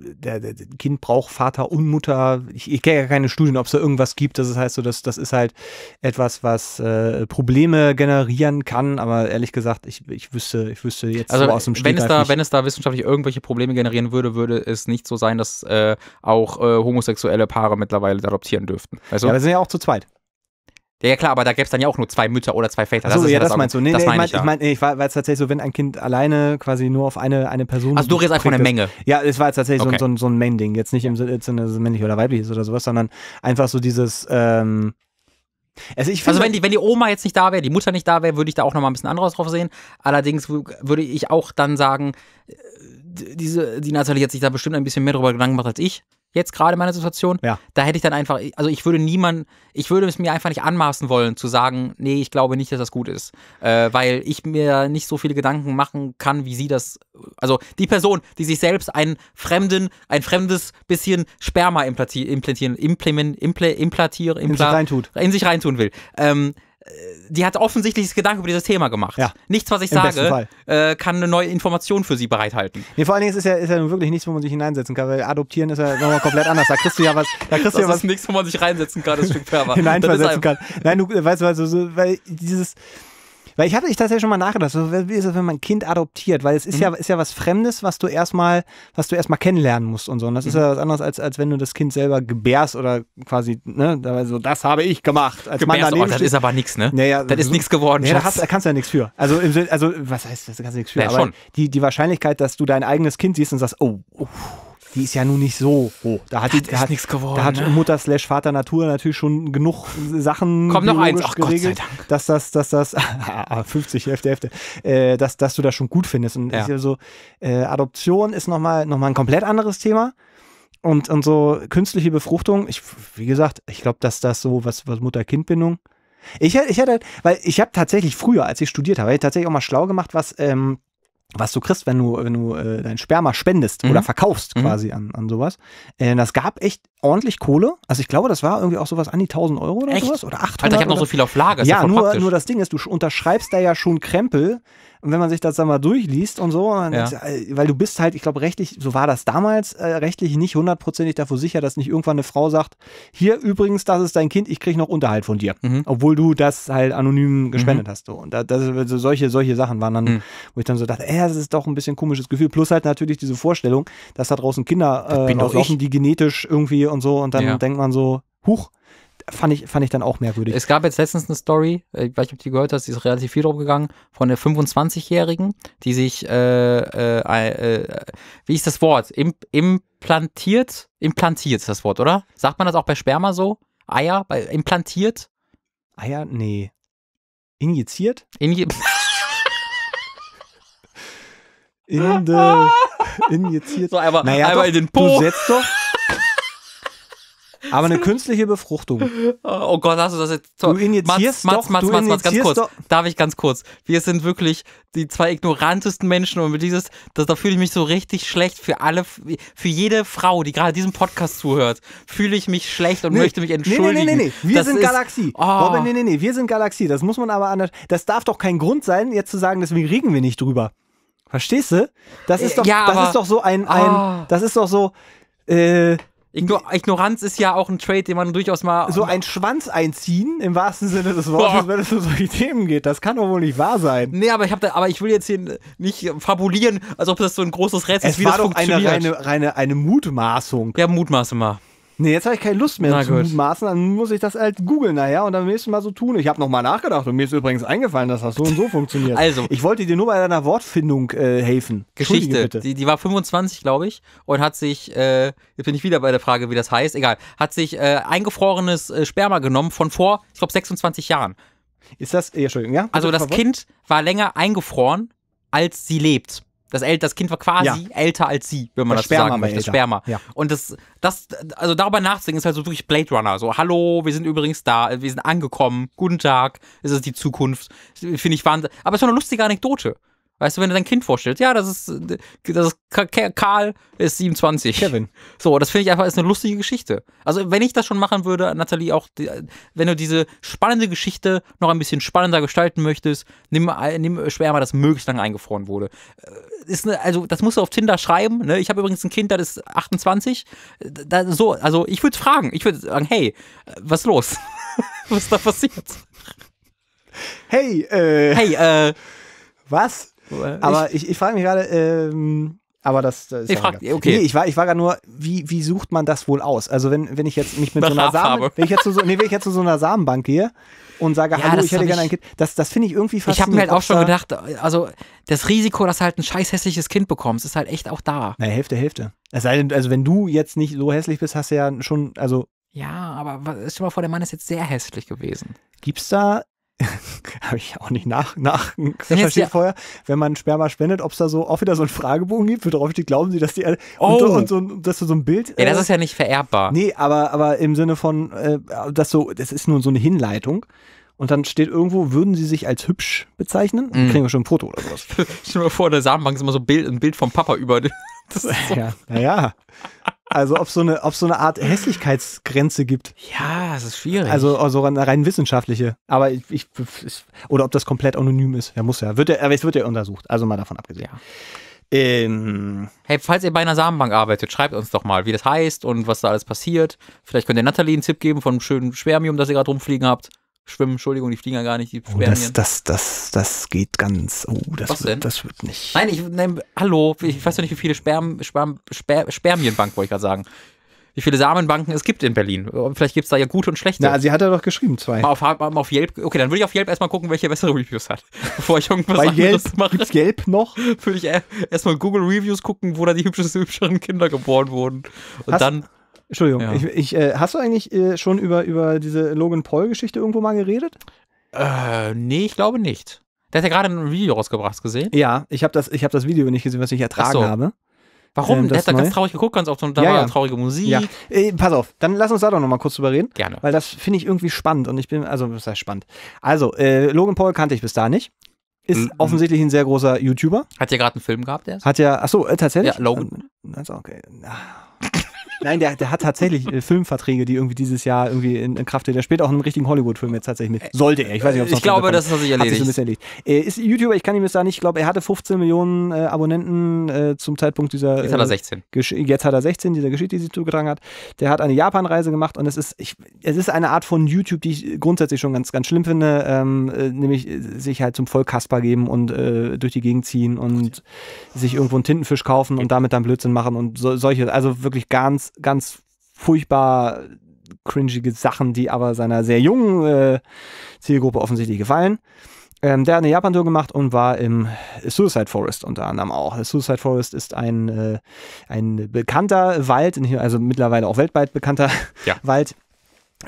der, der, Kind braucht Vater und Mutter. Ich, ich kenne ja keine Studien, ob es da irgendwas gibt. Das heißt so, dass das ist halt etwas, was äh, Probleme generieren kann. Aber ehrlich gesagt, ich, ich wüsste, ich wüsste jetzt also, so aus dem Stegreif wenn es da, nicht. wenn es da wissenschaftlich irgendwelche Probleme generieren würde, würde es nicht so sein, dass äh, auch äh, homosexuelle Paare mittlerweile adoptieren dürften. Also, ja, wir sind ja auch zu zweit. Ja, klar, aber da gäbe es dann ja auch nur zwei Mütter oder zwei Väter. Achso, das ja, das, das meinst du. Nee, das nee, mein ich, ja. ich, mein, ich war, jetzt tatsächlich so, wenn ein Kind alleine quasi nur auf eine, eine Person. Also du redest einfach von der Menge. Ja, es war jetzt tatsächlich okay. so, so, so, ein Main-Ding. Jetzt nicht im Sinne, dass es männlich oder weiblich ist oder sowas, sondern einfach so dieses. Ähm, also, ich find, also wenn, die, wenn die Oma jetzt nicht da wäre, die Mutter nicht da wäre, würde ich da auch nochmal ein bisschen anderes drauf sehen. Allerdings würde ich auch dann sagen, äh, diese, die Natalie hat sich da bestimmt ein bisschen mehr drüber Gedanken gemacht als ich jetzt gerade in meiner Situation, ja. da hätte ich dann einfach, also ich würde niemand, ich würde es mir einfach nicht anmaßen wollen, zu sagen, nee, ich glaube nicht, dass das gut ist. Äh, weil ich mir nicht so viele Gedanken machen kann, wie sie das, also die Person, die sich selbst einen fremden, ein fremdes bisschen Sperma implantieren, implementieren, implantieren, implantieren, impla, in sich reintun, in sich reintun will. Ähm, äh, die hat offensichtliches Gedanken über dieses Thema gemacht. Ja. Nichts, was ich sage, äh, kann eine neue Information für sie bereithalten. Nee, vor allen Dingen ist ja, ist ja wirklich nichts, wo man sich hineinsetzen kann, weil adoptieren ist ja nochmal komplett anders. Da kriegst du ja was. Da kriegst das du ja ist was nichts, wo man sich reinsetzen kann, das Stück Perver. Hineinversetzen kann. Nein, du äh, weißt weil, so, so, weil dieses weil ich hatte ich tatsächlich schon mal nachgedacht, so, wie ist es, wenn man ein Kind adoptiert? Weil es ist mhm. ja ist ja was Fremdes, was du erstmal, was kennenlernen musst und so. Und das mhm. ist ja was anderes, als, als wenn du das Kind selber gebärst oder quasi, ne, so, das habe ich gemacht. Als gebärst, Mann oh, ne? das ist aber nichts, ne? Naja, das so, ist nichts geworden. Naja, da, hast, da kannst du ja nichts für. Also, im, also was heißt, das Da kannst du nichts für. Naja, aber schon. Die, die Wahrscheinlichkeit, dass du dein eigenes Kind siehst und sagst, oh, Oh, die ist ja nun nicht so hoch. Da hat, das die, geworden, da hat ne? Mutter slash Vater Natur natürlich schon genug Sachen Kommt noch eins. Ach, geregelt, dass das, dass das, 50, ah, ah, Hälfte, Hälfte, äh, dass, dass du das schon gut findest. Und ja. ist ja so, äh, Adoption ist nochmal noch mal ein komplett anderes Thema. Und, und so künstliche Befruchtung, ich, wie gesagt, ich glaube, dass das so, was, was Mutter-Kind-Bindung. Ich, ich hatte, weil ich habe tatsächlich früher, als ich studiert habe, ich tatsächlich auch mal schlau gemacht, was ähm, was du kriegst, wenn du, wenn du äh, dein Sperma spendest mhm. oder verkaufst mhm. quasi an, an sowas. Äh, das gab echt ordentlich Kohle. Also ich glaube, das war irgendwie auch sowas an die 1000 Euro oder echt? sowas oder 800. Alter, ich habe noch so viel auf Lager. Ja, ja nur, nur das Ding ist, du unterschreibst da ja schon Krempel, und wenn man sich das dann mal durchliest und so, ja. ist, äh, weil du bist halt, ich glaube, rechtlich, so war das damals, äh, rechtlich nicht hundertprozentig davor sicher, dass nicht irgendwann eine Frau sagt, hier übrigens, das ist dein Kind, ich kriege noch Unterhalt von dir. Mhm. Obwohl du das halt anonym mhm. gespendet mhm. hast. So. Und da, das, so also solche, solche Sachen waren dann, mhm. wo ich dann so dachte, ey, das ist doch ein bisschen komisches Gefühl. Plus halt natürlich diese Vorstellung, dass da draußen Kinder äh, laufen, die genetisch irgendwie und so. Und dann ja. denkt man so, huch, fand ich, fand ich dann auch merkwürdig. Es gab jetzt letztens eine Story, äh, ich weiß nicht, ob du die gehört hast, die ist relativ viel gegangen von der 25-Jährigen, die sich, äh, äh, äh, wie ist das Wort? Im, implantiert? Implantiert ist das Wort, oder? Sagt man das auch bei Sperma so? Eier? Bei, implantiert? Eier? Nee. Injiziert? Inje In de, injiziert. So, einmal, naja, einmal doch, in den Po. Du setzt doch. Aber eine künstliche Befruchtung. Oh Gott, hast du das jetzt Du injizierst Mats, doch, Mats, Mats, Mats, ganz kurz. Doch. Darf ich ganz kurz? Wir sind wirklich die zwei ignorantesten Menschen und mit dieses, das, da fühle ich mich so richtig schlecht für alle, für jede Frau, die gerade diesem Podcast zuhört, fühle ich mich schlecht und nee, möchte mich entschuldigen. Nee, nee, nee, nee. wir das sind ist, Galaxie. Oh. Robin, nee, nee, nee, wir sind Galaxie. Das muss man aber anders, das darf doch kein Grund sein, jetzt zu sagen, deswegen regen wir nicht drüber. Verstehst du? Das ist äh, doch, ja, das aber, ist doch so ein, ein oh. das ist doch so, äh, Igno Ignoranz ist ja auch ein Trade, den man durchaus mal. So ein Schwanz einziehen, im wahrsten Sinne des Wortes, wenn es um solche Themen geht. Das kann doch wohl nicht wahr sein. Nee, aber ich, da, aber ich will jetzt hier nicht fabulieren, als ob das so ein großes Rätsel es ist, wie war das doch funktioniert. Eine reine, eine Mutmaßung. Ja, Mutmaßung mal. Nee, jetzt habe ich keine Lust mehr Na zu gut. maßen, dann muss ich das halt googeln nachher und dann nächsten Mal so tun. Ich habe nochmal nachgedacht und mir ist übrigens eingefallen, dass das so und so funktioniert. Also. Ich wollte dir nur bei deiner Wortfindung äh, helfen. Geschichte. Die, die war 25, glaube ich, und hat sich, äh, jetzt bin ich wieder bei der Frage, wie das heißt, egal, hat sich äh, eingefrorenes äh, Sperma genommen von vor, ich glaube, 26 Jahren. Ist das, ja, Entschuldigung, ja? Also das Kind war länger eingefroren, als sie lebt. Das, El das Kind war quasi ja. älter als sie, wenn man das, das Sperma sagen möchte. Das Sperma. Ja. Und das, das, also darüber nachzudenken, ist halt so wirklich Blade Runner. So, hallo, wir sind übrigens da, wir sind angekommen, guten Tag, es ist die Zukunft. Finde ich wahnsinnig. Aber es war eine lustige Anekdote. Weißt du, wenn du dein Kind vorstellst, ja, das ist, das ist Karl ist 27. Kevin. So, das finde ich einfach ist eine lustige Geschichte. Also, wenn ich das schon machen würde, Nathalie, auch die, wenn du diese spannende Geschichte noch ein bisschen spannender gestalten möchtest, nimm, nimm mal, dass möglichst lange eingefroren wurde. Äh, ist eine, also, das musst du auf Tinder schreiben. Ne? Ich habe übrigens ein Kind, das ist 28. Da, so, also ich würde fragen, ich würde sagen, hey, was ist los? was ist da passiert? Hey, äh. Hey, äh. Was? Äh, aber ich, ich frage mich gerade, ähm, aber das, das ist ich frag, okay. Nee, ich war, ich war gerade nur, wie, wie sucht man das wohl aus? Also wenn, wenn ich jetzt mich mit so einer Samen, wenn ich jetzt zu so, nee, wenn ich jetzt zu so einer Samenbank gehe und sage, ja, hallo, ich hätte gerne ein Kind, das, das finde ich irgendwie faszinierend. Ich habe mir halt auch schon gedacht, also das Risiko, dass du halt ein scheiß hässliches Kind bekommst, ist halt echt auch da. Na, Hälfte, Hälfte. Es sei denn, also wenn du jetzt nicht so hässlich bist, hast du ja schon, also. Ja, aber stell dir mal vor, der Mann ist jetzt sehr hässlich gewesen. Gibt es da habe ich auch nicht nach, nach recherchiert ja. vorher, wenn man Sperma spendet, ob es da so auch wieder so einen Fragebogen gibt, wo drauf glauben Sie, dass die alle oh. und, und, so, dass du so ein Bild. ja, das äh, ist ja nicht vererbbar. Nee, aber, aber im Sinne von, äh, dass so, das ist nur so eine Hinleitung. Und dann steht irgendwo, würden sie sich als hübsch bezeichnen? Mhm. Kriegen wir schon ein Foto oder sowas. Stell dir mal vor, der Samenbank ist immer so ein Bild, ein Bild vom Papa über. Das so. Ja, naja. Also ob so eine, ob so eine Art Hässlichkeitsgrenze gibt. Ja, es ist schwierig. Also, also eine rein wissenschaftliche. Aber ich, ich, oder ob das komplett anonym ist. Ja, muss ja. Wird ja, aber es wird ja untersucht. Also mal davon abgesehen. Ja. Ähm, hey, falls ihr bei einer Samenbank arbeitet, schreibt uns doch mal, wie das heißt und was da alles passiert. Vielleicht könnt ihr Nathalie einen Tipp geben von einem schönen Spermium, das ihr gerade rumfliegen habt schwimmen, Entschuldigung, die fliegen ja gar nicht, die oh, das, das, das, das geht ganz. Oh, das, Was wird, denn? das wird nicht. Nein, ich, nehme. hallo, ich weiß ja nicht, wie viele Sperm, Sperm, Sper, Spermienbank, wollte ich gerade sagen. Wie viele Samenbanken es gibt in Berlin. Vielleicht gibt es da ja gute und schlechte. Na, sie hat ja doch geschrieben, zwei. Mal auf, mal auf Yelp. Okay, dann würde ich auf Yelp erstmal gucken, welche bessere Reviews hat. Bevor ich irgendwas Bei Yelp, mache. Gibt's Yelp noch? Würde ich e- erstmal Google Reviews gucken, wo da die hübschesten, hübscheren Kinder geboren wurden. Und Hast dann Entschuldigung, ja. ich, ich, äh, hast du eigentlich äh, schon über, über diese Logan Paul-Geschichte irgendwo mal geredet? Äh, nee, ich glaube nicht. Der hat ja gerade ein Video rausgebracht, hast gesehen? Ja, ich habe das, hab das Video nicht gesehen, was ich ertragen so. habe. Warum? Ähm, der hat da ganz traurig geguckt, ganz oft und da ja, war ja. traurige Musik. Ja. Äh, pass auf, dann lass uns da doch nochmal kurz drüber reden. Gerne. Weil das finde ich irgendwie spannend und ich bin, also, das heißt spannend. Also, äh, Logan Paul kannte ich bis da nicht. Ist mhm. offensichtlich ein sehr großer YouTuber. Hat ja gerade einen Film gehabt, der ist? Hat ja, achso, äh, tatsächlich? Ja, Logan. Äh, also, okay. Ah. Nein, der, der hat tatsächlich äh, Filmverträge, die irgendwie dieses Jahr irgendwie in, in Kraft treten. Der spielt auch einen richtigen Hollywood-Film jetzt tatsächlich mit. Sollte er. Ich weiß nicht, ob es äh, Ich glaube, das hat sich erledigt. Hat sich ein erledigt. Äh, ist YouTuber, ich kann ihm jetzt da nicht, ich glaube, er hatte 15 Millionen äh, Abonnenten äh, zum Zeitpunkt dieser. Jetzt hat er 16. jetzt hat er 16, dieser Geschichte, die sich zugetragen hat. Der hat eine Japan-Reise gemacht und es ist, ich, es ist eine Art von YouTube, die ich grundsätzlich schon ganz, ganz schlimm finde, ähm, nämlich sich halt zum Volk Kasper geben und durch die Gegend ziehen und sich irgendwo einen Tintenfisch kaufen und damit dann Blödsinn machen und so, solche. Also wirklich ganz ganz, furchtbar cringige Sachen, die aber seiner sehr jungen äh, Zielgruppe offensichtlich gefallen. Ähm, der hat eine Japan-Tour gemacht und war im Suicide Forest unter anderem auch. Suicide Forest ist ein, äh, ein bekannter Wald, also mittlerweile auch weltweit bekannter ja. Wald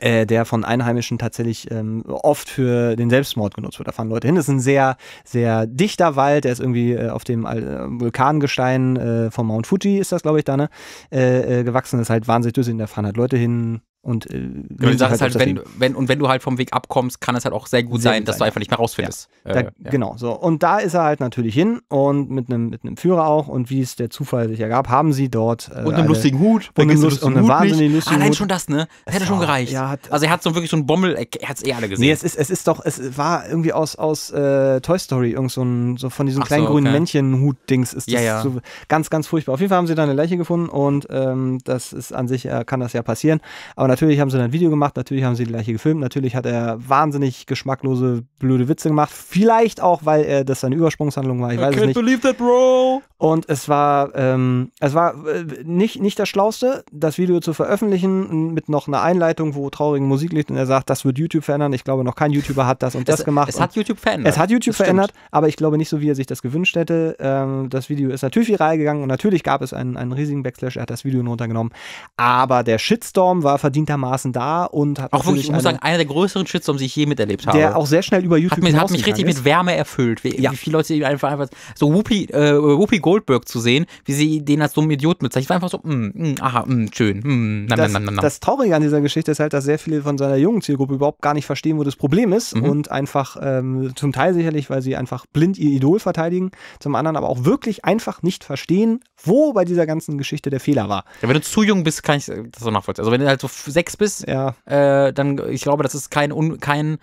äh, der von Einheimischen tatsächlich ähm, oft für den Selbstmord genutzt wird. Da fahren Leute hin. Das ist ein sehr, sehr dichter Wald. Der ist irgendwie äh, auf dem äh, Vulkangestein äh, vom Mount Fuji, ist das, glaube ich, da, ne? Äh, äh gewachsen. Das ist halt wahnsinnig düssig. Da fahren halt Leute hin, und, äh, ja, die Sache halt halt, wenn, wenn, und wenn du halt vom Weg abkommst, kann es halt auch sehr gut sehr sein, sein, dass du einfach nicht mehr rausfindest. Ja. Da, äh, ja. Genau, so. Und da ist er halt natürlich hin und mit einem mit Führer auch. Und wie es der Zufall sich ergab, haben sie dort. Äh, und einem lustigen Hut. Und einem, Lust, und einem wahnsinnig lustigen Hut. Allein schon das, ne? Das hätte schon gereicht. Ja, hat, also er hat so wirklich so einen Bommel, er hat es eh alle gesehen. Nee, es ist, es ist doch, es war irgendwie aus, aus äh, Toy Story, irgend so, ein, so von diesem Ach kleinen so, grünen okay. Männchen-Hut-Dings ist das so ganz, ganz furchtbar. Auf jeden Fall haben sie da eine Leiche gefunden und ähm, das ist an sich, äh, kann das ja passieren. Aber natürlich haben sie dann ein Video gemacht, natürlich haben sie die Leiche gefilmt, natürlich hat er wahnsinnig geschmacklose, blöde Witze gemacht. Vielleicht auch, weil er das seine Übersprungshandlung war, ich weiß I es nicht. I can't believe that, bro! Und es war, ähm, es war äh, nicht, nicht das Schlauste, das Video zu veröffentlichen mit noch einer Einleitung, wo traurige Musik liegt und er sagt, das wird YouTube verändern. Ich glaube, noch kein YouTuber hat das und es, das gemacht. Es hat YouTube verändert. Es hat YouTube das verändert, stimmt. aber ich glaube nicht so, wie er sich das gewünscht hätte. Ähm, das Video ist natürlich viral gegangen und natürlich gab es einen, einen riesigen Backslash. Er hat das Video runtergenommen. Aber der Shitstorm war verdient verdientermaßen da und hat auch wirklich, ich muss sagen, einer der größeren Shitstorms, die ich je miterlebt habe. Der auch sehr schnell über YouTube Hat, mit, hat mich richtig ist. mit Wärme erfüllt, wie, ja. wie viele Leute einfach, einfach so Whoopi, äh, Whoopi Goldberg zu sehen, wie sie den als so einen Idioten bezeichnet. Ich war einfach so, mm, mm, aha, mm, schön. Mm, nam, das, nam, nam, das Traurige an dieser Geschichte ist halt, dass sehr viele von seiner jungen Zielgruppe überhaupt gar nicht verstehen, wo das Problem ist mhm. und einfach ähm, zum Teil sicherlich, weil sie einfach blind ihr Idol verteidigen, zum anderen aber auch wirklich einfach nicht verstehen, wo bei dieser ganzen Geschichte der Fehler war. Ja, wenn du zu jung bist, kann ich das so nachvollziehen. Also wenn du halt so sechs bist, ja. äh, dann, ich glaube, das ist kein, un, kein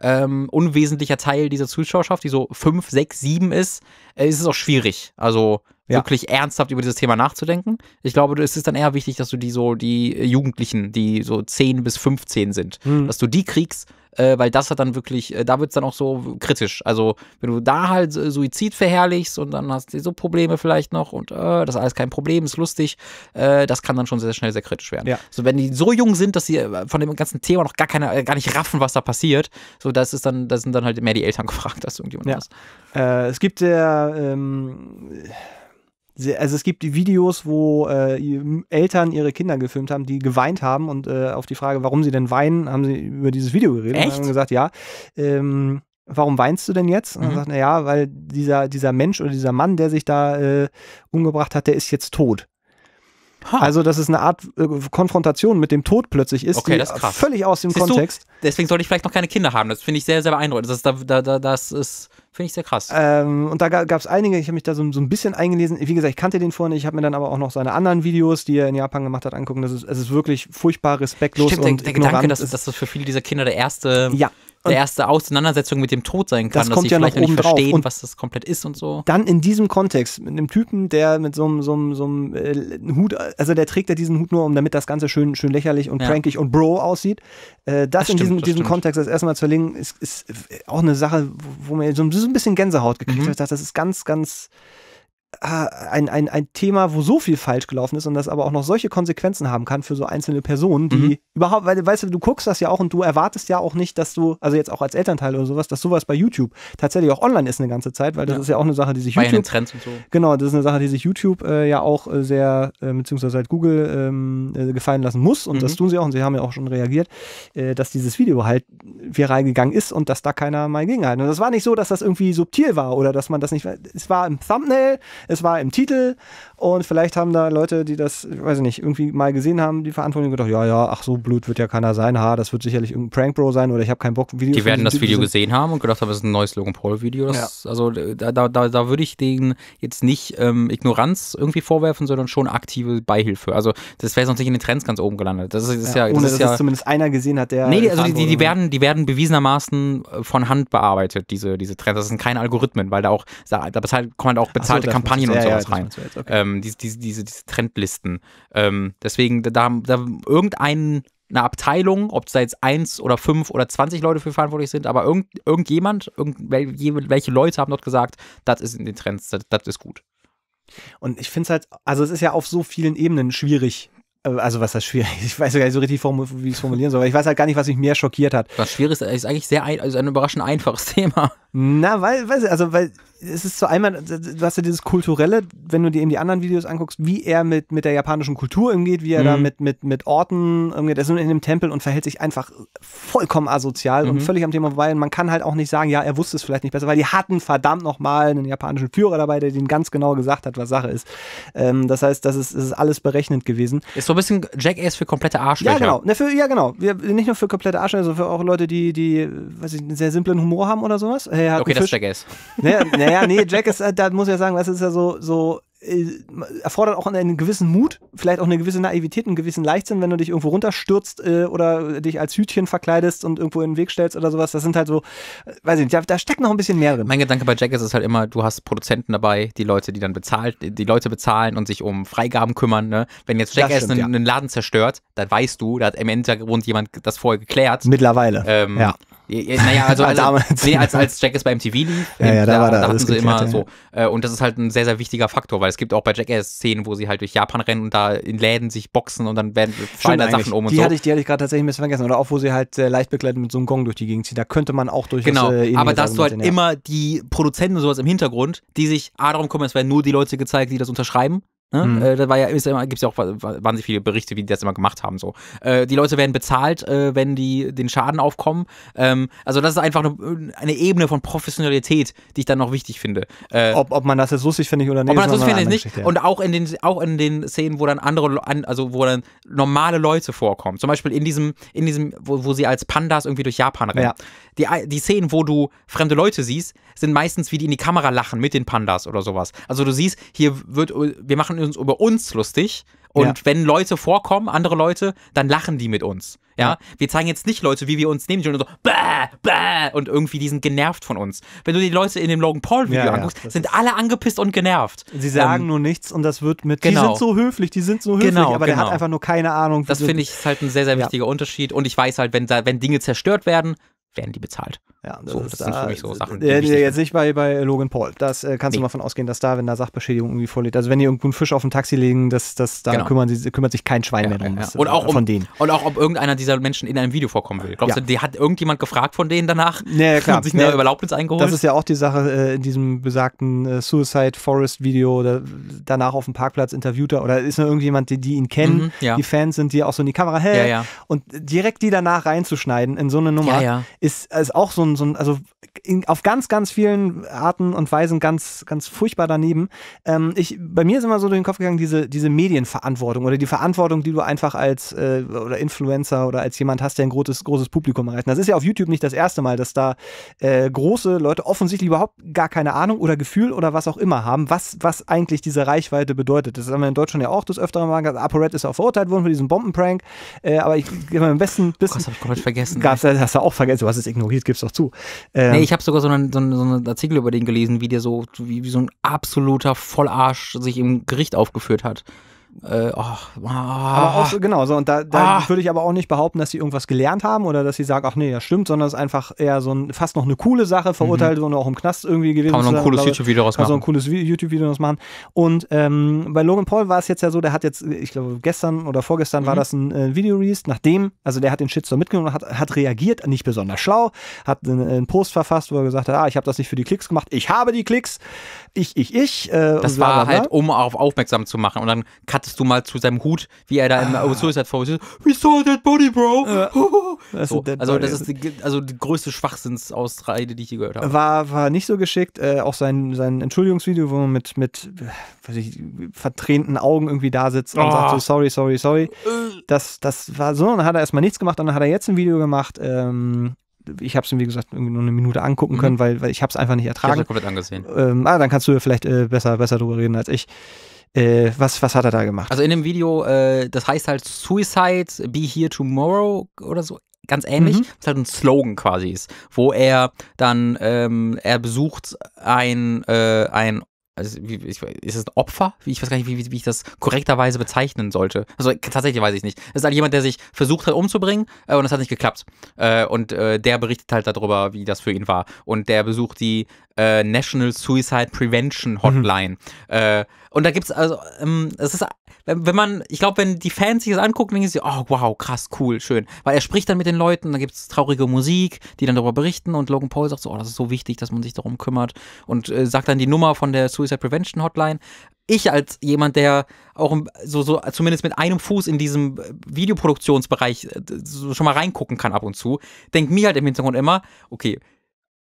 ähm, unwesentlicher Teil dieser Zuschauerschaft, die so fünf, sechs, sieben ist, äh, ist es auch schwierig. Also ja. wirklich ernsthaft über dieses Thema nachzudenken. Ich glaube, es ist dann eher wichtig, dass du die so, die Jugendlichen, die so zehn bis 15 sind, mhm. dass du die kriegst äh, weil das hat dann wirklich, äh, da wird es dann auch so kritisch. Also, wenn du da halt Suizid verherrlichst und dann hast du so Probleme vielleicht noch und äh, das ist alles kein Problem, ist lustig, äh, das kann dann schon sehr schnell sehr kritisch werden. Ja. So, wenn die so jung sind, dass sie äh, von dem ganzen Thema noch gar keine, äh, gar nicht raffen, was da passiert, so das ist dann, da sind dann halt mehr die Eltern gefragt als irgendjemand ja. anders. es gibt ja ähm also es gibt Videos, wo äh, Eltern ihre Kinder gefilmt haben, die geweint haben und äh, auf die Frage, warum sie denn weinen, haben sie über dieses Video geredet Echt? und haben gesagt, ja, ähm, warum weinst du denn jetzt? Und mhm. er sagt, naja, weil dieser, dieser Mensch oder dieser Mann, der sich da äh, umgebracht hat, der ist jetzt tot. Ha. Also, dass es eine Art äh, Konfrontation mit dem Tod plötzlich ist, okay, die ist völlig aus dem Siehst Kontext. Du, deswegen sollte ich vielleicht noch keine Kinder haben. Das finde ich sehr, sehr beeindruckend. Das ist, da, da, das ist Finde ich sehr krass. Ähm, und da gab es einige, ich habe mich da so, so, ein bisschen eingelesen. Wie gesagt, ich kannte den vorhin, ich habe mir dann aber auch noch seine anderen Videos, die er in Japan gemacht hat, angucken. Das ist, es ist wirklich furchtbar respektlos. Stimmt, und der, der Gedanke, dass, dass das für viele dieser Kinder der erste ja der erste Auseinandersetzung mit dem Tod sein kann, das dass kommt dass sie ja vielleicht noch nicht verstehen, und was das komplett ist und so. Dann in diesem Kontext, mit einem Typen, der mit so einem, so einem, so einem äh, Hut, also der trägt ja diesen Hut nur, um damit das Ganze schön, schön lächerlich und ja. prankig und bro aussieht. Äh, das, das, in stimmt, diesem, das diesem Kontext das erstmal zu erlegen, ist, ist äh, auch eine Sache, wo, wo man so ein bisschen Gänsehaut gekriegt mhm. hat. Das ist ganz, ganz äh, ein, ein, ein Thema, wo so viel falsch gelaufen ist und das aber auch noch solche Konsequenzen haben kann für so einzelne Personen, die mhm. überhaupt, weil, weißt du, du guckst das ja auch und du erwartest ja auch nicht, dass du, also jetzt auch als Elternteil oder sowas, dass sowas bei YouTube tatsächlich auch online ist eine ganze Zeit, weil das ja. ist ja auch eine Sache, die sich bei YouTube. Trends und so. Genau, das ist eine Sache, die sich YouTube äh, ja auch äh, sehr, äh, beziehungsweise halt Google ähm, äh, gefallen lassen muss und mhm. das tun sie auch und sie haben ja auch schon reagiert, äh, dass dieses Video halt viral gegangen ist und dass da keiner mal gegen hat. Und das war nicht so, dass das irgendwie subtil war oder dass man das nicht, es war im Thumbnail, es war im Titel und vielleicht haben da Leute, die das, ich weiß ich nicht, irgendwie mal gesehen haben, die Verantwortung gedacht, ja, ja, ach so blöd wird ja keiner sein, ha, das wird sicherlich irgendein Prank Bro sein oder ich habe keinen Bock. Video die werden das Video sind. gesehen haben und gedacht haben, das ist ein neues Logan Paul Video. Ja. Also da, da, da würde ich denen jetzt nicht ähm, Ignoranz irgendwie vorwerfen, sondern schon aktive Beihilfe. Also das wäre sonst nicht in den Trends ganz oben gelandet. Das ist, das ja, ja, ohne, das ist dass ja, zumindest einer gesehen hat, der. Nee, also die, die, werden, die werden bewiesenermaßen äh, von Hand bearbeitet, diese, diese Trends. Das sind keine Algorithmen, weil da auch, da, da bezahlt, kommen halt auch bezahlte so, Kampagnen und sowas rein. Jetzt, okay. ähm, ähm, diese, diese, diese, diese Trendlisten. Ähm, deswegen, da, da irgendeinen eine Abteilung, ob es da jetzt eins oder fünf oder 20 Leute für verantwortlich sind, aber irgend, irgendjemand, welche Leute haben dort gesagt, das ist in den Trends, das, ist gut. Und ich finde es halt, also es ist ja auf so vielen Ebenen schwierig. Äh, also was das schwierig ist, ich weiß gar nicht so richtig, wie ich es formulieren soll, aber ich weiß halt gar nicht, was mich mehr schockiert hat. Was schwierig ist, ist eigentlich sehr ein, also ein überraschend einfaches Thema. Na, weil, weiß ich, also, weil es ist so einmal, du hast ja dieses kulturelle, wenn du dir eben die anderen Videos anguckst, wie er mit, mit der japanischen Kultur umgeht, wie er mhm. da mit, mit, mit Orten umgeht. Er ist in einem Tempel und verhält sich einfach vollkommen asozial mhm. und völlig am Thema vorbei. Und man kann halt auch nicht sagen, ja, er wusste es vielleicht nicht besser, weil die hatten verdammt nochmal einen japanischen Führer dabei, der ihnen ganz genau gesagt hat, was Sache ist. Ähm, das heißt, das ist, das ist alles berechnet gewesen. Ist so ein bisschen Jackass für komplette Arschlöcher. Ja, genau. Ne, für, ja, genau. Wir, nicht nur für komplette Arschlöcher, sondern für auch Leute, die, die, weiß ich, einen sehr simplen Humor haben oder sowas hinterher. okay, das ist Jackass. Naja, naja, nee, Jackass, äh, da muss ich ja sagen, das ist ja so, so äh, erfordert auch einen gewissen Mut, vielleicht auch eine gewisse Naivität, einen gewissen Leichtsinn, wenn du dich irgendwo runterstürzt äh, oder dich als Hütchen verkleidest und irgendwo in den Weg stellst oder sowas. Das sind halt so, äh, weiß ich nicht, da, da steckt noch ein bisschen mehr drin. Mein Gedanke bei Jackass ist halt immer, du hast Produzenten dabei, die Leute, die dann bezahlt, die Leute bezahlen und sich um Freigaben kümmern. Ne? Wenn jetzt Jackass einen, ja. einen, Laden zerstört, dann weißt du, da hat im Hintergrund jemand das vorher geklärt. Mittlerweile. Ähm, ja. Naja, also als, als, nee, als, als Jackass bei MTV lief, ja, ja, da, da, war da, da hatten sie immer so. Äh, und das ist halt ein sehr, sehr wichtiger Faktor, weil es gibt auch bei Jackass-Szenen, wo sie halt durch Japan rennen und da in Läden sich boxen und dann werden fallen da Sachen um und die so. Hatte ich, die hatte ich gerade tatsächlich ein bisschen vergessen. Oder auch, wo sie halt äh, leicht begleitet mit so einem Gong durch die Gegend ziehen. Da könnte man auch durch Genau, äh, aber da hast du halt ja. immer die Produzenten und sowas im Hintergrund, die sich A, ah, darum kümmern, es werden nur die Leute gezeigt, die das unterschreiben Ne? Mhm. da war ja, ist immer, gibt's ja auch wahnsinnig viele Berichte, wie die das immer gemacht haben. So. Äh, die Leute werden bezahlt, äh, wenn die den Schaden aufkommen. Ähm, also das ist einfach eine, äh, eine, Ebene von Professionalität, die ich dann noch wichtig finde. Äh, ob, ob man das jetzt lustig finde oder nicht. Ob man das lustig findet nicht. ja. Und auch in, den, auch in den Szenen, wo dann andere, also wo dann normale Leute vorkommen. Zum Beispiel in diesem, in diesem wo, wo sie als Pandas irgendwie durch Japan rennen. Ja. Die, die Szenen, wo du fremde Leute siehst, sind meistens, wie die in die Kamera lachen mit den Pandas oder sowas. Also du siehst, hier wird, wir machen uns über uns lustig. Und ja. wenn Leute vorkommen, andere Leute, dann lachen die mit uns. Ja? ja. Wir zeigen jetzt nicht Leute, wie wir uns nehmen, die und so bäh, bäh, und irgendwie, die sind genervt von uns. Wenn du die Leute in dem Logan Paul-Video ja, anguckst, sind alle angepisst und genervt. Sie sagen ähm, nur nichts und das wird mit. Genau. Die sind so höflich, die sind so höflich, genau, aber genau. der hat genau. einfach nur keine Ahnung. Das finde ich ist halt ein sehr, sehr wichtiger Unterschied. Und ich weiß halt, wenn, da, wenn Dinge zerstört werden, werden die bezahlt. Ja, das, so, das da, sind für mich so Sachen. Die äh, jetzt nicht bei, bei Logan Paul. Das äh, kannst nee. du mal von ausgehen, dass da, wenn da Sachbeschädigung irgendwie vorliegt, also wenn die irgendwo einen Fisch auf dem Taxi legen, das, das, da genau. kümmern kümmert sich kein Schwein ja, mehr drum. Ja. Und, auch, von denen. und auch, ob irgendeiner dieser Menschen in einem Video vorkommen will. Glaubst ja. du, die hat irgendjemand gefragt von denen danach ja, klar. und sich eine ja, Erlaubnis eingeholt? Das ist ja auch die Sache äh, in diesem besagten äh, Suicide Forest Video oder danach auf dem Parkplatz interviewt er oder ist noch irgendjemand, die, die ihn kennen, mhm, die Fans sind, die auch so in die Kamera hält und direkt die danach reinzuschneiden in so eine Nummer ist, ist auch so ein, so ein also in, auf ganz, ganz vielen Arten und Weisen ganz, ganz furchtbar daneben. Ähm, ich, bei mir ist immer so durch den Kopf gegangen, diese, diese Medienverantwortung oder die Verantwortung, die du einfach als äh, oder Influencer oder als jemand hast, der ein großes, großes Publikum erreicht. Das ist ja auf YouTube nicht das erste Mal, dass da äh, große Leute offensichtlich überhaupt gar keine Ahnung oder Gefühl oder was auch immer haben, was, was eigentlich diese Reichweite bedeutet. Das haben wir in Deutschland ja auch das Öfteren mal gesagt. ApoRed ist ja auch verurteilt worden für diesen Bombenprank. Äh, aber ich gebe meinem besten. besten oh, das habe ich komplett vergessen. Gab's, das hast du auch vergessen hast es ignoriert, es doch zu. Ähm, nee, ich habe sogar so einen, so, einen, so einen, Artikel über den gelesen, wie der so, wie, wie so ein absoluter Vollarsch sich im Gericht aufgeführt hat. Äh, oh, ah, so, genau, so, und da, da ah, würde ich aber auch nicht behaupten, dass sie irgendwas gelernt haben oder dass sie sagen, ach nee, das stimmt, sondern es ist einfach eher so ein, fast noch eine coole Sache, mhm. verurteilt mhm. und auch im Knast irgendwie gewesen. Kann man noch ein cooles YouTube-Video machen. Kann so ein cooles YouTube-Video machen. Und ähm, bei Logan Paul war es jetzt ja so, der hat jetzt, ich glaube, gestern oder vorgestern mhm. war das ein äh, Video-Release, nachdem, also der hat den Shitstorm mitgenommen und hat, hat reagiert, nicht besonders schlau, hat einen, einen Post verfasst, wo er gesagt hat, ah, ich habe das nicht für die Klicks gemacht, ich habe die Klicks ich, ich, ich. Äh, das war halt, um auf aufmerksam zu machen. Und dann cuttest du mal zu seinem Hut, wie er da ah. im Suicide Forward ist. We saw a dead body, bro. Ja. Äh, so, dead also, body. das ist die, also die größte Schwachsinnsausrede, die ich je gehört habe. War, war nicht so geschickt. Äh, auch sein, sein Entschuldigungsvideo, wo man mit, mit weiß ich, vertränten Augen irgendwie da sitzt oh. und sagt so, ah. sorry, sorry, sorry. Äh. Das, das war so. Und dann hat er erstmal nichts gemacht. Und dann hat er jetzt ein Video gemacht, ähm, ich habe es mir, wie gesagt, irgendwie nur eine Minute angucken mhm. können, weil, weil ich habe es einfach nicht ertragen. Ich habe komplett angesehen. Ähm, ah, dann kannst du vielleicht äh, besser, besser drüber reden als ich. Äh, was, was hat er da gemacht? Also in dem Video, äh, das heißt halt Suicide, Be Here Tomorrow oder so, ganz ähnlich, mhm. was halt ein Slogan quasi ist, wo er dann, ähm, er besucht ein, äh, ein also wie, ich, ist es ein Opfer? Ich weiß gar nicht, wie, wie, ich das korrekterweise bezeichnen sollte. Also tatsächlich weiß ich nicht. Es ist halt jemand, der sich versucht hat umzubringen äh, und es hat nicht geklappt. Äh, und äh, der berichtet halt darüber, wie das für ihn war. Und der besucht die äh, National Suicide Prevention mhm. Hotline. Mhm. und da gibt es also, ähm, es ist wenn man, ich glaube, wenn die Fans sich das angucken, denken sie, oh wow, krass, cool, schön. Weil er spricht dann mit den Leuten, da gibt es traurige Musik, die dann darüber berichten und Logan Paul sagt so, oh, das ist so wichtig, dass man sich darum kümmert und äh, sagt dann die Nummer von der Suicide Prevention Hotline ich als jemand, der auch so, so zumindest mit einem Fuß in diesem äh, Videoproduktionsbereich äh, so schon mal reingucken kann ab und zu, denke mir halt im Hintergrund immer, okay,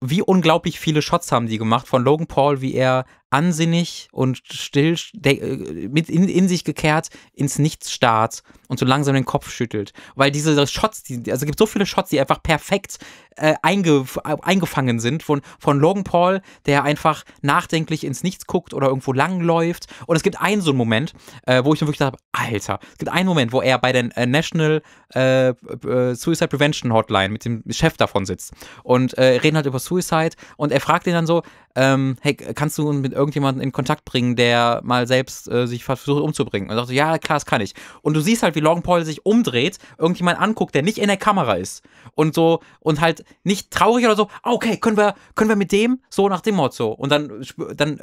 wie unglaublich viele Shots haben die gemacht von Logan Paul, wie er ansinnig und still mit in, in, sich gekehrt ins Nichts starrt und so langsam den Kopf schüttelt. Weil diese Shots, die, also es gibt so viele Shots, die einfach perfekt äh, eingef eingefangen sind von, von Logan Paul, der einfach nachdenklich ins Nichts guckt oder irgendwo langläuft. Und es gibt einen so einen Moment, äh, wo ich mir wirklich dachte, Alter, es gibt einen Moment, wo er bei der äh, National äh, äh, Suicide Prevention Hotline mit dem Chef davon sitzt und äh, reden halt über Suicide und er fragt ihn dann so, ähm, hey, kannst du mit irgendjemandem in Kontakt bringen, der mal selbst äh, sich versucht umzubringen? Und er sagt so, ja, klar, das kann ich. Und du siehst halt, wie Logan Paul sich umdreht, irgendjemand anguckt, der nicht in der Kamera ist. Und so, und halt nicht traurig oder so, ah, okay, können wir, können wir mit dem so nach dem Motto? Und dann, dann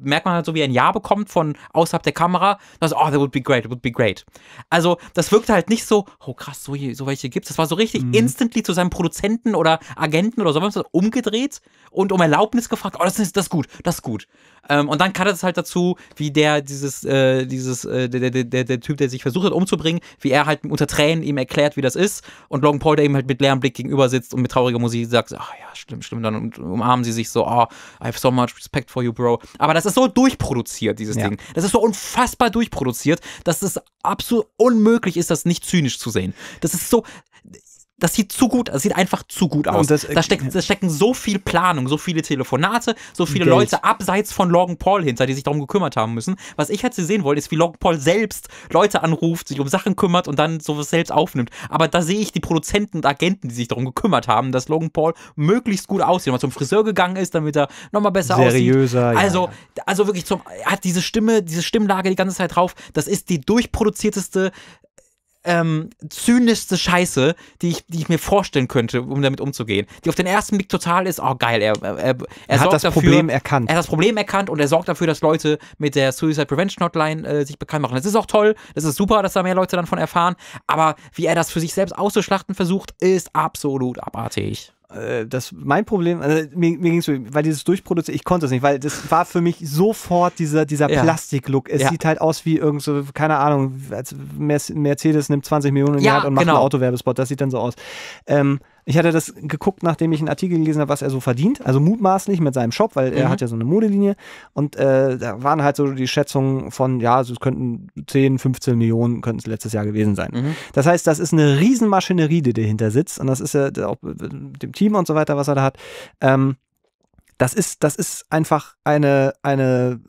merkt man halt so, wie er ein Ja bekommt von außerhalb der Kamera. dass, oh, that would be great, that would be great. Also, das wirkte halt nicht so, oh krass, so, so welche gibt's. Das war so richtig mhm. instantly zu seinem Produzenten oder Agenten oder so was umgedreht und um Erlaubnis gefragt fuck, oh, das ist, das ist gut, das ist gut. Ähm, und dann kann es halt dazu, wie der, dieses, äh, dieses, äh, der, der, der, der, Typ, der sich versucht hat umzubringen, wie er halt unter Tränen ihm erklärt, wie das ist. Und Logan Paul, der ihm halt mit leerem Blick gegenüber sitzt und mit trauriger Musik sagt, ach oh, ja, stimmt, schlimm. Dann umarmen sie sich so, oh, I have so much respect for you, bro. Aber das ist so durchproduziert, dieses ja. Ding. Das ist so unfassbar durchproduziert, dass es absolut unmöglich ist, das nicht zynisch zu sehen. Das ist so, das sieht zu gut, das sieht einfach zu gut aus. Das, äh, da, steckt, da stecken so viel Planung, so viele Telefonate, so viele Geld. Leute abseits von Logan Paul hinter, die sich darum gekümmert haben müssen. Was ich hätte halt sehen wollen, ist, wie Logan Paul selbst Leute anruft, sich um Sachen kümmert und dann sowas selbst aufnimmt. Aber da sehe ich die Produzenten und Agenten, die sich darum gekümmert haben, dass Logan Paul möglichst gut aussieht. Mal zum Friseur gegangen ist, damit er nochmal besser Seriöser, aussieht. Also, ja, ja. also wirklich zum, er hat diese Stimme, diese Stimmlage die ganze Zeit drauf. Das ist die durchproduzierteste ähm, zynischste Scheiße, die ich, die ich mir vorstellen könnte, um damit umzugehen. Die auf den ersten Blick total ist, oh geil, er, er, er, er hat das dafür, Problem erkannt. Er hat das Problem erkannt und er sorgt dafür, dass Leute mit der Suicide Prevention Hotline äh, sich bekannt machen. Das ist auch toll, das ist super, dass da mehr Leute dann von erfahren, aber wie er das für sich selbst auszuschlachten versucht, ist absolut abartig. Äh, das mein Problem, also mir, mir ging so, weil dieses Durchproduzieren, ich konnte es nicht, weil das war für mich sofort dieser, dieser ja. Plastik-Look. Es ja. sieht halt aus wie irgend so, keine Ahnung, als Mercedes nimmt 20 Millionen im ja, Hand und macht genau. einen Autowerbespot, das sieht dann so aus. Ähm, ich hatte das geguckt, nachdem ich einen Artikel gelesen habe, was er so verdient. Also mutmaßlich mit seinem Shop, weil mhm. er hat ja so eine Modelinie. Und äh, da waren halt so die Schätzungen von, ja, es könnten 10, 15 Millionen könnten es letztes Jahr gewesen sein. Mhm. Das heißt, das ist eine Riesenmaschinerie, die dahinter sitzt. Und das ist ja auch mit äh, dem Team und so weiter, was er da hat. Ähm, das ist, das ist einfach eine, eine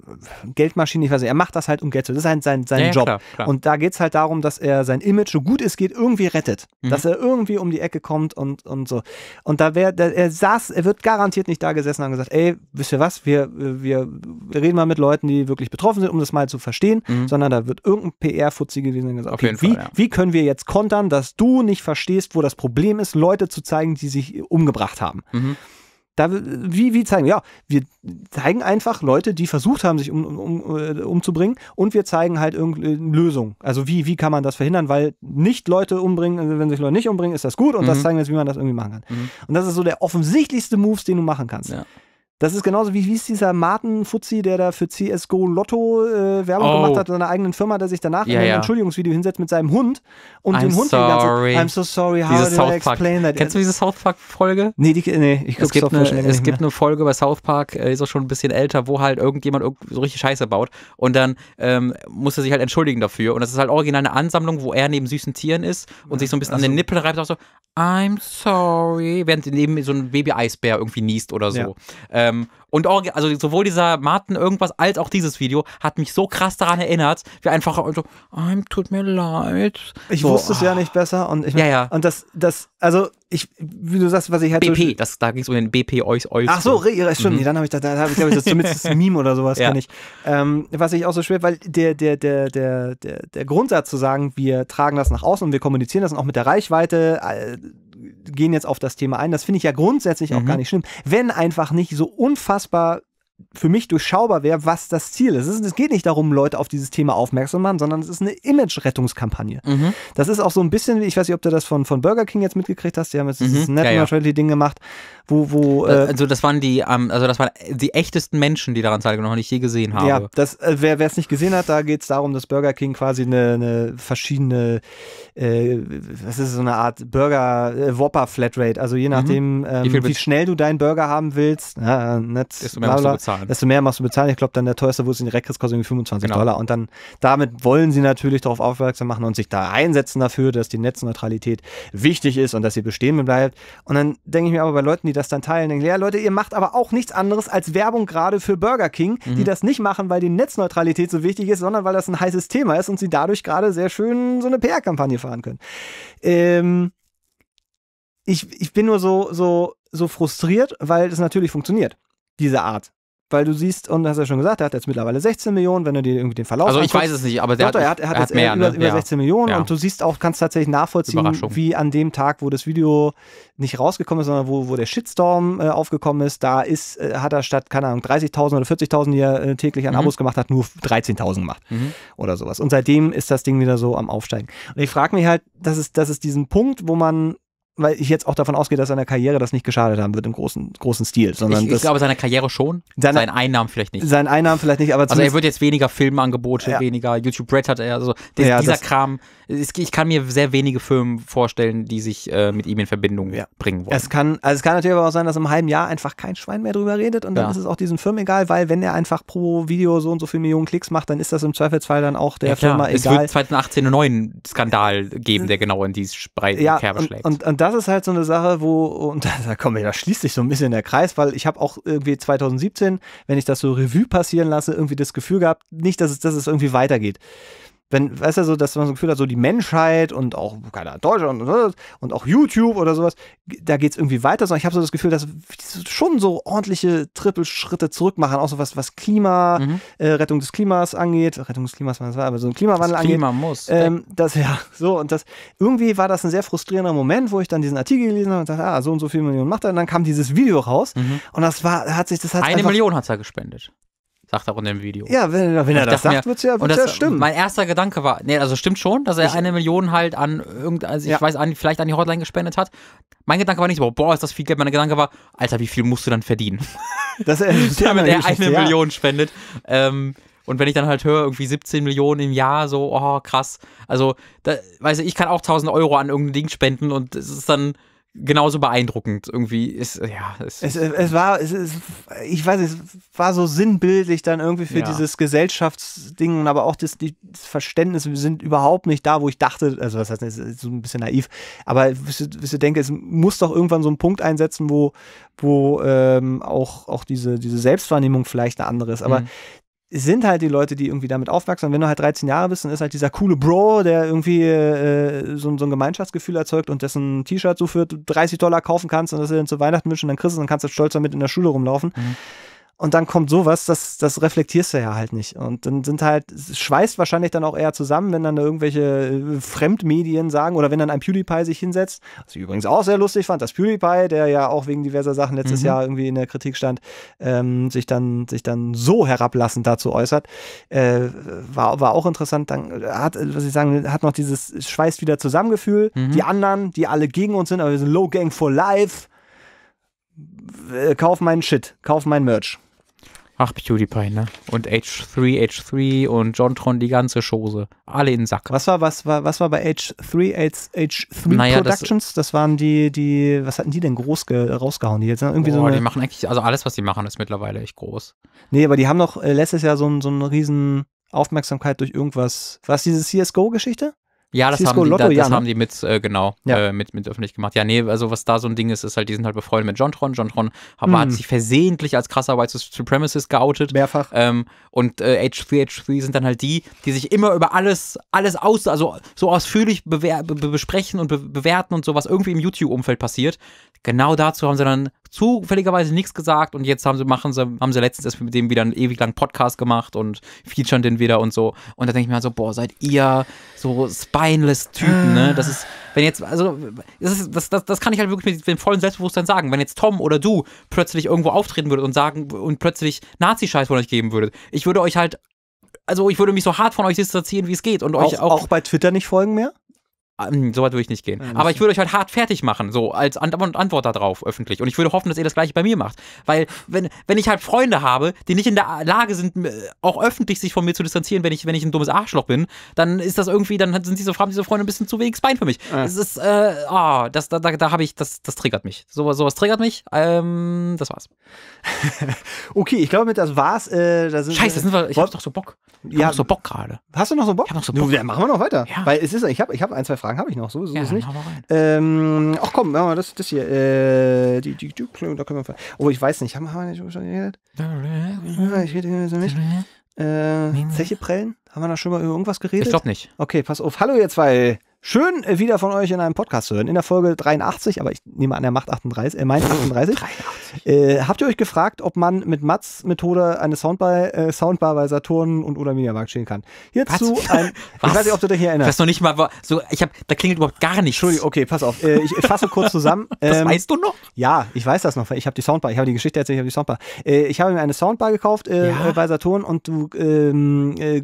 Geldmaschine. Ich weiß nicht, er macht das halt, um Geld zu. Das ist sein, sein, sein ja, Job. Klar, klar. Und da geht es halt darum, dass er sein Image, so gut es geht, irgendwie rettet. Mhm. Dass er irgendwie um die Ecke kommt und, und so. Und da wäre, er saß, er wird garantiert nicht da gesessen und gesagt, ey, wisst ihr was, wir, wir reden mal mit Leuten, die wirklich betroffen sind, um das mal zu verstehen, mhm. sondern da wird irgendein PR-Fuzzi gewesen und gesagt, okay, wie, Fall, ja. wie können wir jetzt kontern, dass du nicht verstehst, wo das Problem ist, Leute zu zeigen, die sich umgebracht haben. Mhm da, wie, wie zeigen wir? Ja, wir zeigen einfach Leute, die versucht haben, sich um, um, äh, umzubringen und wir zeigen halt irgendeine äh, Lösung. Also wie, wie kann man das verhindern? Weil nicht Leute umbringen, äh, wenn sich Leute nicht umbringen, ist das gut und mhm. das zeigen wir jetzt, wie man das irgendwie machen kann. Mhm. Und das ist so der offensichtlichste Moves, den du machen kannst. Ja. Das ist genauso wie, wie ist dieser Martin Fuzzi, der da für CSGO Lotto äh, Werbung oh. gemacht hat, seiner eigenen Firma, der sich danach yeah, in einem yeah. Entschuldigungsvideo hinsetzt mit seinem Hund und I'm dem Hund sorry. den ganzen I'm so sorry, how dieses did South I explain Park. that? Kennst du diese South Park Folge? Nee, die, nee ich es gibt, eine, es gibt eine Folge bei South Park, äh, ist auch schon ein bisschen älter, wo halt irgendjemand so richtig Scheiße baut und dann ähm, muss er sich halt entschuldigen dafür und das ist halt original eine Ansammlung, wo er neben süßen Tieren ist und sich so ein bisschen also, an den also Nippel reibt und auch so I'm sorry, während neben so ein Baby Eisbär irgendwie niest oder so. Ja. Ähm, ähm, und auch, also sowohl dieser Martin irgendwas als auch dieses Video hat mich so krass daran erinnert, wie einfach so, oh, tut mir leid. Ich so, wusste es oh. ja ah. nicht besser und ich ja, ja. und das, das, also ich, wie du sagst, was ich halt. BP, das, da ging es um den BP euch euch. Ach so, stimmt, mhm. dann habe ich das, da habe ich, ich, das zumindest das Meme oder sowas, ja. ich. Ähm, was ich auch so schwer, weil der, der, der, der, der, der Grundsatz zu sagen, wir tragen das nach außen und wir kommunizieren das und auch mit der Reichweite, gehen jetzt auf das Thema ein. Das finde ich ja grundsätzlich auch gar mhm. nicht schlimm, wenn einfach nicht so unfassbar für mich durchschaubar wäre, was das Ziel ist. Es, geht nicht darum, Leute auf dieses Thema aufmerksam zu machen, sondern es ist eine Image-Rettungskampagne. Mhm. Das ist auch so ein bisschen, ich weiß nicht, ob du das von, von Burger King jetzt mitgekriegt hast, die haben jetzt mhm. dieses Net ja, ja. Ding gemacht, wo, wo äh, äh, also das waren die, ähm, also das waren die echtesten Menschen, die daran teilgenommen haben, die ich je gesehen habe. Ja, das, äh, wer es nicht gesehen hat, da geht es darum, dass Burger King quasi eine, eine verschiedene, äh, was ist so eine Art Burger äh, Whopper Flatrate, also je mhm. nachdem, mhm. ähm, wie, schnell du deinen Burger haben willst, ja, net, desto mehr musst du bezahlen bezahlen. Desto mehr machst du bezahlen. Ich glaube, dann der teuerste wurde in Records kostet irgendwie 25 genau. Dollar. Und dann damit wollen sie natürlich darauf aufmerksam machen und sich da einsetzen dafür, dass die Netzneutralität wichtig ist und dass sie bestehen bleibt. Und dann denke ich mir aber bei Leuten, die das dann teilen, denke ich, ja, Leute, ihr macht aber auch nichts anderes als Werbung gerade für Burger King, mhm. die das nicht machen, weil die Netzneutralität so wichtig ist, sondern weil das ein heißes Thema ist und sie dadurch gerade sehr schön so eine PR-Kampagne fahren können. Ähm, ich, ich bin nur so, so, so frustriert, weil es natürlich funktioniert, diese Art weil du siehst, und hast ja schon gesagt, er hat jetzt mittlerweile 16 Millionen, wenn du dir irgendwie den Verlauf Also ich anguckst, weiß es nicht, aber der hat, er hat, er hat, er hat mehr, über, ne? über ja. 16 Millionen ja. und du siehst auch, kannst tatsächlich nachvollziehen, wie an dem Tag, wo das Video nicht rausgekommen ist, sondern wo, wo der Shitstorm äh, aufgekommen ist, da ist, äh, hat er statt, keine Ahnung, 30.000 oder 40.000, die er äh, täglich an mhm. Abos gemacht hat, nur 13.000 gemacht mhm. oder sowas. Und seitdem ist das Ding wieder so am Aufsteigen. Und ich frage mich halt, das ist, das ist diesen Punkt, wo man weil ich jetzt auch davon ausgehe, dass seiner Karriere das nicht geschadet haben wird im großen, großen Stil. Sondern ich, ich glaube, seiner Karriere schon, seine, seinen Einnahmen vielleicht nicht. Seinen Einnahmen vielleicht nicht, aber Also er wird jetzt weniger Filmangebote, ja. weniger YouTube Red hat er, also des, ja, dieser Kram. Ich kann mir sehr wenige Filme vorstellen, die sich äh, mit ihm in Verbindung ja. bringen wollen. Es kann, also es kann natürlich aber auch sein, dass im halben Jahr einfach kein Schwein mehr drüber redet und dann ist es auch diesem Firmen egal, weil wenn er einfach pro Video so und so viele Millionen Klicks macht, dann ist das im Zweifelsfall dann auch der Firma egal. Es wird 2018 einen neuen Skandal geben, der genau in dieses Breit Kerbe schlägt. Und, und, und das ist halt so eine Sache, wo, und da, komme ich, da schließt sich so ein bisschen der Kreis, weil ich habe auch irgendwie 2017, wenn ich das so Revue passieren lasse, irgendwie das Gefühl gehabt, nicht, dass es, dass es irgendwie weitergeht wenn, weißt du, so, dass man so ein Gefühl hat, so die Menschheit und auch, keine Ahnung, Deutschland und, und auch YouTube oder sowas, da geht es irgendwie weiter, sondern ich habe so das Gefühl, dass schon so ordentliche Trippelschritte zurück machen, auch so was, was Klima, mhm. äh, Rettung des Klimas angeht, Rettung des Klimas, war, aber so ein Klimawandel das Klima angeht. muss. Ähm, ne? das, ja, so, und das, irgendwie war das ein sehr frustrierender Moment, wo ich dann diesen Artikel gelesen habe und dachte, ah, so und so viele Millionen macht er, und dann kam dieses Video raus mhm. und das war, hat sich, das hat Eine einfach, Million hat er gespendet. Sagt er auch in dem Video. Ja, wenn, wenn er das sagt, wird es ja, wird's das, ja stimmen. Mein erster Gedanke war, nee, also stimmt schon, dass er ich, eine Million halt an irgendein, also ja. ich weiß, an, vielleicht an die Hotline gespendet hat. Mein Gedanke war nicht so, boah, ist das viel Geld. Mein Gedanke war, Alter, wie viel musst du dann verdienen? Das, ist Damit er eine ja. Million spendet. Ähm, und wenn ich dann halt höre, irgendwie 17 Millionen im Jahr, so, oh, krass. Also, da, weißt du, ich kann auch 1000 Euro an irgendein Ding spenden und es ist dann, genauso beeindruckend irgendwie ist ja es, es, es war es, es, ich weiß es war so sinnbildlich dann irgendwie für ja. dieses Gesellschaftsding aber auch das, das, Verständnis wir sind überhaupt nicht da wo ich dachte also was heißt das ist so ein bisschen naiv aber ich, denke es muss doch irgendwann so ein Punkt einsetzen wo wo ähm, auch auch diese diese Selbstwahrnehmung vielleicht eine andere ist aber mhm sind halt die Leute, die irgendwie damit aufwachsen. Und wenn du halt 13 Jahre bist, dann ist halt dieser coole Bro, der irgendwie äh, so, so, ein Gemeinschaftsgefühl erzeugt und dessen T-Shirt so für 30 Dollar kaufen kannst und das dir dann zu Weihnachten wünschen, dann kriegst du, dann kannst du halt stolz damit in der Schule rumlaufen. Mhm. Und dann kommt sowas, das, das reflektierst du ja halt nicht. Und dann sind halt, es schweißt wahrscheinlich dann auch eher zusammen, wenn dann irgendwelche äh, Fremdmedien sagen oder wenn dann ein PewDiePie sich hinsetzt, was ich übrigens auch sehr lustig fand, dass PewDiePie, der ja auch wegen diverser Sachen letztes mhm. Jahr irgendwie in der Kritik stand, ähm, sich, dann, sich dann so herablassend dazu äußert, äh, war, war auch interessant. Dann hat, äh, was ich sagen, hat noch dieses schweißt wieder Zusammengefühl. Mhm. Die anderen, die alle gegen uns sind, aber wir sind Low Gang for Life. Äh, kauf meinen Shit, kauf mein Merch. Ach, PewDiePie, ne? Und H3, H3 und Jontron, die ganze Chose. Alle in den Sack. Was war, was war, was war bei H3, H, H3 naja, Productions? Das, das, waren die, die, was hatten die denn groß rausgehauen? Die jetzt ne? irgendwie boah, so. Eine, die machen eigentlich, also alles, was die machen, ist mittlerweile echt groß. Nee, aber die haben noch äh, letztes Jahr so, ein, so einen riesen Aufmerksamkeit durch irgendwas. War es diese CSGO-Geschichte? Ja, das, haben die, Lotto, da, das ja, ne? haben die mit, äh, genau, ja. äh, mit, mit öffentlich gemacht. Ja, nee, also was da so ein Ding ist, ist halt, die sind halt befreundet mit Jontron. Jontron hm. hat sich versehentlich als krasser White Supremacist geoutet. Mehrfach. Ähm, und äh, H3, H3 sind dann halt die, die sich immer über alles, alles aus, also so ausführlich be besprechen und be bewerten und so, was irgendwie im YouTube-Umfeld passiert. Genau dazu haben sie dann zufälligerweise nichts gesagt und jetzt haben sie, machen sie, haben sie letztens erst mit dem wieder einen ewig langen Podcast gemacht und featuren den wieder und so. Und da denke ich mir halt so, boah, seid ihr so spineless Typen, ne? Das ist, wenn jetzt, also, das, ist, das, das, das kann ich halt wirklich mit dem vollen Selbstbewusstsein sagen. Wenn jetzt Tom oder du plötzlich irgendwo auftreten würdet und sagen und plötzlich Nazi-Scheiß von euch geben würdet, ich würde euch halt, also ich würde mich so hart von euch distanzieren, wie es geht und euch auch. Auch, auch bei Twitter nicht folgen mehr? Ähm, so weit würde ich nicht gehen. Ja, aber ich würde euch halt hart fertig machen, so als Antwort und Antwort darauf öffentlich. Und ich würde hoffen, dass ihr das gleiche bei mir macht. Weil, wenn, wenn ich halt Freunde habe, die nicht in der Lage sind, auch öffentlich sich von mir zu distanzieren, wenn ich, wenn ich ein dummes Arschloch bin, dann ist das irgendwie, dann sind diese, haben diese Freunde ein bisschen zu wenig Bein für mich. Ja. Das ist, äh, oh, das, da, da, da habe ich, das, das triggert mich. So, sowas triggert mich. Ähm, das war's. okay, ich glaube, mit das war's. Äh, da sind Scheiße, das sind wir, ich hab doch so Bock. Ich ja, hab noch so Bock gerade. Hast du noch so Bock? Ich hab noch so Bock. Nun, dann machen wir noch weiter. Ja. Weil es ist, ich habe ich hab ein, zwei Fragen. Fragen habe ich noch, so, so ja, ist es nicht. Ähm, ach komm, ja, das, das hier. Äh, die, die, die, da können wir. Oh, ich weiß nicht, haben, haben wir nicht schon geredet? Ja, ah, ich rede so nicht. Äh, Zeche prellen? Haben wir da schon mal über irgendwas geredet? Ich glaube nicht. Okay, pass auf. Hallo ihr zwei. Schön äh, wieder von euch in einem Podcast zu hören. In der Folge 83, aber ich nehme an, er macht 38, er meint 38. 83. Äh, habt ihr euch gefragt, ob man mit Mats Methode eine Soundbar, äh, Soundbar bei Saturn und oder Mediamarkt stehen kann? Hierzu Was? ein. Was? Ich weiß nicht, ob du dich erinnerst. Ich weiß noch nicht mal, so, ich hab, da klingelt überhaupt gar nichts. Entschuldigung, okay, pass auf. Äh, ich fasse kurz zusammen. Ähm, das weißt du noch? Ja, ich weiß das noch. Ich habe die Soundbar, ich habe die Geschichte erzählt, ich habe die Soundbar. Äh, ich habe mir eine Soundbar gekauft äh, ja. bei Saturn und du, ähm, äh,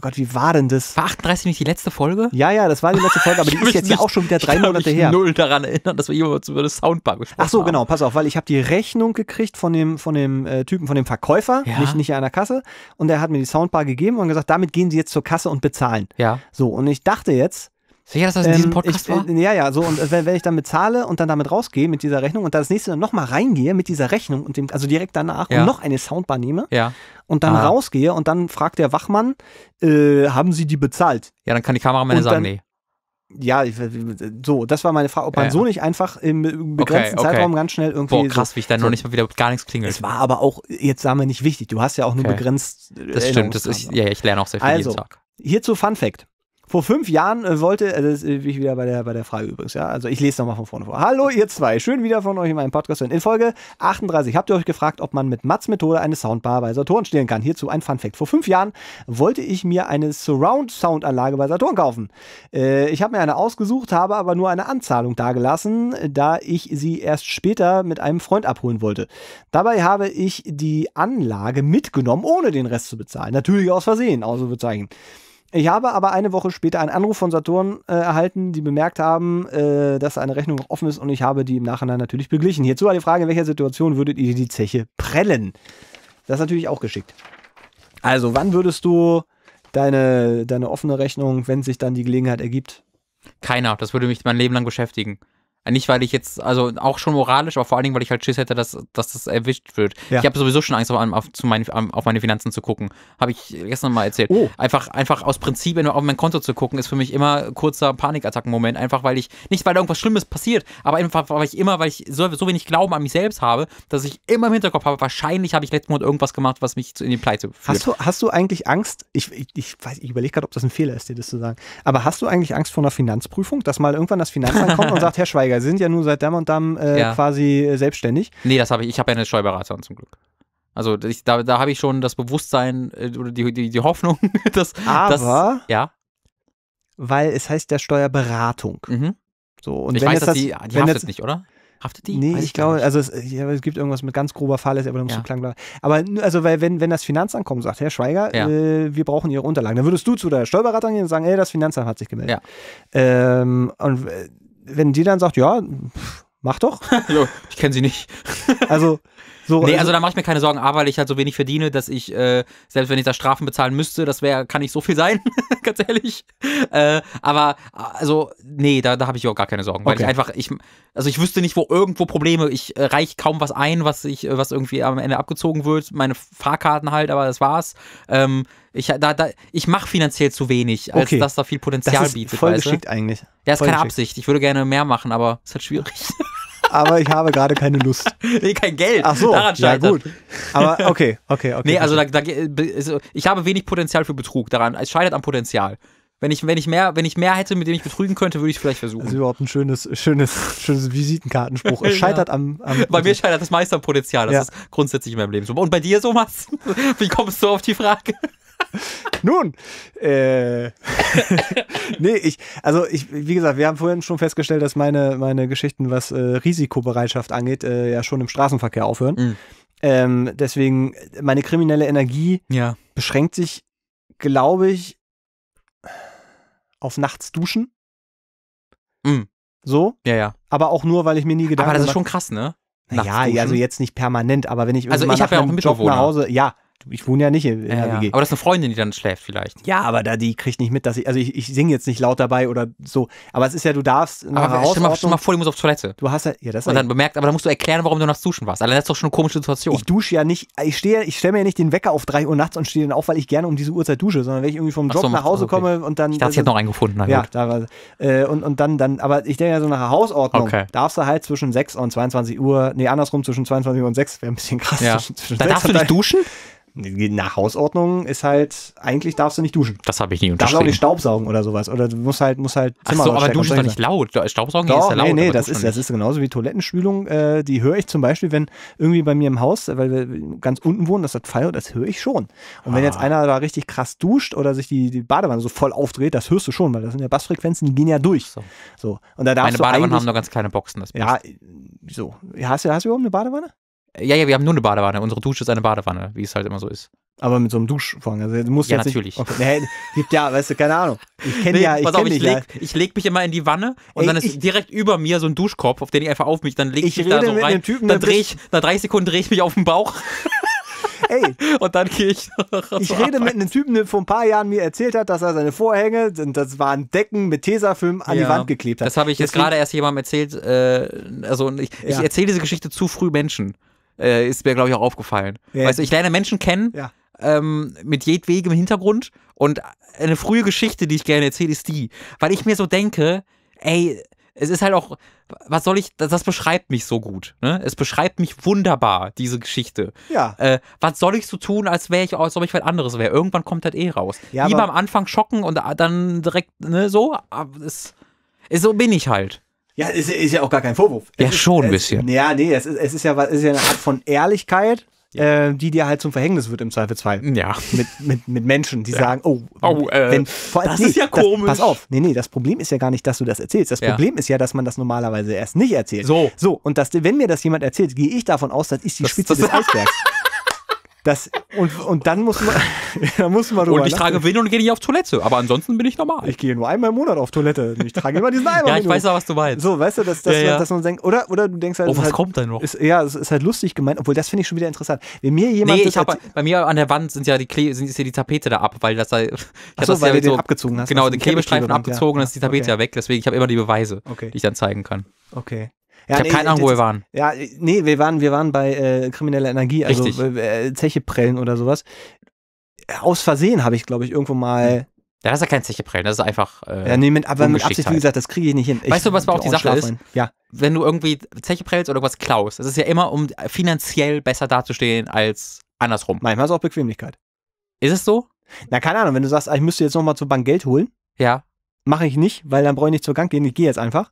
Gott, wie war denn das? War 38 nicht die letzte Folge? Ja, ja, das war die letzte letzte Folge, aber die ist jetzt ja auch schon wieder drei Monate her. Ich mich null daran erinnern, dass wir jemals über das Soundbar gesprochen haben. Ach so, genau, pass auf, weil ich habe die Rechnung gekriegt von dem, von dem äh, Typen, von dem Verkäufer, ja. nicht, nicht an der Kasse. Und der hat mir die Soundbar gegeben und gesagt, damit gehen Sie jetzt zur Kasse und bezahlen. Ja. So, und ich dachte jetzt, Sicher, dass das in diesem ähm, Podcast ähm, ich, äh, Ja, ja, so. Und äh, wenn, wenn, ich dann bezahle und dann damit rausgehe mit dieser Rechnung und dann das nächste dann nochmal reingehe mit dieser Rechnung und dem, also direkt danach ja. und noch eine Soundbar nehme ja. und dann ah. rausgehe und dann fragt der Wachmann, äh, haben Sie die bezahlt? Ja, dann kann die Kameramänner sagen, nee ja, äh, so, das war meine Frage, ob man ja, ja. so nicht einfach im äh, begrenzten okay, okay. Zeitraum ganz schnell irgendwie. Boah, krass, so, wie ich dann so, noch nicht mal wieder gar nichts klingelt. Es war aber auch, jetzt sagen wir nicht wichtig, du hast ja auch okay. nur begrenzt. Das stimmt, das ist, ja, ich lerne auch sehr viel also, jeden Tag. Hierzu Fun Fact. Vor fünf Jahren äh, wollte, äh, das bin äh, ich wieder bei der, bei der Frage übrigens, ja. Also ich lese nochmal von vorne vor. Hallo, ihr zwei. Schön wieder von euch in meinem Podcast. In Folge 38 habt ihr euch gefragt, ob man mit Mats Methode eine Soundbar bei Saturn stehlen kann. Hierzu ein Fun Fact. Vor fünf Jahren wollte ich mir eine Surround Soundanlage bei Saturn kaufen. ich habe mir eine ausgesucht, habe aber nur eine Anzahlung dagelassen, da ich sie erst später mit einem Freund abholen wollte. Dabei habe ich die Anlage mitgenommen, ohne den Rest zu bezahlen. Natürlich aus Versehen, Ausrufezeichen. Also ich habe aber eine Woche später einen Anruf von Saturn äh, erhalten, die bemerkt haben, äh, dass eine Rechnung noch offen ist und ich habe die im Nachhinein natürlich beglichen. Hierzu war die Frage, in welcher Situation würdet ihr die Zeche prellen? Das ist natürlich auch geschickt. Also, wann würdest du deine, deine offene Rechnung, wenn sich dann die Gelegenheit ergibt? Keiner, das würde mich mein Leben lang beschäftigen. Nicht, weil ich jetzt, also auch schon moralisch, aber vor allen Dingen, weil ich halt Schiss hätte, dass, dass das erwischt wird. Ja. Ich habe sowieso schon Angst, auf, auf, zu mein, auf meine Finanzen zu gucken. Habe ich gestern mal erzählt. Oh. Einfach, einfach aus Prinzip nur auf mein Konto zu gucken, ist für mich immer kurzer Panikattackenmoment. Einfach, weil ich, nicht weil irgendwas Schlimmes passiert, aber einfach, weil ich immer, weil ich so, so wenig Glauben an mich selbst habe, dass ich immer im Hinterkopf habe, wahrscheinlich habe ich letzten Monat irgendwas gemacht, was mich in die Pleite führt. Hast du, hast du eigentlich Angst, ich, ich, ich, ich überlege gerade, ob das ein Fehler ist, dir das zu sagen, aber hast du eigentlich Angst vor einer Finanzprüfung, dass mal irgendwann das Finanzamt kommt und sagt, Herr Schweiger, Einsteiger. Sie sind ja nur seit Damm und Damm äh, ja. quasi äh, selbstständig. Nee, das habe ich. Ich habe ja eine Steuerberaterin zum Glück. Also ich, da, da habe ich schon das Bewusstsein äh, oder die, die, die Hoffnung, dass. Aber. Dass, ja. Weil es heißt ja Steuerberatung. Mhm. So, und ich wenn weiß, jetzt dass das, die, die wenn jetzt, nicht, oder? Haftet die? Nee, Weiß ich, glaube, also es, ja, es, gibt irgendwas mit ganz grober Fahrlässigkeit, aber da musst ja. klang bleiben. Aber also, weil, wenn, wenn das Finanzamt kommt, sagt Herr Schweiger, ja. äh, wir brauchen Ihre Unterlagen, dann würdest du zu der Steuerberaterin gehen und sagen, ey, das Finanzamt hat sich gemeldet. Ja. Ähm, und äh, wenn die dann sagt, ja, mach doch. ich kenne sie nicht. also so, nee, also, also da mache ich mir keine Sorgen, A, weil ich halt so wenig verdiene, dass ich, äh, selbst wenn ich da Strafen bezahlen müsste, das wäre, kann nicht so viel sein, ganz ehrlich. Äh, aber, also, nee, da, da habe ich auch gar keine Sorgen, weil okay. ich einfach, ich, also ich wüsste nicht, wo irgendwo Probleme, ich äh, reiche kaum was ein, was ich, äh, was irgendwie am Ende abgezogen wird, meine Fahrkarten halt, aber das war's. Ähm, ich, da, da, ich mache finanziell zu wenig, als okay. dass da viel Potenzial das ist bietet. Voll weißt geschickt eigentlich. Ja, ist voll keine geschickt. Absicht. Ich würde gerne mehr machen, aber es ist halt schwierig. aber ich habe gerade keine Lust. Nee, kein Geld. Ach so, daran ja gut. Aber okay, okay, okay. Nee, also da, da, ich habe wenig Potenzial für Betrug daran. Es scheitert am Potenzial. Wenn ich, wenn, ich mehr, wenn ich mehr hätte, mit dem ich betrügen könnte, würde ich es vielleicht versuchen. Das ist überhaupt ein schönes, schönes, schönes Visitenkartenspruch. Es scheitert ja. am, am, Bei mir scheitert das meiste am Potenzial. Das ja. ist grundsätzlich in meinem Leben so. Und bei dir, Thomas, Wie kommst du auf die Frage? Nun, äh, nee, ich, also ich, wie gesagt, wir haben vorhin schon festgestellt, dass meine, meine Geschichten, was äh, Risikobereitschaft angeht, äh, ja schon im Straßenverkehr aufhören. Mhm. Ähm, deswegen, meine kriminelle Energie ja. beschränkt sich, glaube ich, auf nachts duschen. Mhm. So? Ja, ja. Aber auch nur, weil ich mir nie gedacht habe. Aber das ist schon krass, ne? ja, duschen. also jetzt nicht permanent, aber wenn ich also ich habe ja auch einen Job nach Hause, ja, ich wohne ja nicht in, in ja, WG. Aber das ist eine Freundin, die dann schläft vielleicht. Ja, aber da, die kriegt nicht mit, dass ich, also ich, ich singe jetzt nicht laut dabei oder so. Aber es ist ja, du darfst. Aber stell mal, stell mal vor, du musst auf Toilette. Du hast ja, ja das Und dann bemerkt, aber dann musst du erklären, warum du nachts duschen warst. Allein das ist doch schon eine komische Situation. Ich dusche ja nicht, ich stehe, ich stelle mir ja nicht den Wecker auf 3 Uhr nachts und stehe dann auf, weil ich gerne um diese Uhrzeit dusche, sondern wenn ich irgendwie vom Job so, nach Hause okay. komme und dann. Ich dachte, ich also hätte noch einen gefunden. Ja, da war, äh, und, und dann, dann, aber ich denke ja so nach Hausordnung, okay. darfst du halt zwischen 6 und 22 Uhr, nee, andersrum zwischen 22 Uhr und 6, wäre ein bisschen krass. Ja. Zwischen, zwischen da darfst du nicht duschen? Nach Hausordnung ist halt, eigentlich darfst du nicht duschen. Das habe ich nie unterschrieben. Darfst auch nicht staubsaugen oder sowas. Oder du musst halt, musst halt Zimmer Ach so, aber duschen ist doch nicht laut. Staubsaugen doch, ist ja laut. Nee, nee, das ist, das ist genauso wie Toilettenspülung. Äh, die höre ich zum Beispiel, wenn irgendwie bei mir im Haus, weil wir ganz unten wohnen, das hat Pfeil, das höre ich schon. Und ah. wenn jetzt einer da richtig krass duscht oder sich die, die Badewanne so voll aufdreht, das hörst du schon, weil das sind ja Bassfrequenzen, die gehen ja durch. So. so. Und da darfst Meine Badewanne haben nur ganz kleine Boxen. Das ja, so. Hast du, hast du überhaupt eine Badewanne? Ja, ja, wir haben nur eine Badewanne. Unsere Dusche ist eine Badewanne, wie es halt immer so ist. Aber mit so einem Duschvorhang. Also, du ja, jetzt natürlich. Nicht, okay, nee, gibt ja, weißt du, keine Ahnung. Ich kenne nee, ja, ich pass auf, ich leg, ja. ich leg mich immer in die Wanne und Ey, dann ist ich, direkt über mir so ein Duschkopf, auf den ich einfach auf mich, dann lege ich, ich mich da so rein. Typen, dann drehe ich, nach 30 Sekunden drehe ich mich auf den Bauch. Ey. Und dann gehe ich. ich rede Arbeit. mit einem Typen, der vor ein paar Jahren mir erzählt hat, dass er seine Vorhänge, das waren Decken mit Tesafilm an ja, die Wand geklebt hat. Das habe ich Deswegen, jetzt gerade erst jemandem erzählt. Äh, also ich, ja. ich erzähle diese Geschichte zu früh Menschen. Äh, ist mir, glaube ich, auch aufgefallen. Ja. Weißt du, ich lerne Menschen kennen ja. ähm, mit jedwegem Hintergrund und eine frühe Geschichte, die ich gerne erzähle, ist die. Weil ich mir so denke, ey, es ist halt auch, was soll ich, das, das beschreibt mich so gut. Ne? Es beschreibt mich wunderbar, diese Geschichte. Ja. Äh, was soll ich so tun, als wäre ich, als ob ich was anderes wäre? Irgendwann kommt das eh raus. Ja, Lieber am Anfang schocken und äh, dann direkt, ne, so, ist, ah, ist, so bin ich halt. Ja, ist, ist ja auch gar kein Vorwurf. Es ja, ist, schon ein bisschen. ja, nee, es ist, es ist ja, es ist ja eine Art von Ehrlichkeit, ja. äh, die dir halt zum Verhängnis wird im Zweifelsfall. Ja. Mit, mit, mit Menschen, die ja. sagen, oh, oh äh, wenn, vor, das nee, ist ja das, komisch. pass auf, nee, nee, das Problem ist ja gar nicht, dass du das erzählst. Das ja. Problem ist ja, dass man das normalerweise erst nicht erzählt. So. So, und dass, wenn mir das jemand erzählt, gehe ich davon aus, dass ich die das, Spitze das des Eisbergs. Das, und, und dann muss man, da muss man Und ich lassen. trage Windeln und gehe nicht auf Toilette, aber ansonsten bin ich normal. Ich gehe nur einmal im Monat auf Toilette. Ich trage immer diesen Eimer. ja, ich weiß auch, was du meinst. So, weißt du, dass, dass, ja, ja. Man, dass man denkt, oder, oder du denkst halt. Oh, was halt, kommt denn noch? Ist, ja, es ist halt lustig gemeint, obwohl das finde ich schon wieder interessant. Wenn mir jemand. Nee, ich hab, bei mir an der Wand sind ja die, Kle sind, ist ja die Tapete da ab, weil das da. Ich Ach so, das weil ja du so, den abgezogen hast. Genau, also den Klebestreifen abgezogen, ja. dann ist die Tapete okay. ja weg. Deswegen, ich habe immer die Beweise, okay. die ich dann zeigen kann. Okay. Ja, ich habe nee, keine Ahnung, wo wir waren. Ja, nee, wir waren, wir waren bei äh, krimineller Energie, also äh, Zeche oder sowas. Aus Versehen habe ich, glaube ich, irgendwo mal. Hm. Ja, das ist ja kein Zecheprellen, das ist einfach. Äh, ja, nee, mit, aber mit Absicht, wie gesagt, das kriege ich nicht hin. Ich weißt du, was auch die Sache ist? Ja. Wenn du irgendwie Zeche oder was klaust, das ist ja immer, um finanziell besser dazustehen als andersrum. Manchmal ist es auch Bequemlichkeit. Ist es so? Na, keine Ahnung, wenn du sagst, ah, ich müsste jetzt nochmal zur Bank Geld holen. Ja. Mache ich nicht, weil dann brauche ich nicht zur Bank gehen, ich gehe jetzt einfach.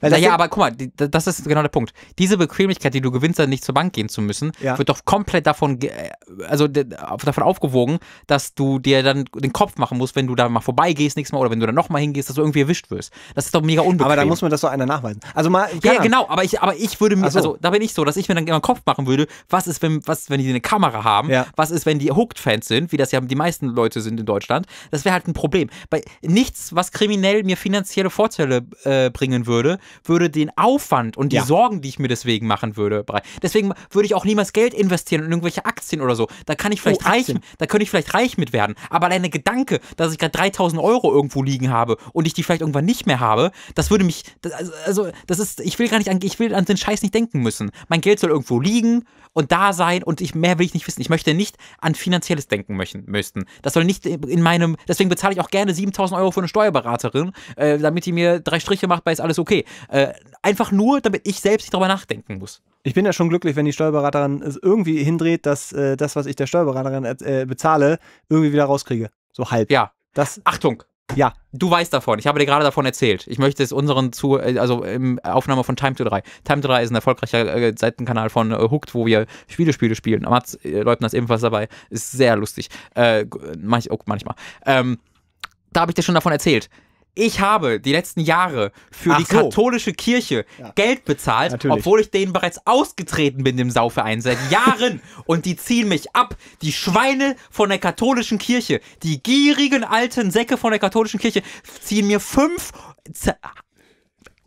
Weil naja, aber guck mal, das ist genau der Punkt. Diese Bequemlichkeit, die du gewinnst, dann nicht zur Bank gehen zu müssen, ja. wird doch komplett davon, äh, also davon aufgewogen, dass du dir dann den Kopf machen musst, wenn du da mal vorbeigehst nächstes Mal oder wenn du da nochmal hingehst, dass du irgendwie erwischt wirst. Das ist doch mega unbequem. Aber da muss man das doch einer nachweisen. Also mal, ja, ja, genau, aber ich, aber ich würde mir, so. also da bin ich so, dass ich mir dann immer den Kopf machen würde, was ist, wenn, was, wenn die eine Kamera haben, ja. was ist, wenn die Hooked-Fans sind, wie das ja die meisten Leute sind in Deutschland. Das wäre halt ein Problem. Bei nichts, was kriminell mir finanzielle Vorteile äh, bringen würde, würde, den Aufwand und die ja. Sorgen, die ich mir deswegen machen würde, deswegen würde ich auch niemals Geld investieren in irgendwelche Aktien oder so. Da kann ich oh, vielleicht oh, reich, da könnte ich vielleicht reich mit werden. Aber alleine Gedanke, dass ich gerade 3000 Euro irgendwo liegen habe und ich die vielleicht irgendwann nicht mehr habe, das würde mich, das, also, also das ist, ich will gar nicht, an, ich will an den Scheiß nicht denken müssen. Mein Geld soll irgendwo liegen und da sein und ich mehr will ich nicht wissen. Ich möchte nicht an finanzielles denken möchten. müssen. Das soll nicht in meinem, deswegen bezahle ich auch gerne 7000 Euro für eine Steuerberaterin, äh, damit die mir drei Striche macht, weil es alles okay. Äh, einfach nur, damit ich selbst nicht drüber nachdenken muss. Ich bin ja schon glücklich, wenn die Steuerberaterin es irgendwie hindreht, dass äh, das, was ich der Steuerberaterin äh, äh bezahle, irgendwie wieder rauskriege. So halb. Ja. Das Achtung, ja. Du weißt davon. Ich habe dir gerade davon erzählt. Ich möchte es unseren zu, äh, also im Aufnahme von Time to 3. Time to 3 ist ein erfolgreicher äh, Seitenkanal von äh, Hooked, wo wir Spielespiele spielen. Mats äh, Leutner das ebenfalls dabei. Ist sehr lustig. Äh, mach ich oh, auch manchmal. Ähm, da habe ich dir schon davon erzählt ich habe die letzten Jahre für Ach die so. katholische Kirche ja. Geld bezahlt, Natürlich. obwohl ich denen bereits ausgetreten bin, dem Sauverein, seit Jahren. Und die ziehen mich ab. Die Schweine von der katholischen Kirche, die gierigen alten Säcke von der katholischen Kirche, ziehen mir fünf. Z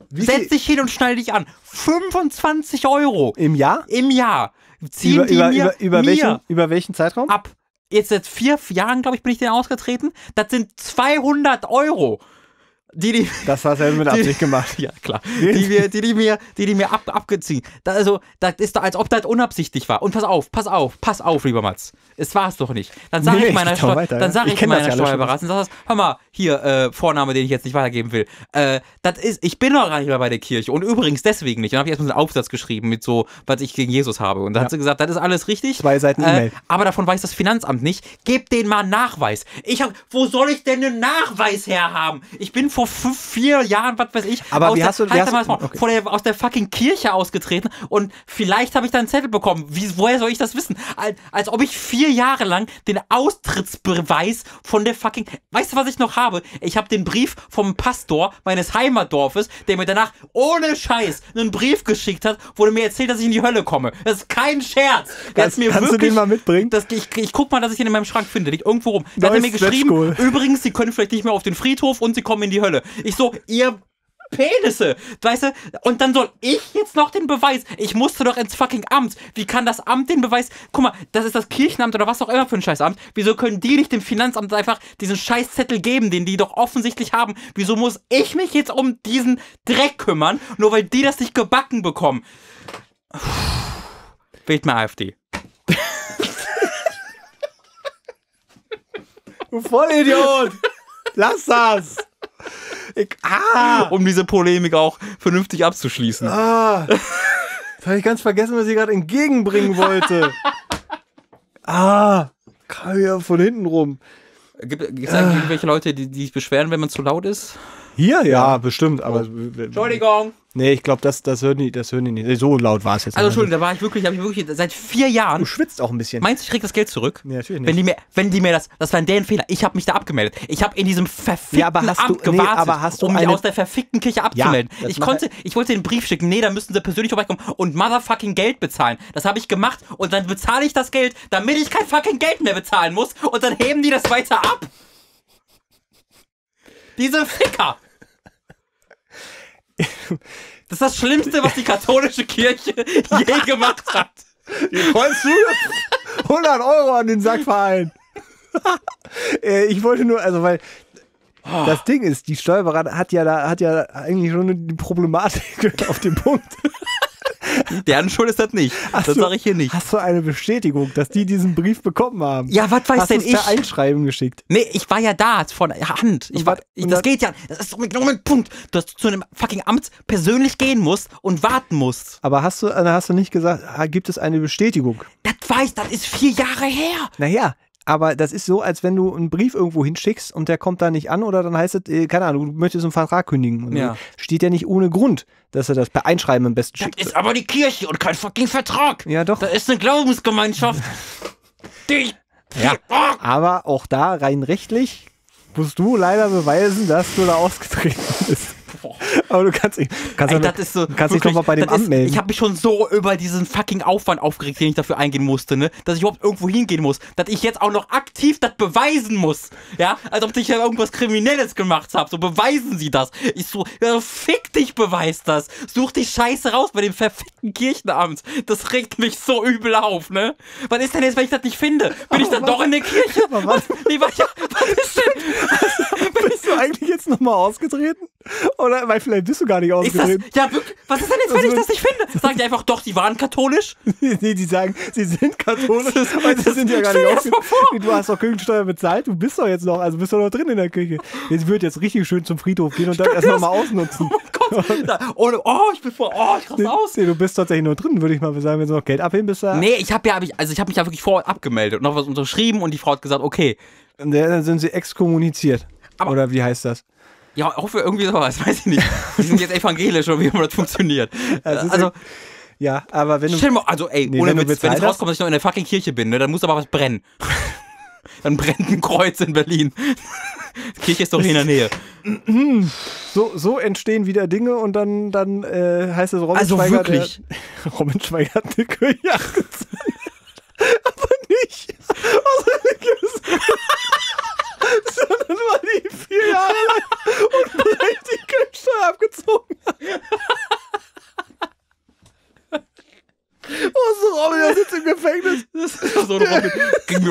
Wie Setz dich hin und schneide dich an. 25 Euro. Im Jahr? Im Jahr. Ziehen über, die über, mir, über, über, mir welchen, über welchen Zeitraum? Ab jetzt seit vier Jahren, glaube ich, bin ich denen ausgetreten. Das sind 200 Euro die, die, das hast du ja mit Absicht gemacht. Ja, klar. Die, die, die, die mir, die, die mir ab, abgezogen. Da, also, das ist doch, als ob das unabsichtlich war. Und pass auf, pass auf, pass auf, lieber Mats. Es war es doch nicht. Dann sage nee, ich meiner, ich Steu weiter, dann sag ich ich meiner Steuerberaterin, sag das, hör mal, hier, äh, Vorname, den ich jetzt nicht weitergeben will. Äh, das ist, ich bin doch gar nicht mehr bei der Kirche. Und übrigens deswegen nicht. Dann habe ich erstmal so einen Aufsatz geschrieben mit so, was ich gegen Jesus habe. Und dann ja. hat sie gesagt, das ist alles richtig. Zwei Seiten äh, E-Mail. Aber davon weiß das Finanzamt nicht. Gebt denen mal einen Nachweis. Ich hab, wo soll ich denn einen Nachweis herhaben? Ich bin vor vor fünf, vier Jahren, was weiß ich, aber wie hast der, du, halt hast du, okay. vor der, aus der fucking Kirche ausgetreten und vielleicht habe ich da einen Zettel bekommen. Wie, woher soll ich das wissen? Als, als ob ich vier Jahre lang den Austrittsbeweis von der fucking. Weißt du, was ich noch habe? Ich habe den Brief vom Pastor meines Heimatdorfes, der mir danach ohne Scheiß einen Brief geschickt hat, wo er mir erzählt, dass ich in die Hölle komme. Das ist kein Scherz. Der kannst, mir kannst wirklich, du den mal mitbringen? Das, ich, ich guck mal, dass ich ihn in meinem Schrank finde. Nicht irgendwo rum. Da hat er mir geschrieben, übrigens, sie können vielleicht nicht mehr auf den Friedhof und sie kommen in die Hölle. Hölle. Ich so, ihr Penisse, weißt du? Und dann soll ich jetzt noch den Beweis. Ich musste doch ins fucking Amt. Wie kann das Amt den Beweis? Guck mal, das ist das Kirchenamt oder was auch immer für ein Scheißamt. Wieso können die nicht dem Finanzamt einfach diesen Scheißzettel geben, den die doch offensichtlich haben? Wieso muss ich mich jetzt um diesen Dreck kümmern, nur weil die das nicht gebacken bekommen? Puh. Wählt mir AfD. du Vollidiot! Lass das! Ich, ah. ah, um diese Polemik auch vernünftig abzuschließen. Ah, das habe ich ganz vergessen, was ich gerade entgegenbringen wollte. ah, kam ja von hinten rum. Gibt es eigentlich ah. irgendwelche Leute, die, die sich beschweren, wenn man zu laut ist? Hier, ja, ja. bestimmt. Aber Entschuldigung. Nee, ich glaube, das, das, hören die, das hören die nicht. So laut war es jetzt. Also, Entschuldigung, da war ich wirklich, habe ich wirklich seit vier Jahren. Du schwitzt auch ein bisschen. Meinst du, ich krieg das Geld zurück? Nee, natürlich nicht. Wenn die mir, wenn die mir das, das war deren Fehler. Ich habe mich da abgemeldet. Ich habe in diesem verfickten ja, aber hast Amt du, gewartet, aber hast du um eine... mich aus der verfickten Kirche abzumelden. Ja, ich konnte, ich wollte den Brief schicken. Nee, da müssen sie persönlich vorbeikommen und motherfucking Geld bezahlen. Das habe ich gemacht und dann bezahle ich das Geld, damit ich kein fucking Geld mehr bezahlen muss und dann heben die das weiter ab. Diese Ficker! Das ist das Schlimmste, was die katholische Kirche je gemacht hat. Wolltest rollst du 100 Euro an den Sackverein. Äh, ich wollte nur, also weil ah. das Ding ist, die Steuerberater hat ja da hat ja eigentlich schon die Problematik auf dem Punkt. Deren Schuld ist das nicht. Hast das sage ich hier nicht. Hast du eine Bestätigung, dass die diesen Brief bekommen haben? Ja, was weiß hast denn ich? Hast Per Einschreiben geschickt. Nee, ich war ja da von Hand. Ich war, ich, das geht ja. Das ist doch genau mein Punkt, dass du zu einem fucking Amt persönlich gehen musst und warten musst. Aber hast du, also hast du nicht gesagt, ah, gibt es eine Bestätigung? Das weiß, das ist vier Jahre her. Naja, aber das ist so, als wenn du einen Brief irgendwo hinschickst und der kommt da nicht an oder dann heißt es, äh, keine Ahnung, du möchtest einen Vertrag kündigen. Und Ja. Steht ja nicht ohne Grund, dass er das per Einschreiben am besten das schickt. Das ist aber die Kirche und kein fucking Vertrag. Ja, doch. Da ist eine Glaubensgemeinschaft. die. Ja. Aber auch da rein rechtlich musst du leider beweisen, dass du da ausgetreten bist. Boah. Aber du kannst, kannst, so, kannst wirklich, dich nochmal bei dem anmelden. Ist, ich habe mich schon so über diesen fucking Aufwand aufgeregt, den ich dafür eingehen musste, ne? Dass ich überhaupt irgendwo hingehen muss. Dass ich jetzt auch noch aktiv das beweisen muss. Ja? Als ob ich ja irgendwas Kriminelles gemacht habe. So beweisen sie das. Ich so, ja, fick dich, beweis das. Such die Scheiße raus bei dem verfickten Kirchenamt. Das regt mich so übel auf, ne? Was ist denn jetzt, wenn ich das nicht finde? Bin ich dann oh, doch in der Kirche? Was? Was? Nee, was, was ist denn? Bist du eigentlich jetzt nochmal ausgetreten? Oder, Spotify, vielleicht bist du gar nicht ausgedreht. Ist das, ja, was ist denn jetzt, wenn ich das nicht finde? Sagen die einfach, doch, die waren katholisch? nee, die sagen, sie sind katholisch, weil sie sind ja gar nicht ausgedreht. Du hast doch Kirchensteuer bezahlt, du bist doch jetzt noch, also bist doch noch drin in der Kirche. Jetzt wird jetzt richtig schön zum Friedhof gehen und dann erst nochmal ausnutzen. Oh Gott, da, oh, oh, ich bin vor, oh, ich raste aus. Nee, du bist tatsächlich nur drin, würde ich mal sagen, wenn du noch Geld abheben bist. Da. Nee, ich habe ja, hab ich, also ich habe mich ja wirklich vor abgemeldet und noch was unterschrieben und die Frau hat gesagt, okay. Und dann sind sie exkommuniziert. Aber, Oder wie heißt das? Ja, auch für irgendwie sowas, weiß ich nicht. Die sind jetzt evangelisch oder wie immer das funktioniert. Also, also ja, aber wenn du. Stell mal, also ey, nee, ohne wenn Witz, wenn es rauskommt, dass ich noch in der fucking Kirche bin, ne, dann muss aber was brennen. dann brennt ein Kreuz in Berlin. Die Kirche ist doch hier in der Nähe. So, so entstehen wieder Dinge und dann, dann äh, heißt es Robin also Schweiger. Wirklich? Der, Robin Schweiger hat eine Kirche aber nicht. Also,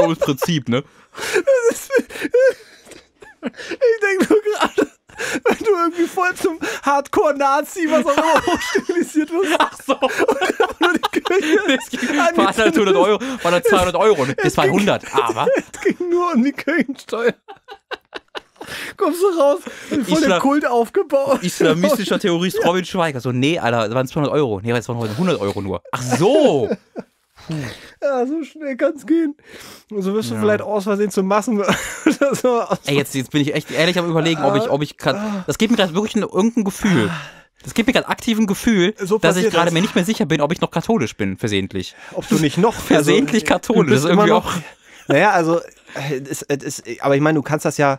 genau das Prinzip, ne? Das ist, ich denke nur gerade, wenn du irgendwie voll zum Hardcore-Nazi, was auch immer, hochstilisiert wirst. Ach so. War das 100 Euro? War das 200 Euro? Das war 100. Aber. Ah, es ging nur um die Kirchensteuer. Kommst du raus? Voll Isla der Kult aufgebaut. Islamistischer Terrorist Robin Schweiger. So, nee, Alter, das waren 200 Euro. Nee, das waren 100 Euro nur. Ach so. Puh. Ja, so schnell kann es gehen. Und so wirst du ja. vielleicht aus Versehen zu Massen. so. Ey, jetzt, jetzt bin ich echt ehrlich am überlegen, ob ich, ob ich gerade. Ah. Das gibt mir gerade wirklich ein, irgendein Gefühl. Ah. Das gibt mir gerade aktiv ein Gefühl, so dass ich gerade mir nicht mehr sicher bin, ob ich noch katholisch bin, versehentlich. Ob du nicht noch also, versehentlich äh, katholisch bist. Das ist irgendwie noch, auch. Naja, also, äh, es, es, aber ich meine, du kannst das ja.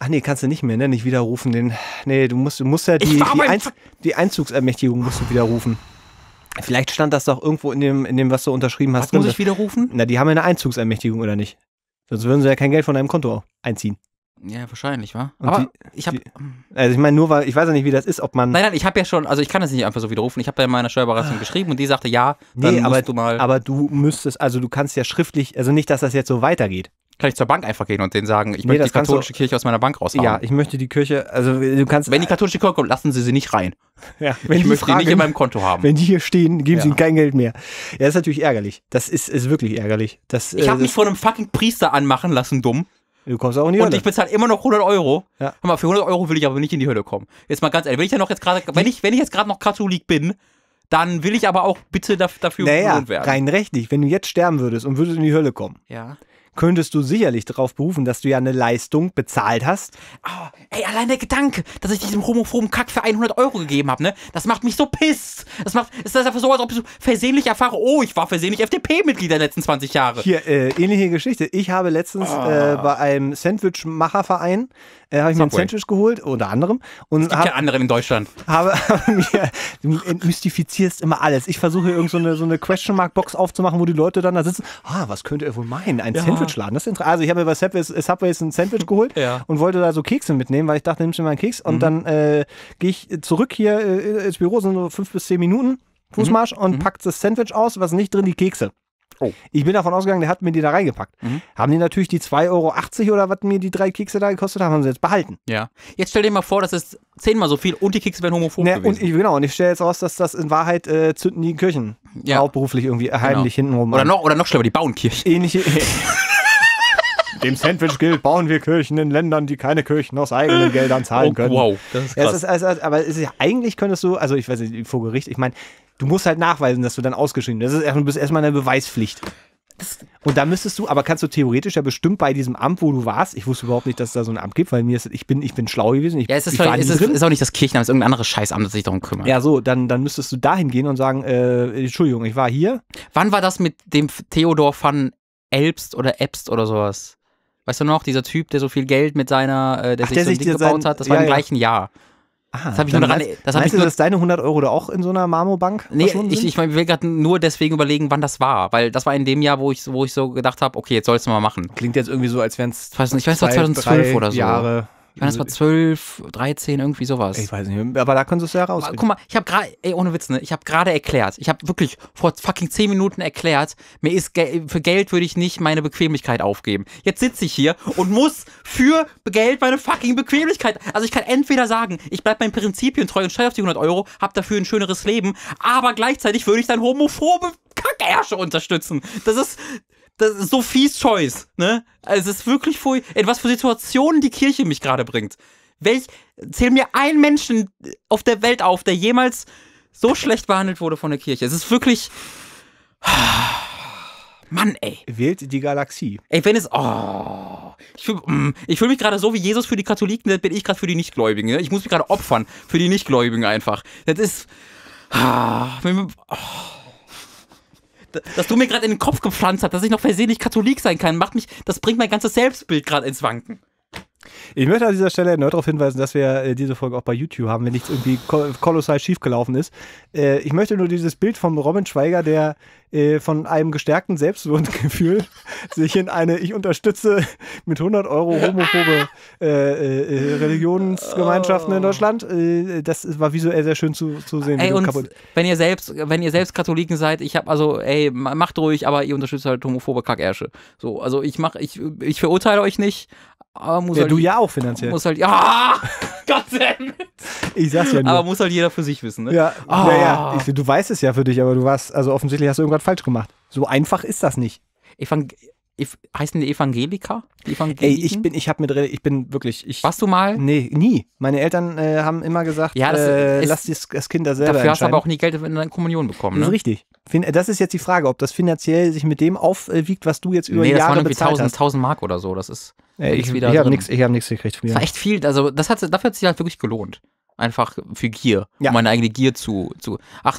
Ach nee, kannst du nicht mehr, ne? Nicht widerrufen. Den, nee, du musst, du musst ja die, die, Einz, die Einzugsermächtigung musst du widerrufen. Vielleicht stand das doch irgendwo in dem, in dem was du unterschrieben hast. Was muss ich widerrufen? Na, die haben ja eine Einzugsermächtigung, oder nicht? Sonst würden sie ja kein Geld von deinem Konto einziehen. Ja, wahrscheinlich, wa? Und aber die, ich habe hm. also ich meine nur weil ich weiß ja nicht, wie das ist, ob man Nein, nein, ich habe ja schon, also ich kann das nicht einfach so widerrufen. Ich habe ja meiner Steuerberatung geschrieben und die sagte, ja, dann nee, aber, du mal aber du müsstest, also du kannst ja schriftlich, also nicht, dass das jetzt so weitergeht kann zur Bank einfach gehen und denen sagen, ich nee, möchte die katholische du, Kirche aus meiner Bank raushauen. Ja, ich möchte die Kirche, also du kannst. Wenn die katholische Kirche kommt, lassen Sie sie nicht rein. Ja, wenn ich die möchte fragen, die nicht in meinem Konto haben. Wenn die hier stehen, geben ja. sie ihnen kein Geld mehr. Ja, das ist natürlich ärgerlich. Das ist, ist wirklich ärgerlich. Das, ich habe äh, mich von einem fucking Priester anmachen lassen, dumm. Du kommst auch in die Hölle. Und ich bezahle immer noch 100 Euro. Ja. Hör mal, für 100 Euro will ich aber nicht in die Hölle kommen. Jetzt mal ganz ehrlich, wenn ich ja noch jetzt gerade, wenn ich, wenn ich jetzt gerade noch Katholik bin, dann will ich aber auch bitte dafür naja, werden. werden. Rein rechtlich, wenn du jetzt sterben würdest und würdest in die Hölle kommen. Ja könntest du sicherlich darauf berufen, dass du ja eine Leistung bezahlt hast. Oh, ey, allein der Gedanke, dass ich diesem homophoben Kack für 100 Euro gegeben habe, ne? Das macht mich so piss. Das macht, ist das einfach so, als ob ich so versehentlich erfahre, oh, ich war versehentlich FDP-Mitglied der letzten 20 Jahre. Hier, äh, ähnliche Geschichte. Ich habe letztens oh. äh, bei einem Sandwich-Macherverein äh, habe ich mir ein Sandwich geholt, unter anderem. Und es gibt hab, ja andere in Deutschland. Habe, du mystifizierst immer alles. Ich versuche irgend so eine, so eine Question Mark Box aufzumachen, wo die Leute dann da sitzen. Ah, was könnte er wohl meinen? Ein ja. Sandwichladen. Das ist also ich habe mir bei Subway, Subway ein Sandwich geholt ja. und wollte da so Kekse mitnehmen, weil ich dachte, nimmst du mal einen Keks. Und mhm. dann äh, gehe ich zurück hier äh, ins Büro, sind so fünf bis zehn Minuten. Fußmarsch mhm. und mhm. packt das Sandwich aus, was nicht drin, die Kekse. Oh. Ich bin davon ausgegangen, der hat mir die da reingepackt. Mhm. Haben die natürlich die 2,80 Euro oder was mir die drei Kekse da gekostet haben, haben sie jetzt behalten. Ja. Jetzt stell dir mal vor, das ist zehnmal so viel und die Kekse werden homophob ne, gewesen. Und ich, genau, und ich stelle jetzt raus, dass das in Wahrheit äh, zünden die Kirchen ja. hauptberuflich irgendwie genau. heimlich genau. hintenrum. Oder noch, oder noch schlimmer, die bauen Kirchen. Ähnliche. Dem Sandwich gilt, bauen wir Kirchen in Ländern, die keine Kirchen aus eigenen Geldern zahlen oh, können. Wow, das ist krass. Ja, es ist, also, aber es ist ja, eigentlich könntest du, also ich weiß nicht, vor Gericht, ich meine, Du musst halt nachweisen, dass du dann ausgeschieden bist. Das ist erst, du bist erstmal eine Beweispflicht. und da müsstest du, aber kannst du theoretisch ja bestimmt bei diesem Amt, wo du warst, ich wusste überhaupt nicht, dass es da so ein Amt gibt, weil mir ist, ich bin, ich bin schlau gewesen. Ich, ja, es ist, voll, es ist, ist, auch nicht das Kirchenamt, es ist irgendein anderes Scheißamt, das sich darum kümmert. Ja, so, dann, dann müsstest du dahin gehen und sagen, äh, Entschuldigung, ich war hier. Wann war das mit dem Theodor van Elbst oder Ebst oder sowas? Weißt du noch, dieser Typ, der so viel Geld mit seiner, äh, der Ach, sich der so sich Ding gebaut sein, hat, das ja, war im ja. gleichen Jahr. Aha, das habe ich nur daran. Meinst, das meinst ich du, dass deine 100 Euro da auch in so einer Marmorbank? Nee, ich, ich, mein, ich will gerade nur deswegen überlegen, wann das war, weil das war in dem Jahr, wo ich, wo ich so gedacht habe, okay, jetzt sollst du mal machen. Klingt jetzt irgendwie so, als wären es. Ich weiß nicht, ich weiß noch 2012 oder so. Jahre ich meine, das war 12, 13, irgendwie sowas. Ich weiß nicht, aber da können sie es ja raus. Guck mal, ich habe gerade, ey, ohne Witz, ne, ich habe gerade erklärt, ich habe wirklich vor fucking 10 Minuten erklärt, mir ist, ge für Geld würde ich nicht meine Bequemlichkeit aufgeben. Jetzt sitze ich hier und muss für Geld meine fucking Bequemlichkeit, also ich kann entweder sagen, ich bleibe meinen Prinzipien treu und steuere auf die 100 Euro, hab dafür ein schöneres Leben, aber gleichzeitig würde ich dann homophobe Kackersche unterstützen. Das ist, das ist so fies Choice, ne? Also es ist wirklich voll, in was für Situationen die Kirche mich gerade bringt. Welch, zähl mir einen Menschen auf der Welt auf, der jemals so schlecht behandelt wurde von der Kirche. Es ist wirklich. Mann, ey. Wählt die Galaxie. Ey, wenn es. Oh. Ich fühle mm, fühl mich gerade so wie Jesus für die Katholiken, dann bin ich gerade für die Nichtgläubigen. Ne? Ich muss mich gerade opfern für die Nichtgläubigen einfach. Das ist. Ah, oh dass du mir gerade in den Kopf gepflanzt hast, dass ich noch versehentlich Katholik sein kann, macht mich, das bringt mein ganzes Selbstbild gerade ins Wanken. Ich möchte an dieser Stelle erneut darauf hinweisen, dass wir äh, diese Folge auch bei YouTube haben, wenn nichts irgendwie kolossal schiefgelaufen ist. Äh, ich möchte nur dieses Bild vom Robin Schweiger, der äh, von einem gestärkten Selbstwertgefühl sich in eine Ich unterstütze mit 100 Euro homophobe Religionsgemeinschaften in oh. Deutschland. das war visuell sehr schön zu, zu sehen. Ey, und wenn ihr selbst, wenn ihr selbst Katholiken seid, ich habe also, ey, macht ruhig, aber ihr unterstützt halt homophobe Kackersche. So, also ich mach, ich, ich verurteile euch nicht, aber muss ja, halt, du ja auch finanziell. Muss halt, ja, Dank. Ich sag's ja nur. Aber muss halt jeder für sich wissen, ne? Ja, oh. ja, ja. du weißt es ja für dich, aber du warst, also offensichtlich hast du irgendwas falsch gemacht. So einfach ist das nicht. Ich fand, heißen die Evangelika? Die Evangeliken? Ey, ich bin, ich habe mit, ich bin wirklich, ich. Warst du mal? Nee, nie. Meine Eltern äh, haben immer gesagt, ja, das, äh, ist, lass das Kind da selber Dafür hast du aber auch nie Geld in deine Kommunion bekommen, ne? Das ist ne? richtig. Das ist jetzt die Frage, ob das finanziell sich mit dem aufwiegt, was du jetzt über nee, Jahre das waren bezahlt 1000, hast. 1000 Mark oder so. Das ist Ey, ich, wieder. Ich habe nichts, ich habe nichts gekriegt Das war echt viel. Also das hat, dafür hat sich halt wirklich gelohnt einfach für Gier, ja. um meine eigene Gier zu, zu ach,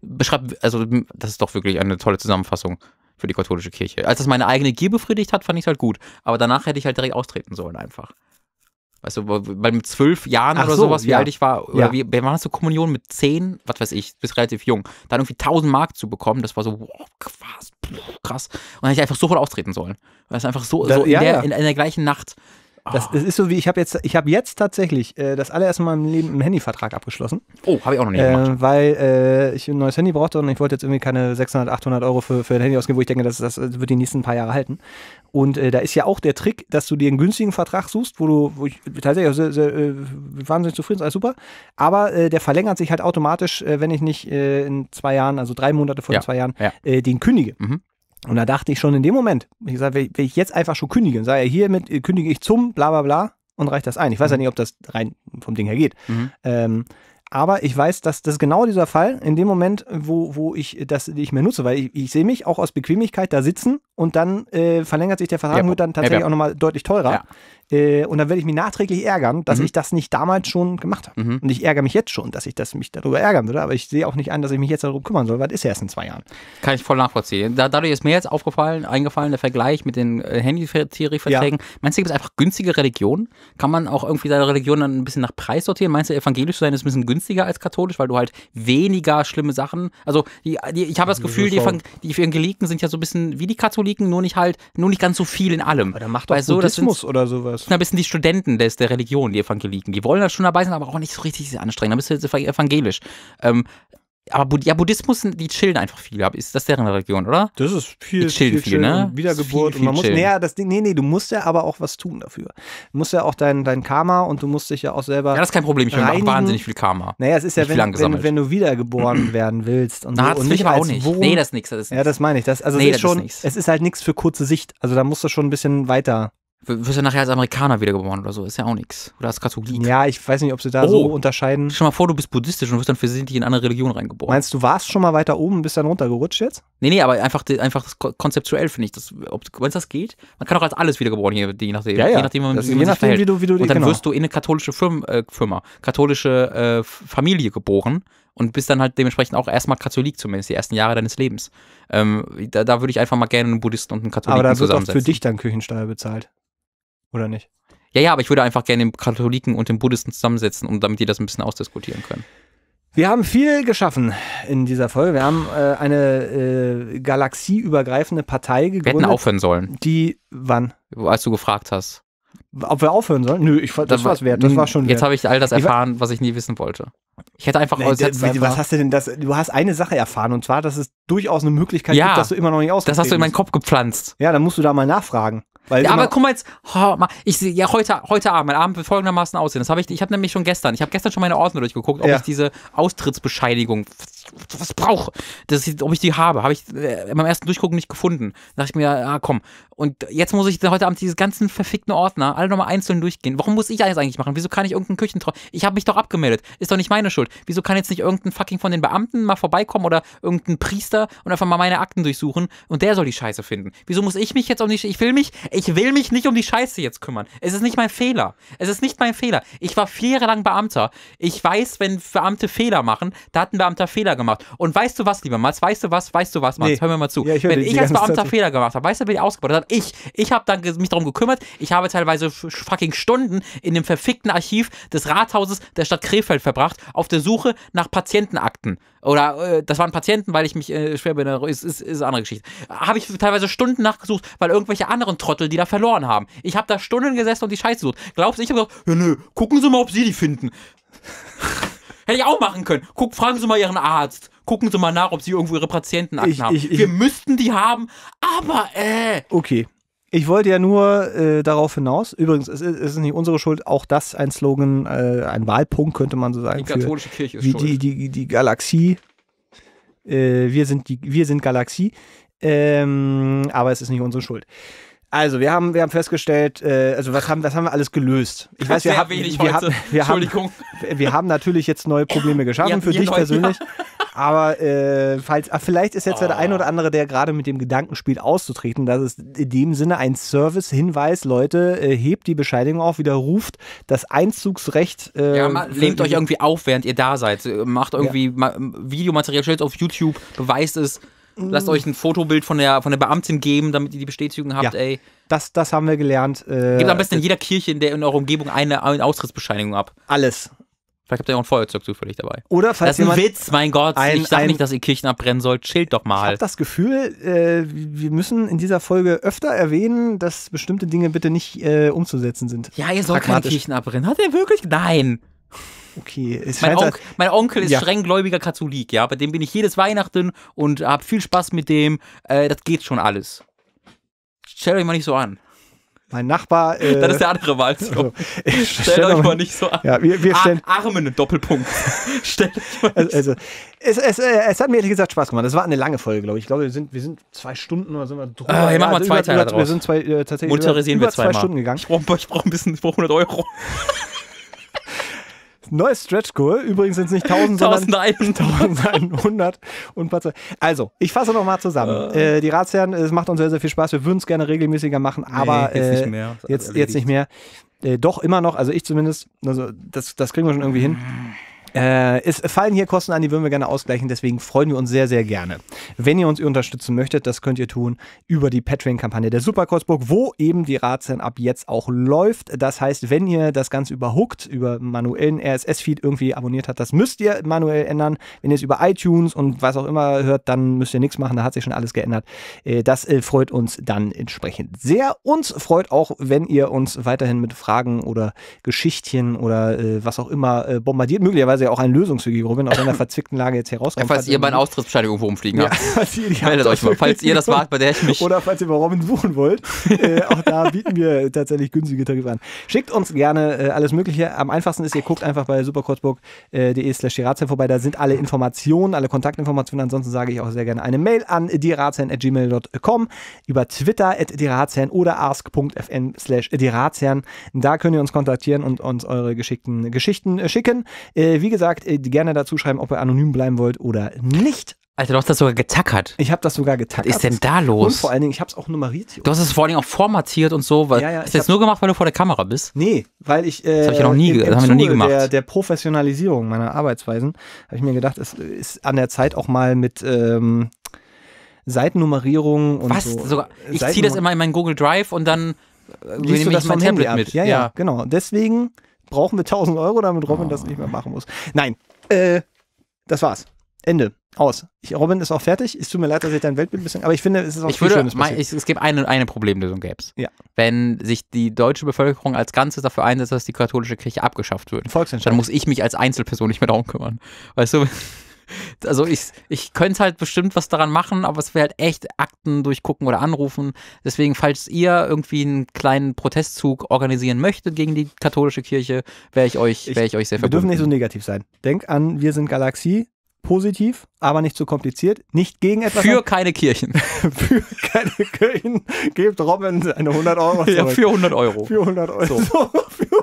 beschreibt, also das ist doch wirklich eine tolle Zusammenfassung für die katholische Kirche. Als das meine eigene Gier befriedigt hat, fand ich es halt gut. Aber danach hätte ich halt direkt austreten sollen einfach. Weißt du, bei zwölf Jahren Ach oder so, sowas, wie ja. alt ich war, oder ja. wie, war das so Kommunion mit zehn, was weiß ich, bist relativ jung, dann irgendwie 1000 Mark zu bekommen, das war so, wow, krass, krass. Und dann hätte ich einfach sofort austreten sollen. Weil es einfach so, da, so in, ja, der, in, in der gleichen Nacht das, das, ah. ist so wie, ich habe jetzt, ich jetzt tatsächlich äh, das allererste Mal im Leben einen Handyvertrag abgeschlossen. Oh, habe ich auch noch nicht äh, gemacht. Äh, weil äh, ich ein neues Handy brauchte und ich wollte jetzt irgendwie keine 600, 800 Euro für, für ein Handy ausgeben, wo ich denke, das, das wird die nächsten paar Jahre halten. Und äh, da ist ja auch der Trick, dass du dir einen günstigen Vertrag suchst, wo du, wo ich tatsächlich sehr, sehr, äh, wahnsinnig zufrieden ist, alles super. Aber der verlängert sich halt automatisch, wenn ich nicht in zwei Jahren, also drei Monate vor ja. zwei Jahren, ja. den kündige. Mhm. Und da dachte ich schon in dem Moment, ich sage, will, ich jetzt einfach schon kündigen, sage ja, hiermit äh, kündige ich zum, bla bla bla und reicht das ein. Ich weiß mhm. ja nicht, ob das rein vom Ding her geht. Mhm. Ähm, aber ich weiß, dass das genau dieser Fall in dem Moment, wo, wo ich das nicht mehr nutze, weil ich, ich sehe mich auch aus Bequemlichkeit da sitzen und dann äh, verlängert sich der Vertrag und wird dann tatsächlich auch nochmal deutlich teurer. Äh, und dann werde ich mich nachträglich ärgern, dass mhm. ich das nicht damals schon gemacht habe. Mhm. Und ich ärgere mich jetzt schon, dass ich das, mich darüber ärgern würde, aber ich sehe auch nicht an, dass ich mich jetzt darum kümmern soll, weil das ist ja erst in zwei Jahren. Kann ich voll nachvollziehen. Da, dadurch ist mir jetzt aufgefallen, eingefallen, der Vergleich mit den handy äh, Handytarifverträgen. Ja. Meinst du, gibt es einfach günstige Religionen? Kann man auch irgendwie seine Religion dann ein bisschen nach Preis sortieren? Meinst du, evangelisch zu sein ist ein bisschen günstiger als katholisch, weil du halt weniger schlimme Sachen, also die, die, ich habe das Gefühl, die, Evangel die Evangeliken sind ja so ein bisschen wie die Katholiken, Katholiken, nur nicht halt, nur nicht ganz so viel in allem. Aber dann macht doch Weil so, das sind, oder sowas. Sind ein bisschen die Studenten des, der Religion, die Evangeliken. Die wollen da schon dabei sein, aber auch nicht so richtig anstrengend. Da bist du jetzt evangelisch. Ähm, aber ja, Buddhismus, die chillen einfach viel. Ist das deren Religion, oder? Das ist viel, die chillen viel, viel, viel ne? Wiedergeburt. Viel, und man chillen. muss, nee, das, Ding, nee, nee, du musst ja aber auch was tun dafür. Du musst ja auch dein, dein Karma und du musst dich ja auch selber. Ja, das ist kein Problem. Ich mache wahnsinnig viel Karma. Naja, es ist ja, wenn, wenn, wenn, du wiedergeboren werden willst und Na, so. Und nicht aber auch nicht. Wohn, nee, das ist nichts. Ja, das meine ich. Das, also nee, das ist schon, ist es ist halt nichts für kurze Sicht. Also da musst du schon ein bisschen weiter wirst ja nachher als Amerikaner wiedergeboren oder so, ist ja auch nichts. Oder als Katholik. Ja, ich weiß nicht, ob sie da oh. so unterscheiden. Schon mal vor, du bist buddhistisch und wirst dann versehentlich in eine andere Religion reingeboren. Meinst du, warst schon mal weiter oben und bist dann runtergerutscht jetzt? Nee, nee, aber einfach, einfach konzeptuell finde ich wenn es das geht, man kann auch als alles wiedergeboren hier, je nachdem, ja, ja. je nachdem, wie man je nachdem wie du, wie du Und dann genau. wirst du in eine katholische Firma, äh, Firma katholische äh, Familie geboren und bist dann halt dementsprechend auch erstmal Katholik zumindest die ersten Jahre deines Lebens. Ähm, da, da würde ich einfach mal gerne einen Buddhisten und einen Katholiken zusammensetzen. Aber da wird auch für dich dann Küchensteuer bezahlt oder nicht? Ja, ja, aber ich würde einfach gerne den Katholiken und den Buddhisten zusammensetzen, um damit die das ein bisschen ausdiskutieren können. Wir haben viel geschaffen in dieser Folge. Wir haben äh, eine äh, galaxieübergreifende Partei gegründet. Wir hätten aufhören sollen. Die wann? Als du gefragt hast. Ob wir aufhören sollen? Nö, ich, das, das war es wert. Das war schon Jetzt habe ich all das erfahren, was ich nie wissen wollte. Ich hätte einfach. Nee, einfach was hast du denn das? Du hast eine Sache erfahren und zwar, dass es durchaus eine Möglichkeit ja, gibt, dass du immer noch nicht aus. Das hast du in meinen Kopf gepflanzt. Ja, dann musst du da mal nachfragen. Weil ja, aber guck mal jetzt, oh, ich sehe ja heute, heute Abend, mein Abend wird folgendermaßen aussehen. Das habe ich, ich habe nämlich schon gestern, ich habe gestern schon meine Ordner durchgeguckt, ob ja. ich diese Austrittsbescheinigung, was, was brauche, ob ich die habe, habe ich äh, beim ersten Durchgucken nicht gefunden. Da dachte ich mir, ah komm. Und jetzt muss ich heute Abend diese ganzen verfickten Ordner alle nochmal einzeln durchgehen. Warum muss ich alles eigentlich machen? Wieso kann ich irgendeinen Küchentreu? Ich habe mich doch abgemeldet. Ist doch nicht meine Schuld. Wieso kann jetzt nicht irgendein fucking von den Beamten mal vorbeikommen oder irgendein Priester und einfach mal meine Akten durchsuchen und der soll die Scheiße finden? Wieso muss ich mich jetzt auch nicht, ich will mich, ich ich will mich nicht um die Scheiße jetzt kümmern. Es ist nicht mein Fehler. Es ist nicht mein Fehler. Ich war vier Jahre lang Beamter. Ich weiß, wenn Beamte Fehler machen, da hat ein Beamter Fehler gemacht. Und weißt du was, lieber Mats? Weißt du was? Weißt du was, Mats? Nee. Hör mir mal zu. Ja, ich wenn ich als Beamter Fehler gemacht habe, weißt du, wie ich ausgebaut habe? Ich. Ich habe dann mich darum gekümmert. Ich habe teilweise fucking Stunden in dem verfickten Archiv des Rathauses der Stadt Krefeld verbracht, auf der Suche nach Patientenakten. Oder äh, das waren Patienten, weil ich mich äh, schwer bin. Ist, ist, ist eine andere Geschichte. Habe ich teilweise Stunden nachgesucht, weil irgendwelche anderen Trottel die da verloren haben. Ich habe da Stunden gesessen und die Scheiße sucht. Glaubst du, ich habe gesagt, ja, nö, gucken Sie mal, ob Sie die finden. Hätte ich auch machen können. Guck, fragen Sie mal Ihren Arzt. Gucken Sie mal nach, ob Sie irgendwo Ihre Patientenakten ich, haben. Ich, ich, Wir müssten die haben, aber äh. Okay. Ich wollte ja nur äh, darauf hinaus. Übrigens, es ist, es ist, nicht unsere Schuld. Auch das ein Slogan, äh, ein Wahlpunkt könnte man so sagen. Die katholische Kirche ist die, Die, die, die Galaxie. Äh, wir sind die, wir sind Galaxie. Ähm, aber es ist nicht unsere Schuld. Also, wir haben, wir haben festgestellt, äh, also was haben, was haben wir alles gelöst? Ich weiß, Sehr wir haben, wenig wir, haben, wir Entschuldigung. Haben, wir haben natürlich jetzt neue Probleme geschaffen ja, für dich neu, persönlich. Ja. Aber äh, falls, ah, vielleicht ist jetzt oh. der ah. ein oder andere, der gerade mit dem Gedanken spielt, auszutreten. Das ist in dem Sinne ein Service-Hinweis. Leute, äh, hebt die Bescheidigung auf, widerruft das Einzugsrecht. Äh, ja, man, euch irgendwie auf, während ihr da seid. Macht irgendwie ja. Videomaterial, stellt es auf YouTube, beweist es. Lasst euch ein Fotobild von der, von der Beamtin geben, damit ihr die Bestätigung habt, ja. ey. Das, das haben wir gelernt. Äh, Gebt am besten äh, in jeder Kirche in, der, in eurer Umgebung eine, eine Austrittsbescheinigung ab. Alles. Vielleicht habt ihr auch ein Feuerzeug zufällig dabei. Oder falls Das ist ein Witz, mein Gott. Ein, ich sag ein, nicht, dass ihr Kirchen abbrennen sollt. Chillt doch mal. Ich habe das Gefühl, äh, wir müssen in dieser Folge öfter erwähnen, dass bestimmte Dinge bitte nicht äh, umzusetzen sind. Ja, ihr sollt keine Kirchen abbrennen. Hat er wirklich? Nein. Okay, es mein, Onk, halt- mein Onkel ist ja. strenggläubiger Katholik, ja, bei dem bin ich jedes Weihnachten und habe viel Spaß mit dem. Äh, das geht schon alles. Stellt euch mal nicht so an. Mein Nachbar. Äh, das ist der andere Wahl. Also, äh, Stellt stell euch mal nicht so an. Ja, wir, wir ah, stellen, Ar Armen, Doppelpunkt. stellt euch mal also, nicht also, es, es, äh, es, hat mir ehrlich gesagt Spaß gemacht. Das war eine lange Folge, glaube ich. Ich glaube, wir sind, wir sind zwei Stunden oder sind äh, also wir drüber. Ah, wir machen also mal zwei Teile draus. Wir sind zwei, äh, tatsächlich Motorisieren über, wir über zwei, zwei Stunden gegangen. Ich brauche brauch ein bisschen, ich brauche 100 Euro. Neues Stretch Goal. Übrigens sind es nicht 1000, 1100. sondern 1100 und Also, ich fasse nochmal zusammen. Äh. Äh, die Ratsherren, es macht uns sehr, sehr viel Spaß. Wir würden es gerne regelmäßiger machen, aber nee, jetzt, äh, nicht mehr. Jetzt, jetzt nicht mehr. Äh, doch immer noch, also ich zumindest, also das, das kriegen wir schon irgendwie hin. Äh, es fallen hier Kosten an, die würden wir gerne ausgleichen. Deswegen freuen wir uns sehr, sehr gerne. Wenn ihr uns unterstützen möchtet, das könnt ihr tun über die Patreon-Kampagne der Super wo eben die Ratsherren ab jetzt auch läuft. Das heißt, wenn ihr das Ganze über Hooked, über manuellen RSS-Feed irgendwie abonniert habt, das müsst ihr manuell ändern. Wenn ihr es über iTunes und was auch immer hört, dann müsst ihr nichts machen. Da hat sich schon alles geändert. Äh, das äh, freut uns dann entsprechend sehr. Uns freut auch, wenn ihr uns weiterhin mit Fragen oder Geschichtchen oder äh, was auch immer äh, bombardiert. Möglicherweise möglicherweise auch ein lösungsfähiger Robin aus einer verzwickten Lage jetzt herauskommt. Ja, falls ihr meinen Austrittsschein irgendwo rumfliegen habt, falls ihr meldet euch mal. Falls ihr das wart, bei der ich mich... Oder falls ihr bei Robin buchen wollt, äh, auch da bieten wir tatsächlich günstige Tarife an. Schickt uns gerne äh, alles Mögliche. Am einfachsten ist, ihr guckt einfach bei superkurzburg.de slash die vorbei. Da sind alle Informationen, alle Kontaktinformationen. Ansonsten sage ich auch sehr gerne eine Mail an dieratsherren.gmail.com über Twitter at dieratsherren oder ask.fn slash dieratsherren. Da könnt ihr uns kontaktieren und uns eure geschickten Geschichten schicken. Äh, wie wie gesagt, äh, gerne dazu schreiben, ob ihr anonym bleiben wollt oder nicht. Alter, du hast das sogar getackert. Ich habe das sogar getackert. Was ist denn da los? Und vor allen Dingen, ich habe es auch nummeriert. Hier. Du hast es vor allen Dingen auch formatiert und so. Weil, ja, ja, hast du das nur gemacht, weil du vor der Kamera bist? Nee, weil ich... Äh, das habe ich ja äh, noch nie, im, im das noch nie gemacht. Der, der Professionalisierung meiner Arbeitsweisen habe ich mir gedacht, es ist an der Zeit auch mal mit... Ähm, Seitennummerierung und Was? So. Sogar, ich ziehe das immer in meinen Google Drive und dann Liest äh, nehme ich mein Tablet Handy mit. Ja, ja, ja, genau. Deswegen brauchen wir 1000 Euro, damit Robin oh. das nicht mehr machen muss. Nein, äh, das war's. Ende. Aus. Ich, Robin ist auch fertig. Es tut mir leid, dass ich dein Weltbild ein bisschen, aber ich finde, es ist auch ich würde, Schönes mein, ich, Es gibt eine, eine Problemlösung, gäbe es. Ja. Wenn sich die deutsche Bevölkerung als Ganzes dafür einsetzt, dass die katholische Kirche abgeschafft wird, dann muss ich mich als Einzelperson nicht mehr darum kümmern. Weißt du? also ich, ich könnte halt bestimmt was daran machen, aber es wäre halt echt Akten durchgucken oder anrufen. Deswegen, falls ihr irgendwie einen kleinen Protestzug organisieren möchtet gegen die katholische Kirche, wäre ich euch, wäre ich, euch sehr verbunden. Wir dürfen nicht so negativ sein. Denk an, wir sind Galaxie, positiv, aber nicht zu kompliziert, nicht gegen etwas. Für keine Kirchen. für keine Kirchen gebt Robin eine 100 Euro. Zurück. Ja, für 100 Euro. Für 100 Euro. So.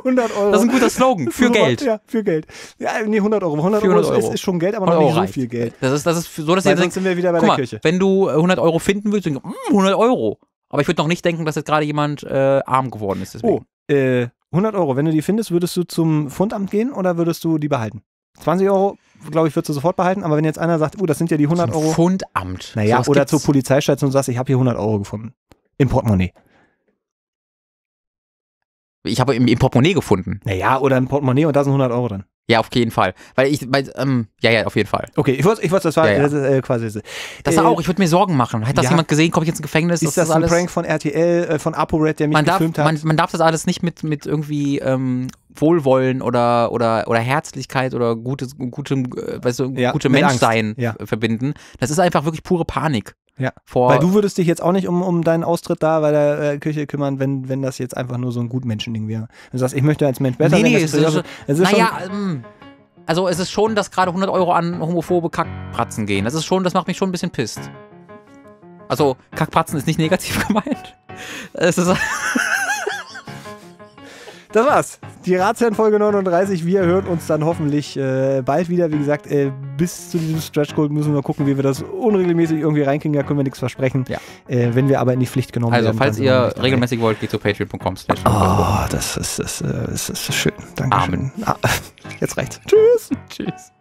100 Euro. Das ist ein guter Slogan. Für so, Geld. Ja, für Geld. Ja, nee, 100 Euro. 100, 100 Euro, Ist, ist schon Geld, aber noch nicht so reicht. viel Geld. Das ist, das ist so, dass Weil ihr denkt, sind wir wieder bei der mal, Kirche. Wenn du 100 äh, Euro finden würdest, denkst du, 100 Euro. Aber ich würde noch nicht denken, dass jetzt gerade jemand äh, arm geworden ist. Deswegen. Oh, äh, 100 Euro. Wenn du die findest, würdest du zum Fundamt gehen oder würdest du die behalten? 20 Euro glaube ich, würdest du sofort behalten. Aber wenn jetzt einer sagt, oh, uh, das sind ja die 100 Euro. Fundamt. Naja, so oder gibt's. zur Polizeistation und sagst, ich habe hier 100 Euro gefunden. Im Portemonnaie. Ich habe im, im Portemonnaie gefunden. Naja, oder im Portemonnaie und da sind 100 Euro drin. Ja, auf jeden Fall. Weil ich, weil, ähm, ja, ja, auf jeden Fall. Okay, ich wollte, ich wollte das war, ja, ja. Das ist, äh, quasi. Das, das äh, auch, ich würde mir Sorgen machen. Hätte das ja. jemand gesehen, komme ich jetzt ins Gefängnis? Ist das, das ein alles? Prank von RTL, äh, von ApoRed, der mich man gefilmt darf, hat? Man, man darf das alles nicht mit, mit irgendwie, ähm, Wohlwollen oder, oder, oder Herzlichkeit oder gutes, gutem, äh, weißt du, ja, gute Menschsein ja. verbinden. Das ist einfach wirklich pure Panik. Ja. Vor weil du würdest dich jetzt auch nicht um, um deinen Austritt da bei der äh, Kirche kümmern, wenn, wenn das jetzt einfach nur so ein Gutmenschending wäre. Du sagst, ich möchte als Mensch besser nee, Nee, es ist, es ist naja, ähm, also es ist schon, dass gerade 100 Euro an homophobe Kackpratzen gehen. Das ist schon, das macht mich schon ein bisschen pisst. Also Kackpratzen ist nicht negativ gemeint. Es ist das war's. Die Ratsherren Folge 39. Wir hören uns dann hoffentlich äh, bald wieder. Wie gesagt, äh, bis zu diesem Stretch Goal müssen wir gucken, wie wir das unregelmäßig irgendwie reinkriegen. Da können wir nichts versprechen. Ja. Äh, wenn wir aber in die Pflicht genommen also, werden. Also, falls ihr regelmäßig wollt, geht zu patreon.com. Oh, das ist, das, äh, das ist schön. Dankeschön. Amen. Ah, jetzt reicht's. Tschüss. Tschüss.